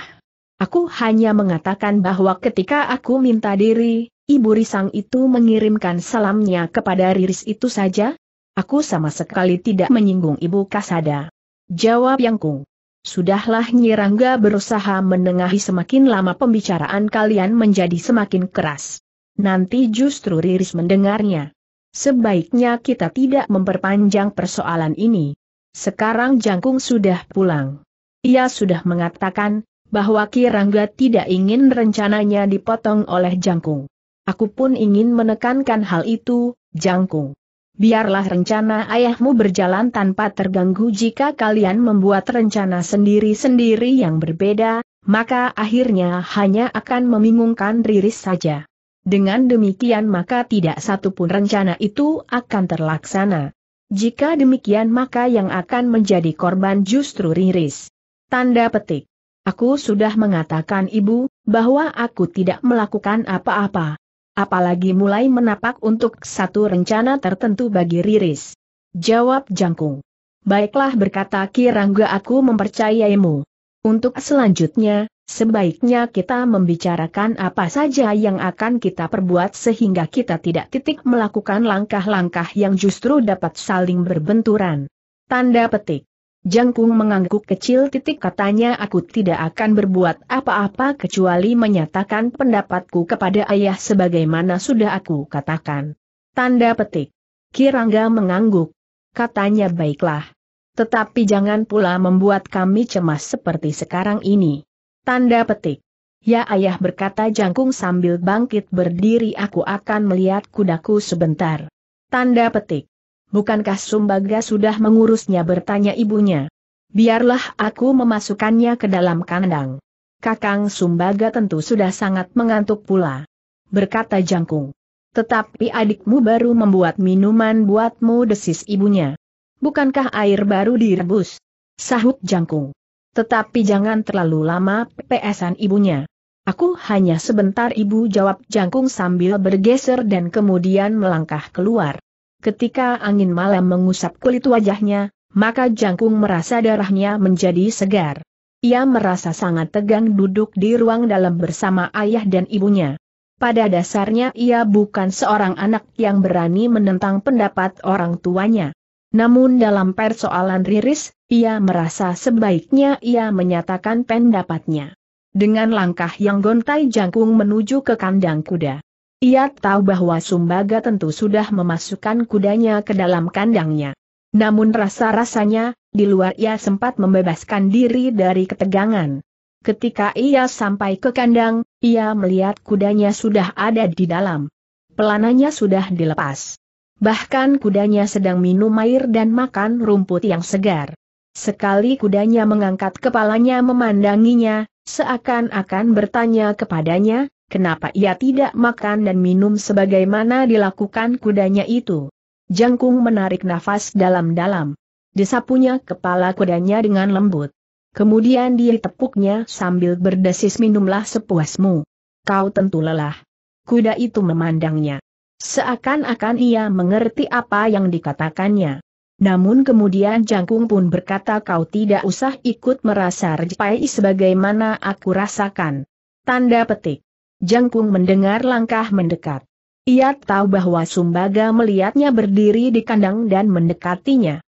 [SPEAKER 1] Aku hanya mengatakan bahwa ketika aku minta diri, Ibu Risang itu mengirimkan salamnya kepada Riris itu saja? Aku sama sekali tidak menyinggung Ibu Kasada. Jawab Yangkung. Sudahlah Nyi berusaha menengahi semakin lama pembicaraan kalian menjadi semakin keras. Nanti justru Riris mendengarnya. Sebaiknya kita tidak memperpanjang persoalan ini. Sekarang Jangkung sudah pulang. Ia sudah mengatakan, bahwa Kirangga tidak ingin rencananya dipotong oleh Jangkung. Aku pun ingin menekankan hal itu, Jangkung. Biarlah rencana ayahmu berjalan tanpa terganggu jika kalian membuat rencana sendiri-sendiri yang berbeda, maka akhirnya hanya akan membingungkan Riris saja. Dengan demikian maka tidak satupun rencana itu akan terlaksana. Jika demikian maka yang akan menjadi korban justru Riris. Tanda petik. Aku sudah mengatakan ibu, bahwa aku tidak melakukan apa-apa. Apalagi mulai menapak untuk satu rencana tertentu bagi Riris. Jawab Jangkung. Baiklah berkata Kirangga aku mempercayaimu. Untuk selanjutnya, sebaiknya kita membicarakan apa saja yang akan kita perbuat sehingga kita tidak titik melakukan langkah-langkah yang justru dapat saling berbenturan. Tanda petik. Jangkung mengangguk kecil titik katanya aku tidak akan berbuat apa-apa kecuali menyatakan pendapatku kepada ayah sebagaimana sudah aku katakan. Tanda petik. Kirangga mengangguk. Katanya baiklah. Tetapi jangan pula membuat kami cemas seperti sekarang ini. Tanda petik. Ya ayah berkata jangkung sambil bangkit berdiri aku akan melihat kudaku sebentar. Tanda petik. Bukankah Sumbaga sudah mengurusnya bertanya ibunya. Biarlah aku memasukkannya ke dalam kandang. Kakang Sumbaga tentu sudah sangat mengantuk pula. Berkata Jangkung. Tetapi adikmu baru membuat minuman buatmu desis ibunya. Bukankah air baru direbus? Sahut Jangkung. Tetapi jangan terlalu lama pepesan ibunya. Aku hanya sebentar ibu jawab Jangkung sambil bergeser dan kemudian melangkah keluar. Ketika angin malam mengusap kulit wajahnya, maka jangkung merasa darahnya menjadi segar. Ia merasa sangat tegang duduk di ruang dalam bersama ayah dan ibunya. Pada dasarnya ia bukan seorang anak yang berani menentang pendapat orang tuanya. Namun dalam persoalan Riris, ia merasa sebaiknya ia menyatakan pendapatnya. Dengan langkah yang gontai jangkung menuju ke kandang kuda. Ia tahu bahwa Sumbaga tentu sudah memasukkan kudanya ke dalam kandangnya. Namun rasa-rasanya, di luar ia sempat membebaskan diri dari ketegangan. Ketika ia sampai ke kandang, ia melihat kudanya sudah ada di dalam. Pelananya sudah dilepas. Bahkan kudanya sedang minum air dan makan rumput yang segar. Sekali kudanya mengangkat kepalanya memandanginya, seakan-akan bertanya kepadanya, kenapa ia tidak makan dan minum sebagaimana dilakukan kudanya itu. Jangkung menarik nafas dalam-dalam. Disapunya kepala kudanya dengan lembut. Kemudian dia tepuknya sambil berdesis minumlah sepuasmu. Kau tentu lelah. Kuda itu memandangnya. Seakan-akan ia mengerti apa yang dikatakannya. Namun kemudian Jangkung pun berkata kau tidak usah ikut merasa rejepai sebagaimana aku rasakan. Tanda petik. Jangkung mendengar langkah mendekat. Ia tahu bahwa Sumbaga melihatnya berdiri di kandang dan mendekatinya.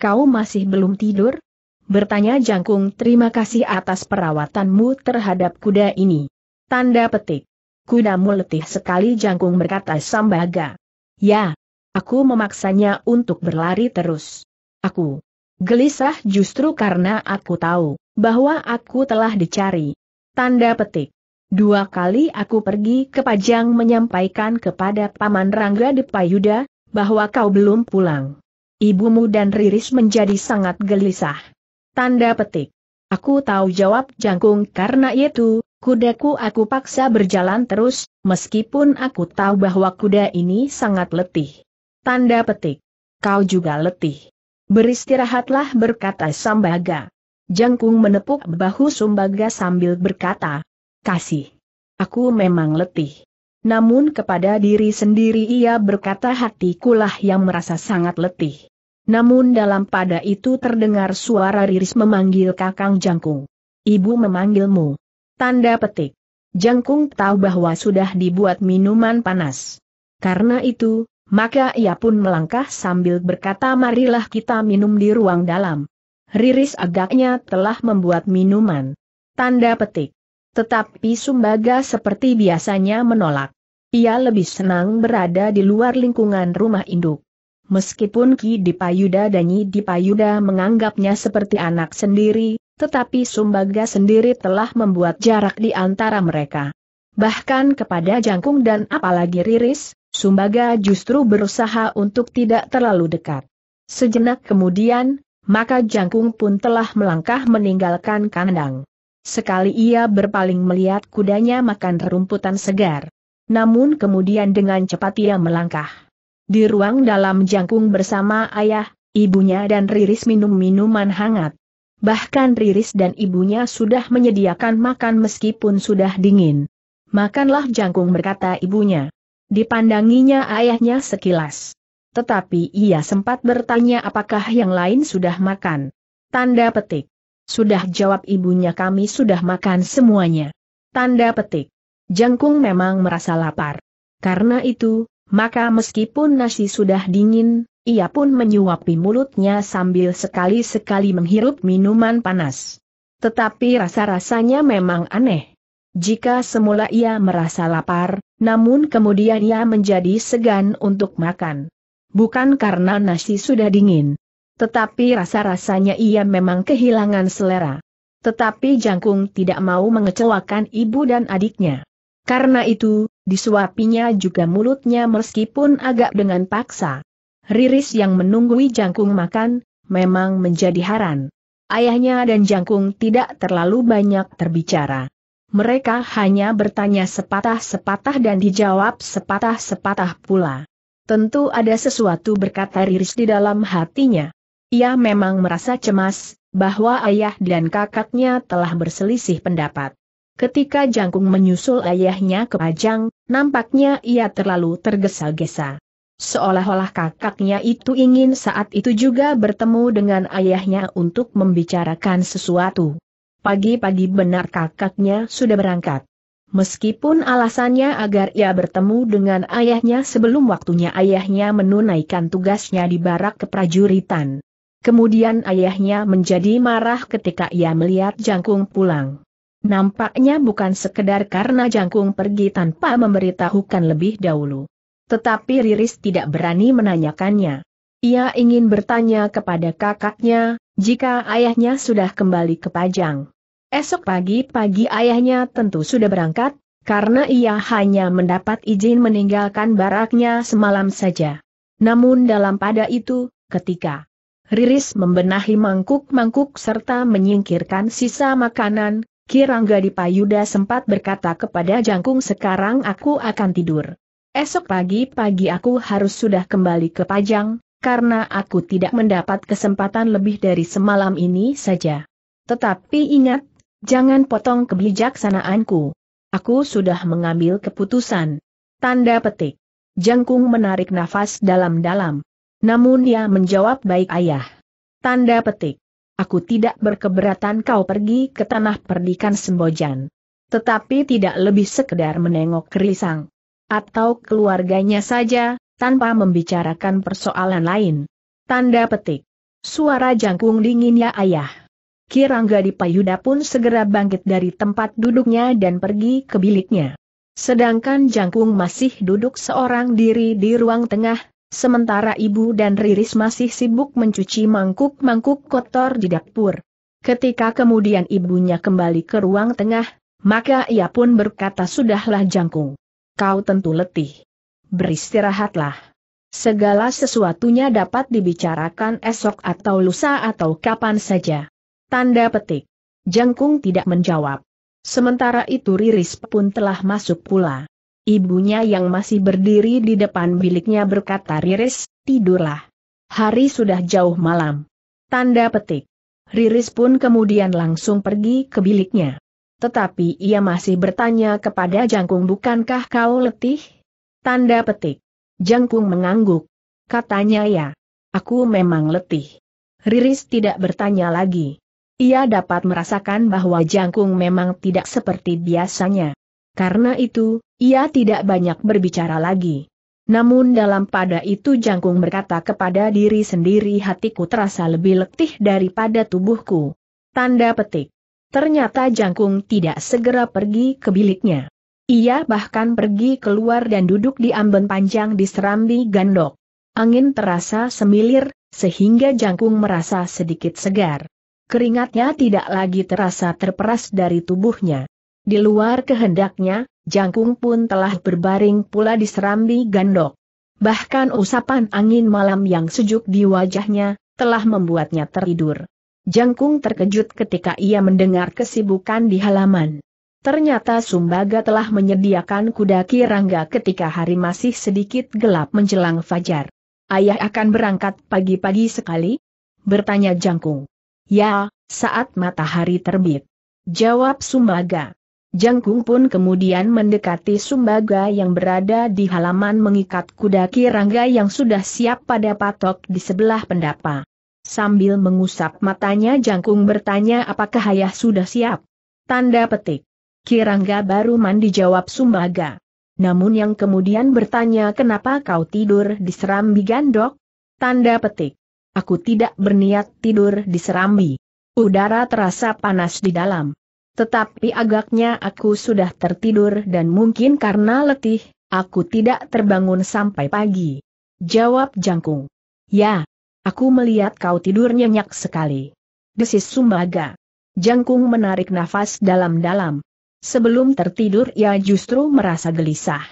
[SPEAKER 1] Kau masih belum tidur? Bertanya Jangkung terima kasih atas perawatanmu terhadap kuda ini. Tanda petik. Kudamu letih sekali Jangkung berkata Sambaga. Ya. Aku memaksanya untuk berlari terus. Aku gelisah justru karena aku tahu bahwa aku telah dicari. Tanda petik. Dua kali aku pergi ke Pajang menyampaikan kepada Paman Rangga Depayuda, bahwa kau belum pulang. Ibumu dan Riris menjadi sangat gelisah. Tanda petik. Aku tahu jawab jangkung karena itu, kudaku aku paksa berjalan terus, meskipun aku tahu bahwa kuda ini sangat letih. Tanda petik. Kau juga letih. Beristirahatlah berkata Sambaga. Jangkung menepuk bahu Sumbaga sambil berkata, kasih. Aku memang letih. Namun kepada diri sendiri ia berkata hatikulah yang merasa sangat letih. Namun dalam pada itu terdengar suara Riris memanggil Kakang Jangkung. Ibu memanggilmu. Tanda petik. Jangkung tahu bahwa sudah dibuat minuman panas. Karena itu, maka ia pun melangkah sambil berkata marilah kita minum di ruang dalam. Riris agaknya telah membuat minuman. Tanda petik. Tetapi Sumbaga seperti biasanya menolak. Ia lebih senang berada di luar lingkungan rumah induk. Meskipun Ki Dipayuda dan Nyi Dipayuda menganggapnya seperti anak sendiri, tetapi Sumbaga sendiri telah membuat jarak di antara mereka. Bahkan kepada Jangkung dan apalagi Riris, Sumbaga justru berusaha untuk tidak terlalu dekat. Sejenak kemudian, maka Jangkung pun telah melangkah meninggalkan kandang. Sekali ia berpaling melihat kudanya makan rerumputan segar. Namun kemudian dengan cepat ia melangkah. Di ruang dalam jangkung bersama ayah, ibunya dan Riris minum minuman hangat. Bahkan Riris dan ibunya sudah menyediakan makan meskipun sudah dingin. Makanlah jangkung berkata ibunya. Dipandanginya ayahnya sekilas. Tetapi ia sempat bertanya apakah yang lain sudah makan. Tanda petik. Sudah jawab ibunya kami sudah makan semuanya. Tanda petik. Jangkung memang merasa lapar. Karena itu, maka meskipun nasi sudah dingin, ia pun menyuapi mulutnya sambil sekali-sekali menghirup minuman panas. Tetapi rasa-rasanya memang aneh. Jika semula ia merasa lapar, namun kemudian ia menjadi segan untuk makan. Bukan karena nasi sudah dingin, tetapi rasa-rasanya ia memang kehilangan selera. Tetapi Jangkung tidak mau mengecewakan ibu dan adiknya. Karena itu, disuapinya juga mulutnya meskipun agak dengan paksa. Riris yang menunggui Jangkung makan, memang menjadi haran. Ayahnya dan Jangkung tidak terlalu banyak terbicara. Mereka hanya bertanya sepatah-sepatah dan dijawab sepatah-sepatah pula. Tentu ada sesuatu berkata Riris di dalam hatinya. Ia memang merasa cemas, bahwa ayah dan kakaknya telah berselisih pendapat. Ketika Jangkung menyusul ayahnya ke Pajang, nampaknya ia terlalu tergesa-gesa. Seolah-olah kakaknya itu ingin saat itu juga bertemu dengan ayahnya untuk membicarakan sesuatu. Pagi-pagi benar kakaknya sudah berangkat. Meskipun alasannya agar ia bertemu dengan ayahnya sebelum waktunya ayahnya menunaikan tugasnya di barak keprajuritan. Kemudian ayahnya menjadi marah ketika ia melihat Jangkung pulang. Nampaknya bukan sekedar karena Jangkung pergi tanpa memberitahukan lebih dahulu. Tetapi Riris tidak berani menanyakannya. Ia ingin bertanya kepada kakaknya, jika ayahnya sudah kembali ke Pajang. Esok pagi-pagi ayahnya tentu sudah berangkat, karena ia hanya mendapat izin meninggalkan baraknya semalam saja. Namun dalam pada itu, ketika Riris membenahi mangkuk-mangkuk serta menyingkirkan sisa makanan, Kirangga Dipayuda sempat berkata kepada Jangkung sekarang aku akan tidur. Esok pagi-pagi aku harus sudah kembali ke Pajang, karena aku tidak mendapat kesempatan lebih dari semalam ini saja. Tetapi ingat, jangan potong kebijaksanaanku. Aku sudah mengambil keputusan. Tanda petik. Jangkung menarik nafas dalam-dalam. Namun dia menjawab baik ayah. Tanda petik. Aku tidak berkeberatan kau pergi ke tanah perdikan Sembojan. Tetapi tidak lebih sekedar menengok kerisang. Atau keluarganya saja, tanpa membicarakan persoalan lain. Tanda petik. Suara jangkung dinginnya ayah. Kirangga di Payuda pun segera bangkit dari tempat duduknya dan pergi ke biliknya. Sedangkan Jangkung masih duduk seorang diri di ruang tengah, Sementara ibu dan Riris masih sibuk mencuci mangkuk-mangkuk kotor di dapur. Ketika kemudian ibunya kembali ke ruang tengah, maka ia pun berkata sudahlah jangkung. Kau tentu letih. Beristirahatlah. Segala sesuatunya dapat dibicarakan esok atau lusa atau kapan saja. Tanda petik. Jangkung tidak menjawab. Sementara itu Riris pun telah masuk pula. Ibunya yang masih berdiri di depan biliknya berkata Riris, tidurlah. Hari sudah jauh malam. Tanda petik. Riris pun kemudian langsung pergi ke biliknya. Tetapi ia masih bertanya kepada Jangkung bukankah kau letih? Tanda petik. Jangkung mengangguk. Katanya ya. Aku memang letih. Riris tidak bertanya lagi. Ia dapat merasakan bahwa Jangkung memang tidak seperti biasanya. Karena itu, ia tidak banyak berbicara lagi. Namun dalam pada itu Jangkung berkata kepada diri sendiri hatiku terasa lebih letih daripada tubuhku. Tanda petik. Ternyata Jangkung tidak segera pergi ke biliknya. Ia bahkan pergi keluar dan duduk di amben panjang di serambi gandok. Angin terasa semilir, sehingga Jangkung merasa sedikit segar. Keringatnya tidak lagi terasa terperas dari tubuhnya. Di luar kehendaknya, jangkung pun telah berbaring pula di serambi gandok. Bahkan usapan angin malam yang sejuk di wajahnya, telah membuatnya tertidur. Jangkung terkejut ketika ia mendengar kesibukan di halaman. Ternyata Sumbaga telah menyediakan kuda kirangga ketika hari masih sedikit gelap menjelang fajar. Ayah akan berangkat pagi-pagi sekali? Bertanya Jangkung. Ya, saat matahari terbit. Jawab Sumbaga. Jangkung pun kemudian mendekati sumbaga yang berada di halaman mengikat kuda kirangga yang sudah siap pada patok di sebelah pendapa. Sambil mengusap matanya Jangkung bertanya apakah ayah sudah siap. Tanda petik. Kirangga baru mandi jawab sumbaga. Namun yang kemudian bertanya kenapa kau tidur di serambi gandok? Tanda petik. Aku tidak berniat tidur di serambi. Udara terasa panas di dalam. Tetapi agaknya aku sudah tertidur dan mungkin karena letih, aku tidak terbangun sampai pagi. Jawab Jangkung. Ya, aku melihat kau tidur nyenyak sekali. Desis Sumbaga. Jangkung menarik nafas dalam-dalam. Sebelum tertidur ia justru merasa gelisah.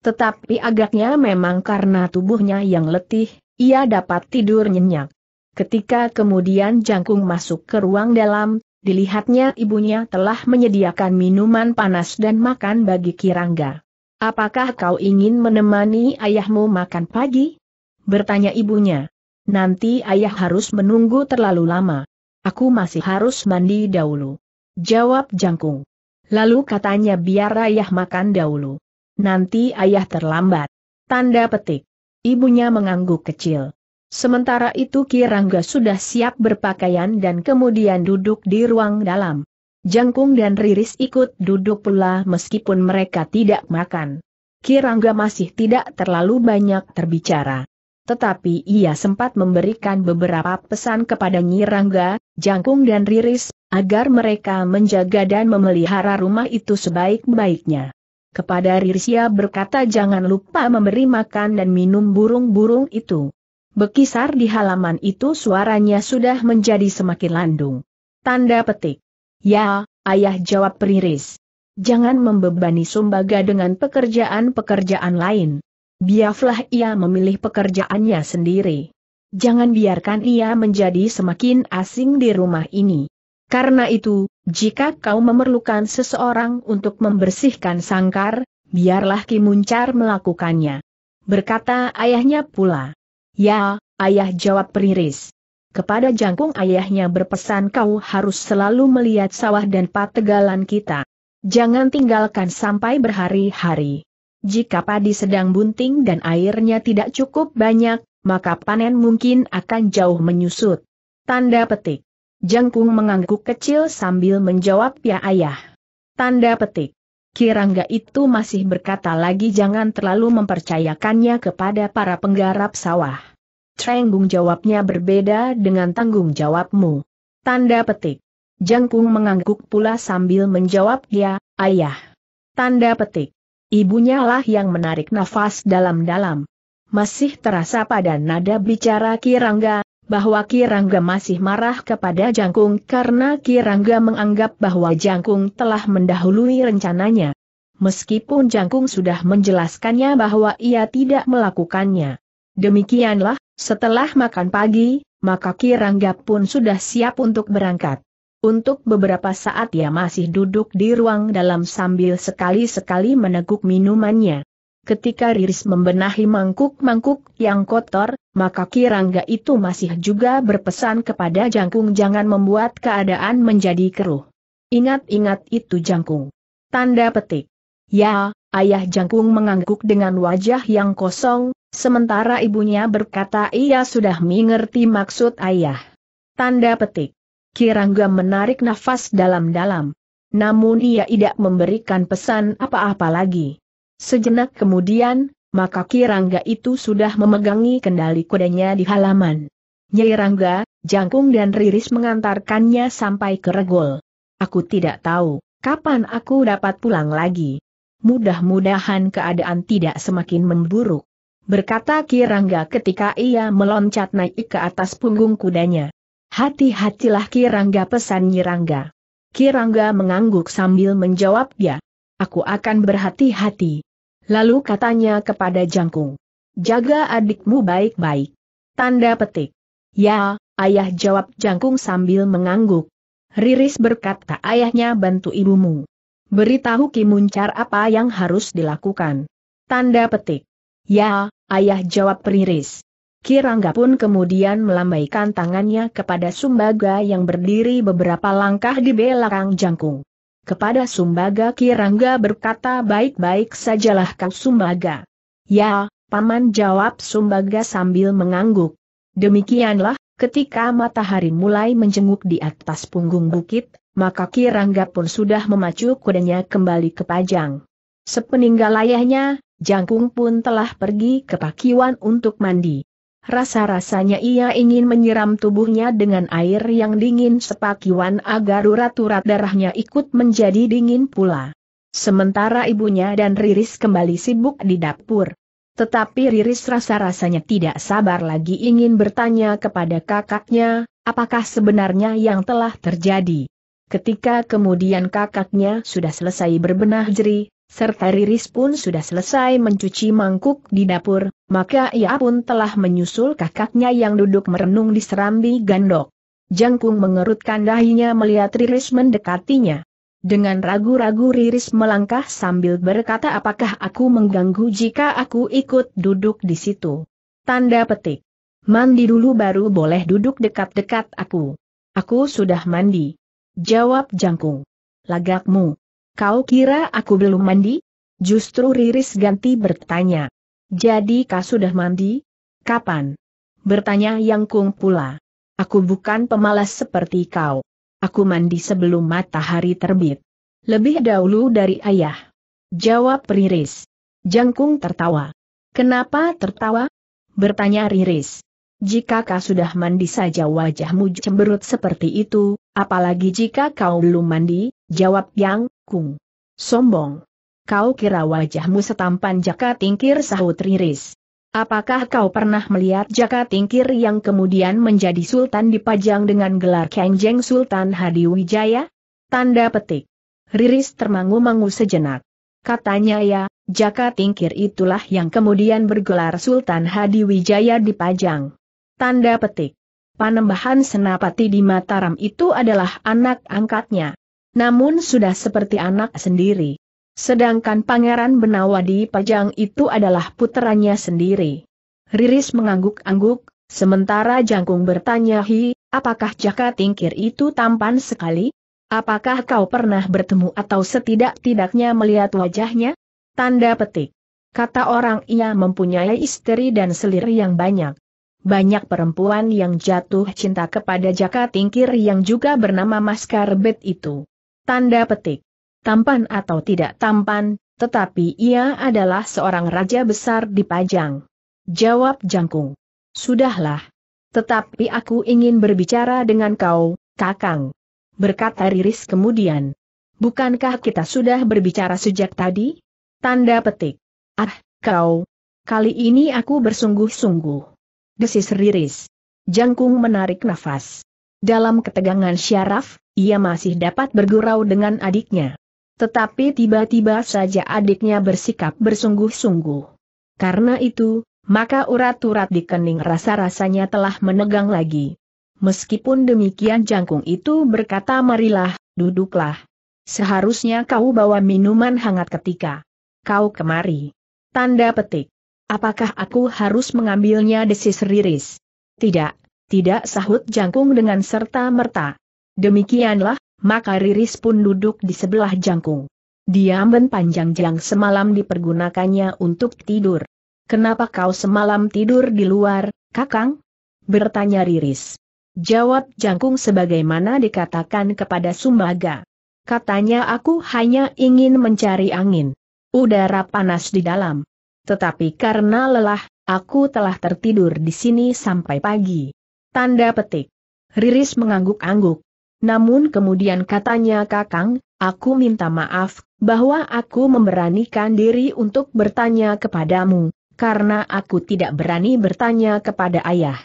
[SPEAKER 1] Tetapi agaknya memang karena tubuhnya yang letih, ia dapat tidur nyenyak. Ketika kemudian Jangkung masuk ke ruang dalam, Dilihatnya ibunya telah menyediakan minuman panas dan makan bagi Kirangga. Apakah kau ingin menemani ayahmu makan pagi? Bertanya ibunya. Nanti ayah harus menunggu terlalu lama. Aku masih harus mandi dahulu. Jawab Jangkung. Lalu katanya biar ayah makan dahulu. Nanti ayah terlambat. Tanda petik. Ibunya mengangguk kecil. Sementara itu Kirangga sudah siap berpakaian dan kemudian duduk di ruang dalam. Jangkung dan Riris ikut duduk pula meskipun mereka tidak makan. Kirangga masih tidak terlalu banyak terbicara. Tetapi ia sempat memberikan beberapa pesan kepada Nyirangga, Jangkung dan Riris, agar mereka menjaga dan memelihara rumah itu sebaik-baiknya. Kepada Rirsia berkata jangan lupa memberi makan dan minum burung-burung itu. Bekisar di halaman itu suaranya sudah menjadi semakin landung. Tanda petik. Ya, ayah jawab periris. Jangan membebani Sumbaga dengan pekerjaan-pekerjaan lain. Biarlah ia memilih pekerjaannya sendiri. Jangan biarkan ia menjadi semakin asing di rumah ini. Karena itu, jika kau memerlukan seseorang untuk membersihkan sangkar, biarlah Ki melakukannya. Berkata ayahnya pula. Ya, ayah jawab Periris. Kepada jangkung ayahnya berpesan kau harus selalu melihat sawah dan pategalan kita. Jangan tinggalkan sampai berhari-hari. Jika padi sedang bunting dan airnya tidak cukup banyak, maka panen mungkin akan jauh menyusut. Tanda petik. Jangkung mengangguk kecil sambil menjawab ya ayah. Tanda petik. Kirangga itu masih berkata lagi jangan terlalu mempercayakannya kepada para penggarap sawah. Tanggung jawabnya berbeda dengan tanggung jawabmu. Tanda petik. Jangkung mengangguk pula sambil menjawab dia, ya, ayah. Tanda petik. Ibunya lah yang menarik nafas dalam-dalam. Masih terasa pada nada bicara Kirangga, bahwa Kirangga masih marah kepada Jangkung karena Kirangga menganggap bahwa Jangkung telah mendahului rencananya. Meskipun Jangkung sudah menjelaskannya bahwa ia tidak melakukannya. Demikianlah, setelah makan pagi, maka Kirangga pun sudah siap untuk berangkat. Untuk beberapa saat ia masih duduk di ruang dalam sambil sekali-sekali meneguk minumannya. Ketika Riris membenahi mangkuk-mangkuk yang kotor, maka Kirangga itu masih juga berpesan kepada Jangkung jangan membuat keadaan menjadi keruh. Ingat-ingat itu Jangkung. Tanda petik. Ya, ayah Jangkung mengangguk dengan wajah yang kosong, sementara ibunya berkata ia sudah mengerti maksud ayah. Tanda petik. Kirangga menarik nafas dalam-dalam. Namun ia tidak memberikan pesan apa-apa lagi. Sejenak kemudian, maka Kirangga itu sudah memegangi kendali kudanya di halaman. Nyai Rangga, Jangkung dan Riris mengantarkannya sampai ke Regol. Aku tidak tahu, kapan aku dapat pulang lagi. Mudah-mudahan keadaan tidak semakin memburuk berkata Kirangga ketika ia meloncat naik ke atas punggung kudanya. Hati-hatilah Kirangga pesan Nyirangga. Kirangga mengangguk sambil menjawab ya, Aku akan berhati-hati. Lalu katanya kepada Jangkung. Jaga adikmu baik-baik. Tanda petik. Ya, ayah jawab Jangkung sambil mengangguk. Riris berkata ayahnya bantu ibumu. Beritahu Ki Muncar apa yang harus dilakukan. Tanda petik. Ya, ayah jawab periris. Kirangga pun kemudian melambaikan tangannya kepada Sumbaga yang berdiri beberapa langkah di belakang jangkung. Kepada Sumbaga Kirangga berkata baik-baik sajalah kau Sumbaga. Ya, paman jawab Sumbaga sambil mengangguk. Demikianlah, ketika matahari mulai menjenguk di atas punggung bukit, maka Kirangga pun sudah memacu kudanya kembali ke Pajang. Sepeninggal ayahnya, Jangkung pun telah pergi ke pakiwan untuk mandi. Rasa-rasanya ia ingin menyiram tubuhnya dengan air yang dingin sepakiwan agar urat-urat darahnya ikut menjadi dingin pula. Sementara ibunya dan Riris kembali sibuk di dapur. Tetapi Riris rasa-rasanya tidak sabar lagi ingin bertanya kepada kakaknya, apakah sebenarnya yang telah terjadi. Ketika kemudian kakaknya sudah selesai berbenah jeri, serta Riris pun sudah selesai mencuci mangkuk di dapur, maka ia pun telah menyusul kakaknya yang duduk merenung di serambi gandok. Jangkung mengerutkan dahinya melihat Riris mendekatinya. Dengan ragu-ragu Riris melangkah sambil berkata apakah aku mengganggu jika aku ikut duduk di situ. Tanda petik. Mandi dulu baru boleh duduk dekat-dekat aku. Aku sudah mandi. Jawab Jangkung. Lagakmu kau kira aku belum mandi? Justru Riris ganti bertanya. Jadi kau sudah mandi? Kapan? Bertanya Yang Kung pula. Aku bukan pemalas seperti kau. Aku mandi sebelum matahari terbit. Lebih dahulu dari ayah. Jawab Riris. Jangkung tertawa. Kenapa tertawa? Bertanya Riris. Jika kau sudah mandi saja wajahmu cemberut seperti itu, apalagi jika kau belum mandi, jawab Yang, Sombong. Kau kira wajahmu setampan jaka tingkir sahut Riris. Apakah kau pernah melihat jaka tingkir yang kemudian menjadi sultan dipajang dengan gelar Kenjeng Sultan Hadiwijaya? Tanda petik. Riris termangu-mangu sejenak. Katanya ya, jaka tingkir itulah yang kemudian bergelar Sultan Hadiwijaya dipajang. Tanda petik. Panembahan Senapati di Mataram itu adalah anak angkatnya. Namun sudah seperti anak sendiri. Sedangkan Pangeran Benawadi Pajang itu adalah puteranya sendiri. Riris mengangguk-angguk, sementara Jangkung bertanya Hi, apakah Jaka Tingkir itu tampan sekali? Apakah kau pernah bertemu atau setidak-tidaknya melihat wajahnya? Tanda petik. Kata orang ia mempunyai istri dan selir yang banyak. Banyak perempuan yang jatuh cinta kepada Jaka Tingkir yang juga bernama Maskar Bet itu. Tanda petik. Tampan atau tidak tampan, tetapi ia adalah seorang raja besar di Pajang. Jawab Jangkung. Sudahlah. Tetapi aku ingin berbicara dengan kau, Kakang. Berkata Riris kemudian. Bukankah kita sudah berbicara sejak tadi? Tanda petik. Ah, kau. Kali ini aku bersungguh-sungguh. Desis Riris. Jangkung menarik nafas. Dalam ketegangan syaraf, ia masih dapat bergurau dengan adiknya. Tetapi tiba-tiba saja adiknya bersikap bersungguh-sungguh. Karena itu, maka urat-urat di kening rasa-rasanya telah menegang lagi. Meskipun demikian jangkung itu berkata marilah, duduklah. Seharusnya kau bawa minuman hangat ketika kau kemari. Tanda petik. Apakah aku harus mengambilnya desis riris? Tidak, tidak sahut jangkung dengan serta merta. Demikianlah, maka Riris pun duduk di sebelah jangkung. Diamben panjang jelang semalam dipergunakannya untuk tidur. Kenapa kau semalam tidur di luar, kakang? Bertanya Riris. Jawab jangkung sebagaimana dikatakan kepada Sumbaga. Katanya aku hanya ingin mencari angin. Udara panas di dalam. Tetapi karena lelah, aku telah tertidur di sini sampai pagi. Tanda petik. Riris mengangguk-angguk. Namun kemudian katanya Kakang, aku minta maaf, bahwa aku memberanikan diri untuk bertanya kepadamu, karena aku tidak berani bertanya kepada ayah.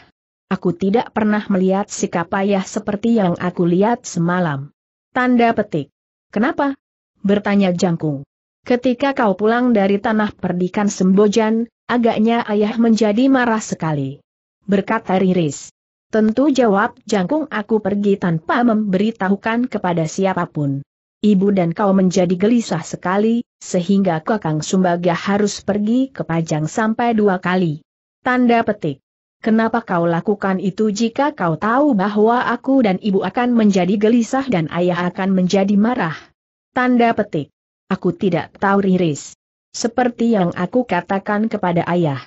[SPEAKER 1] Aku tidak pernah melihat sikap ayah seperti yang aku lihat semalam. Tanda petik. Kenapa? Bertanya Jangkung. Ketika kau pulang dari tanah perdikan Sembojan, agaknya ayah menjadi marah sekali. Berkata Riris. Tentu jawab jangkung aku pergi tanpa memberitahukan kepada siapapun. Ibu dan kau menjadi gelisah sekali, sehingga Kakang Sumbaga harus pergi ke Pajang sampai dua kali. Tanda petik. Kenapa kau lakukan itu jika kau tahu bahwa aku dan ibu akan menjadi gelisah dan ayah akan menjadi marah? Tanda petik. Aku tidak tahu Riris. Seperti yang aku katakan kepada ayah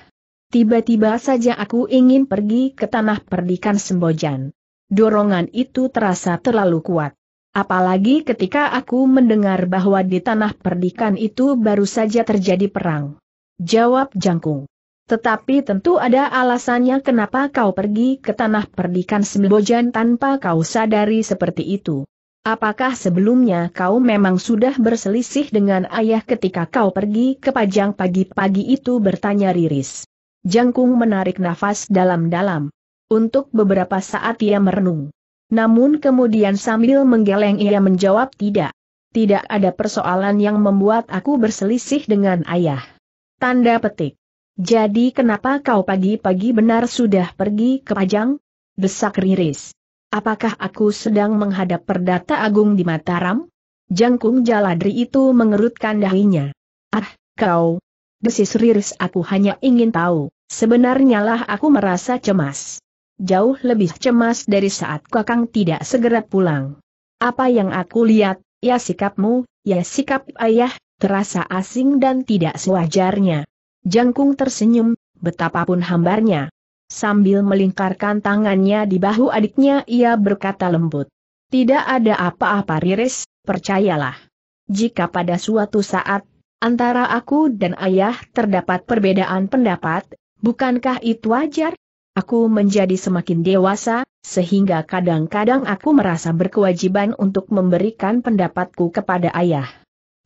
[SPEAKER 1] Tiba-tiba saja aku ingin pergi ke tanah perdikan Sembojan. Dorongan itu terasa terlalu kuat. Apalagi ketika aku mendengar bahwa di tanah perdikan itu baru saja terjadi perang. Jawab Jangkung. Tetapi tentu ada alasannya kenapa kau pergi ke tanah perdikan Sembojan tanpa kau sadari seperti itu. Apakah sebelumnya kau memang sudah berselisih dengan ayah ketika kau pergi ke Pajang pagi-pagi itu bertanya Riris. Jangkung menarik nafas dalam-dalam. Untuk beberapa saat ia merenung. Namun kemudian sambil menggeleng ia menjawab tidak. Tidak ada persoalan yang membuat aku berselisih dengan ayah. Tanda petik. Jadi kenapa kau pagi-pagi benar sudah pergi ke Pajang? Desak Riris. Apakah aku sedang menghadap perdata agung di Mataram? Jangkung Jaladri itu mengerutkan dahinya. Ah, kau, Desis riris aku hanya ingin tahu, sebenarnya lah aku merasa cemas. Jauh lebih cemas dari saat kakang tidak segera pulang. Apa yang aku lihat, ya sikapmu, ya sikap ayah, terasa asing dan tidak sewajarnya. Jangkung tersenyum, betapapun hambarnya. Sambil melingkarkan tangannya di bahu adiknya ia berkata lembut. Tidak ada apa-apa Riris, percayalah. Jika pada suatu saat Antara aku dan ayah terdapat perbedaan pendapat, bukankah itu wajar? Aku menjadi semakin dewasa, sehingga kadang-kadang aku merasa berkewajiban untuk memberikan pendapatku kepada ayah.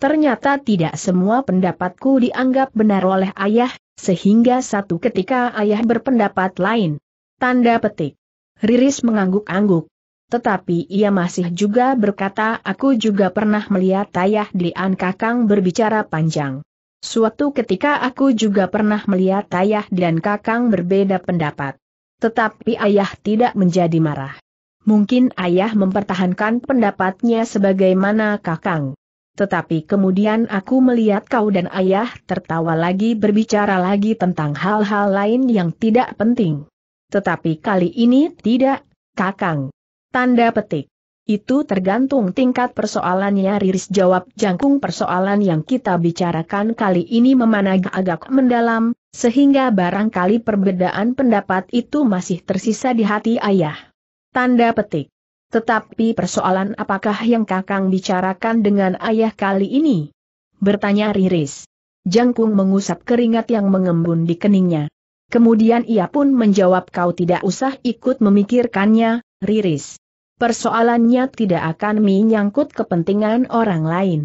[SPEAKER 1] Ternyata tidak semua pendapatku dianggap benar oleh ayah, sehingga satu ketika ayah berpendapat lain. Tanda petik. Riris mengangguk-angguk. Tetapi ia masih juga berkata aku juga pernah melihat ayah Dian Kakang berbicara panjang. Suatu ketika aku juga pernah melihat ayah dan Kakang berbeda pendapat. Tetapi ayah tidak menjadi marah. Mungkin ayah mempertahankan pendapatnya sebagaimana Kakang. Tetapi kemudian aku melihat kau dan ayah tertawa lagi berbicara lagi tentang hal-hal lain yang tidak penting. Tetapi kali ini tidak, Kakang. Tanda petik. Itu tergantung tingkat persoalannya Riris jawab jangkung persoalan yang kita bicarakan kali ini memanag agak mendalam, sehingga barangkali perbedaan pendapat itu masih tersisa di hati ayah. Tanda petik. Tetapi persoalan apakah yang kakang bicarakan dengan ayah kali ini? Bertanya Riris. Jangkung mengusap keringat yang mengembun di keningnya. Kemudian ia pun menjawab kau tidak usah ikut memikirkannya, Riris persoalannya tidak akan menyangkut kepentingan orang lain.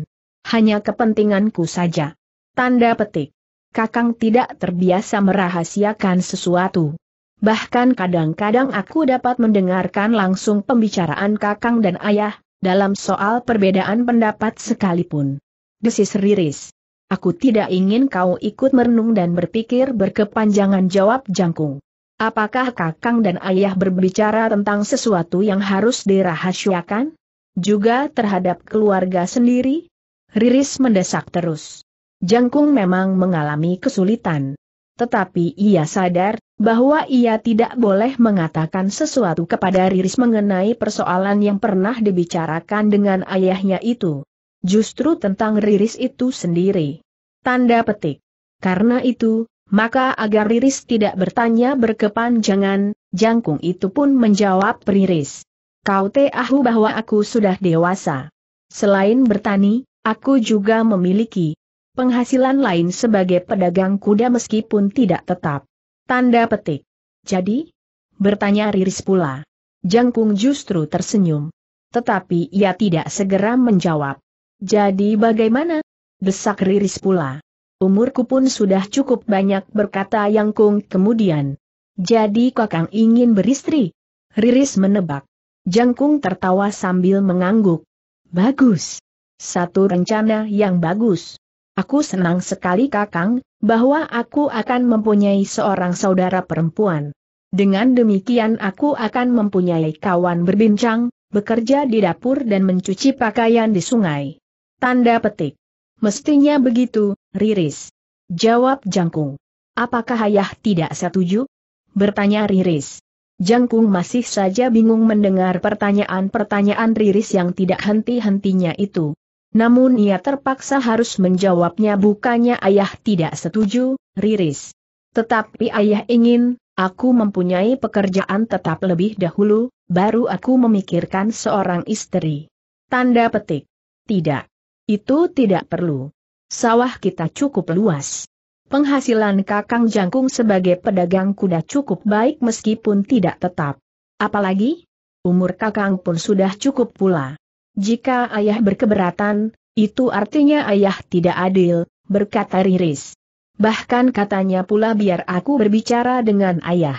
[SPEAKER 1] Hanya kepentinganku saja. Tanda petik. Kakang tidak terbiasa merahasiakan sesuatu. Bahkan kadang-kadang aku dapat mendengarkan langsung pembicaraan kakang dan ayah, dalam soal perbedaan pendapat sekalipun. Desis riris. Aku tidak ingin kau ikut merenung dan berpikir berkepanjangan jawab jangkung. Apakah Kakang dan Ayah berbicara tentang sesuatu yang harus dirahasiakan? Juga terhadap keluarga sendiri? Riris mendesak terus. Jangkung memang mengalami kesulitan. Tetapi ia sadar bahwa ia tidak boleh mengatakan sesuatu kepada Riris mengenai persoalan yang pernah dibicarakan dengan ayahnya itu. Justru tentang Riris itu sendiri. Tanda petik. Karena itu, maka agar Riris tidak bertanya berkepanjangan, jangkung itu pun menjawab Riris. Kau tahu bahwa aku sudah dewasa. Selain bertani, aku juga memiliki penghasilan lain sebagai pedagang kuda meskipun tidak tetap. Tanda petik. Jadi? Bertanya Riris pula. Jangkung justru tersenyum. Tetapi ia tidak segera menjawab. Jadi bagaimana? Desak Riris pula. Umurku pun sudah cukup banyak berkata Yang Kung kemudian. Jadi kakang ingin beristri? Riris menebak. Jangkung tertawa sambil mengangguk. Bagus. Satu rencana yang bagus. Aku senang sekali kakang, bahwa aku akan mempunyai seorang saudara perempuan. Dengan demikian aku akan mempunyai kawan berbincang, bekerja di dapur dan mencuci pakaian di sungai. Tanda petik. Mestinya begitu, Riris. Jawab Jangkung. Apakah ayah tidak setuju? Bertanya Riris. Jangkung masih saja bingung mendengar pertanyaan-pertanyaan Riris yang tidak henti-hentinya itu. Namun ia terpaksa harus menjawabnya bukannya ayah tidak setuju, Riris. Tetapi ayah ingin, aku mempunyai pekerjaan tetap lebih dahulu, baru aku memikirkan seorang istri. Tanda petik. Tidak. Itu tidak perlu sawah kita cukup luas. Penghasilan Kakang Jangkung sebagai pedagang kuda cukup baik meskipun tidak tetap. Apalagi, umur Kakang pun sudah cukup pula. Jika ayah berkeberatan, itu artinya ayah tidak adil, berkata Riris. Bahkan katanya pula biar aku berbicara dengan ayah.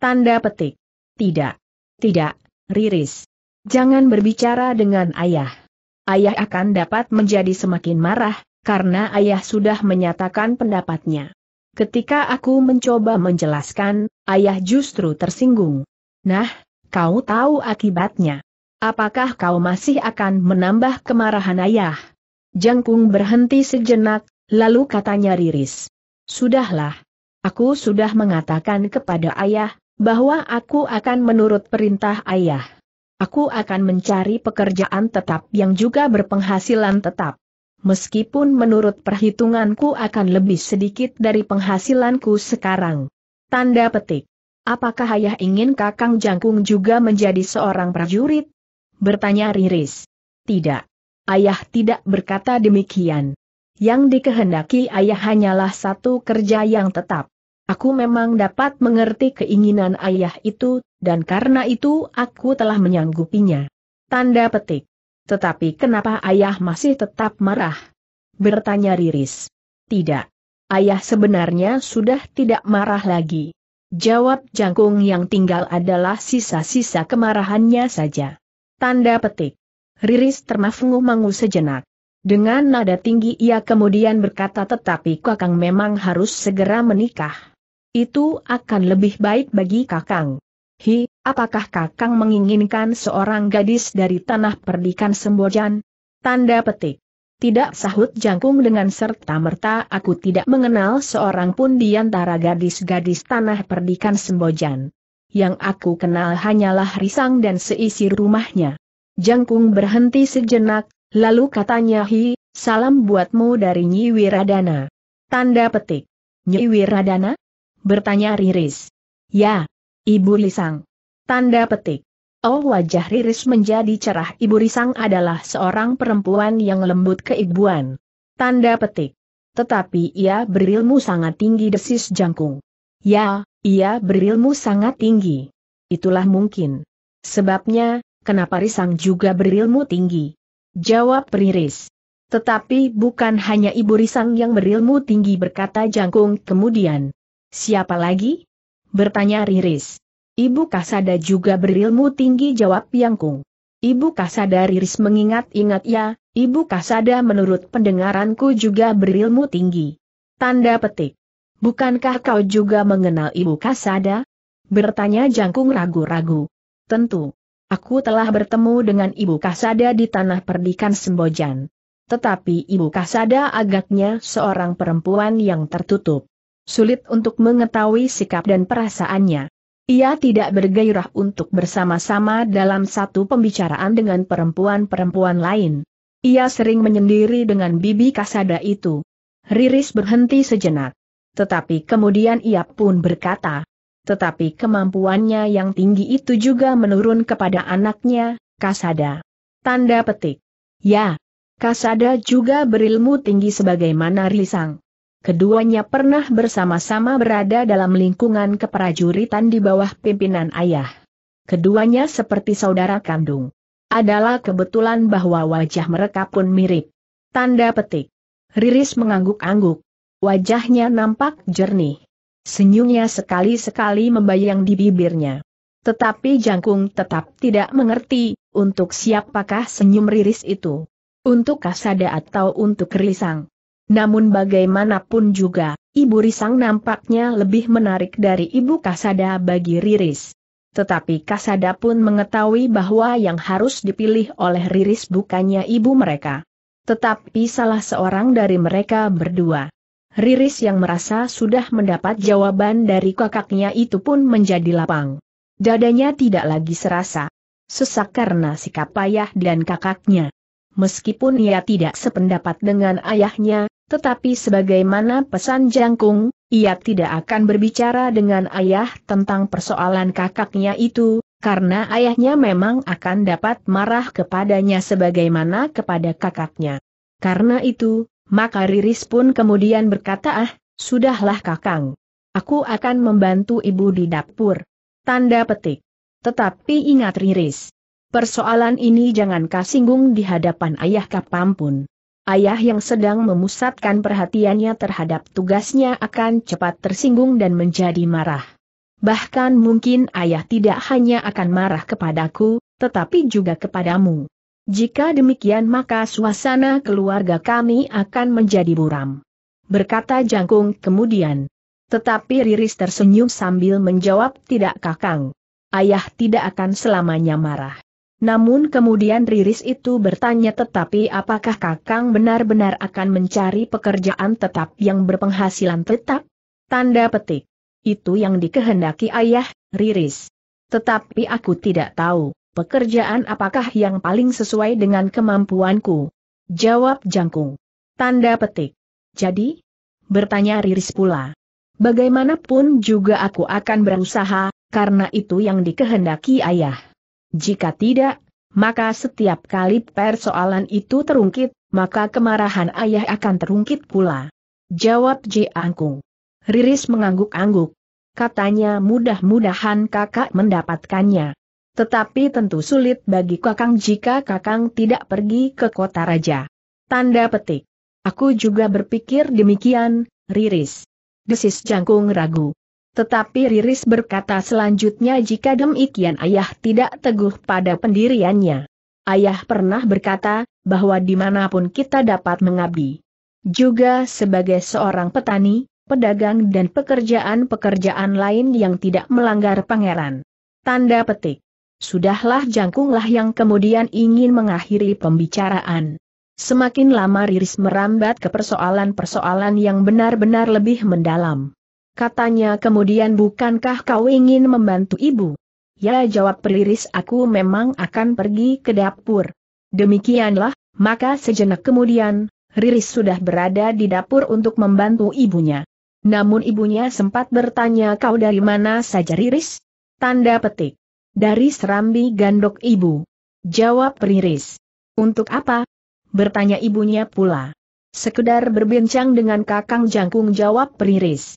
[SPEAKER 1] Tanda petik. Tidak. Tidak, Riris. Jangan berbicara dengan ayah. Ayah akan dapat menjadi semakin marah, karena ayah sudah menyatakan pendapatnya. Ketika aku mencoba menjelaskan, ayah justru tersinggung. Nah, kau tahu akibatnya. Apakah kau masih akan menambah kemarahan ayah? Jangkung berhenti sejenak, lalu katanya riris. Sudahlah. Aku sudah mengatakan kepada ayah, bahwa aku akan menurut perintah ayah. Aku akan mencari pekerjaan tetap yang juga berpenghasilan tetap meskipun menurut perhitunganku akan lebih sedikit dari penghasilanku sekarang. Tanda petik. Apakah ayah ingin Kakang Jangkung juga menjadi seorang prajurit? Bertanya Riris. Tidak. Ayah tidak berkata demikian. Yang dikehendaki ayah hanyalah satu kerja yang tetap. Aku memang dapat mengerti keinginan ayah itu, dan karena itu aku telah menyanggupinya. Tanda petik. Tetapi kenapa ayah masih tetap marah? Bertanya Riris. Tidak. Ayah sebenarnya sudah tidak marah lagi. Jawab jangkung yang tinggal adalah sisa-sisa kemarahannya saja. Tanda petik. Riris termafungu mangu sejenak. Dengan nada tinggi ia kemudian berkata tetapi kakang memang harus segera menikah. Itu akan lebih baik bagi kakang. Hi, Apakah Kakang menginginkan seorang gadis dari tanah perdikan Sembojan? Tanda petik. Tidak sahut jangkung dengan serta-merta aku tidak mengenal seorang pun di antara gadis-gadis tanah perdikan Sembojan. Yang aku kenal hanyalah Risang dan seisi rumahnya. Jangkung berhenti sejenak, lalu katanya hi, salam buatmu dari Nyi Wiradana. Tanda petik. Nyi Wiradana? Bertanya Riris. Ya, Ibu Lisang. Tanda petik. Oh wajah Riris menjadi cerah Ibu Risang adalah seorang perempuan yang lembut keibuan. Tanda petik. Tetapi ia berilmu sangat tinggi desis jangkung. Ya, ia berilmu sangat tinggi. Itulah mungkin. Sebabnya, kenapa Risang juga berilmu tinggi? Jawab Riris. Tetapi bukan hanya Ibu Risang yang berilmu tinggi berkata Jangkung kemudian. Siapa lagi? Bertanya Riris. Ibu Kasada juga berilmu tinggi jawab Kung. Ibu Kasada Riris mengingat-ingat ya, Ibu Kasada menurut pendengaranku juga berilmu tinggi. Tanda petik. Bukankah kau juga mengenal Ibu Kasada? Bertanya Jangkung ragu-ragu. Tentu. Aku telah bertemu dengan Ibu Kasada di tanah perdikan Sembojan. Tetapi Ibu Kasada agaknya seorang perempuan yang tertutup. Sulit untuk mengetahui sikap dan perasaannya. Ia tidak bergairah untuk bersama-sama dalam satu pembicaraan dengan perempuan-perempuan lain. Ia sering menyendiri dengan bibi kasada itu. Riris berhenti sejenak. Tetapi kemudian ia pun berkata, tetapi kemampuannya yang tinggi itu juga menurun kepada anaknya, Kasada. Tanda petik. Ya, Kasada juga berilmu tinggi sebagaimana Risang keduanya pernah bersama-sama berada dalam lingkungan keprajuritan di bawah pimpinan ayah. Keduanya seperti saudara kandung. Adalah kebetulan bahwa wajah mereka pun mirip. Tanda petik. Riris mengangguk-angguk. Wajahnya nampak jernih. Senyumnya sekali-sekali membayang di bibirnya. Tetapi Jangkung tetap tidak mengerti, untuk siapakah senyum riris itu? Untuk kasada atau untuk risang? Namun bagaimanapun juga, Ibu Risang nampaknya lebih menarik dari Ibu Kasada bagi Riris. Tetapi Kasada pun mengetahui bahwa yang harus dipilih oleh Riris bukannya ibu mereka. Tetapi salah seorang dari mereka berdua. Riris yang merasa sudah mendapat jawaban dari kakaknya itu pun menjadi lapang. Dadanya tidak lagi serasa. Sesak karena sikap payah dan kakaknya meskipun ia tidak sependapat dengan ayahnya, tetapi sebagaimana pesan jangkung, ia tidak akan berbicara dengan ayah tentang persoalan kakaknya itu, karena ayahnya memang akan dapat marah kepadanya sebagaimana kepada kakaknya. Karena itu, maka Riris pun kemudian berkata ah, sudahlah kakang. Aku akan membantu ibu di dapur. Tanda petik. Tetapi ingat Riris, Persoalan ini jangan kasinggung di hadapan ayah kapampun. Ayah yang sedang memusatkan perhatiannya terhadap tugasnya akan cepat tersinggung dan menjadi marah. Bahkan mungkin ayah tidak hanya akan marah kepadaku, tetapi juga kepadamu. Jika demikian maka suasana keluarga kami akan menjadi buram. Berkata Jangkung kemudian. Tetapi Riris tersenyum sambil menjawab tidak kakang. Ayah tidak akan selamanya marah. Namun kemudian Riris itu bertanya tetapi apakah Kakang benar-benar akan mencari pekerjaan tetap yang berpenghasilan tetap? Tanda petik. Itu yang dikehendaki ayah, Riris. Tetapi aku tidak tahu, pekerjaan apakah yang paling sesuai dengan kemampuanku? Jawab Jangkung. Tanda petik. Jadi? Bertanya Riris pula. Bagaimanapun juga aku akan berusaha, karena itu yang dikehendaki ayah. Jika tidak, maka setiap kali persoalan itu terungkit, maka kemarahan ayah akan terungkit pula. Jawab J. Angkung. Riris mengangguk-angguk. Katanya mudah-mudahan kakak mendapatkannya. Tetapi tentu sulit bagi kakang jika kakang tidak pergi ke kota raja. Tanda petik. Aku juga berpikir demikian, Riris. Desis Jangkung ragu. Tetapi Riris berkata selanjutnya jika demikian ayah tidak teguh pada pendiriannya. Ayah pernah berkata, bahwa dimanapun kita dapat mengabdi. Juga sebagai seorang petani, pedagang dan pekerjaan-pekerjaan lain yang tidak melanggar pangeran. Tanda petik. Sudahlah jangkunglah yang kemudian ingin mengakhiri pembicaraan. Semakin lama Riris merambat ke persoalan-persoalan yang benar-benar lebih mendalam. Katanya kemudian bukankah kau ingin membantu ibu? Ya jawab Periris. aku memang akan pergi ke dapur. Demikianlah, maka sejenak kemudian, Riris sudah berada di dapur untuk membantu ibunya. Namun ibunya sempat bertanya kau dari mana saja Riris? Tanda petik. Dari serambi gandok ibu. Jawab Periris. Untuk apa? Bertanya ibunya pula. Sekedar berbincang dengan kakang jangkung jawab Periris.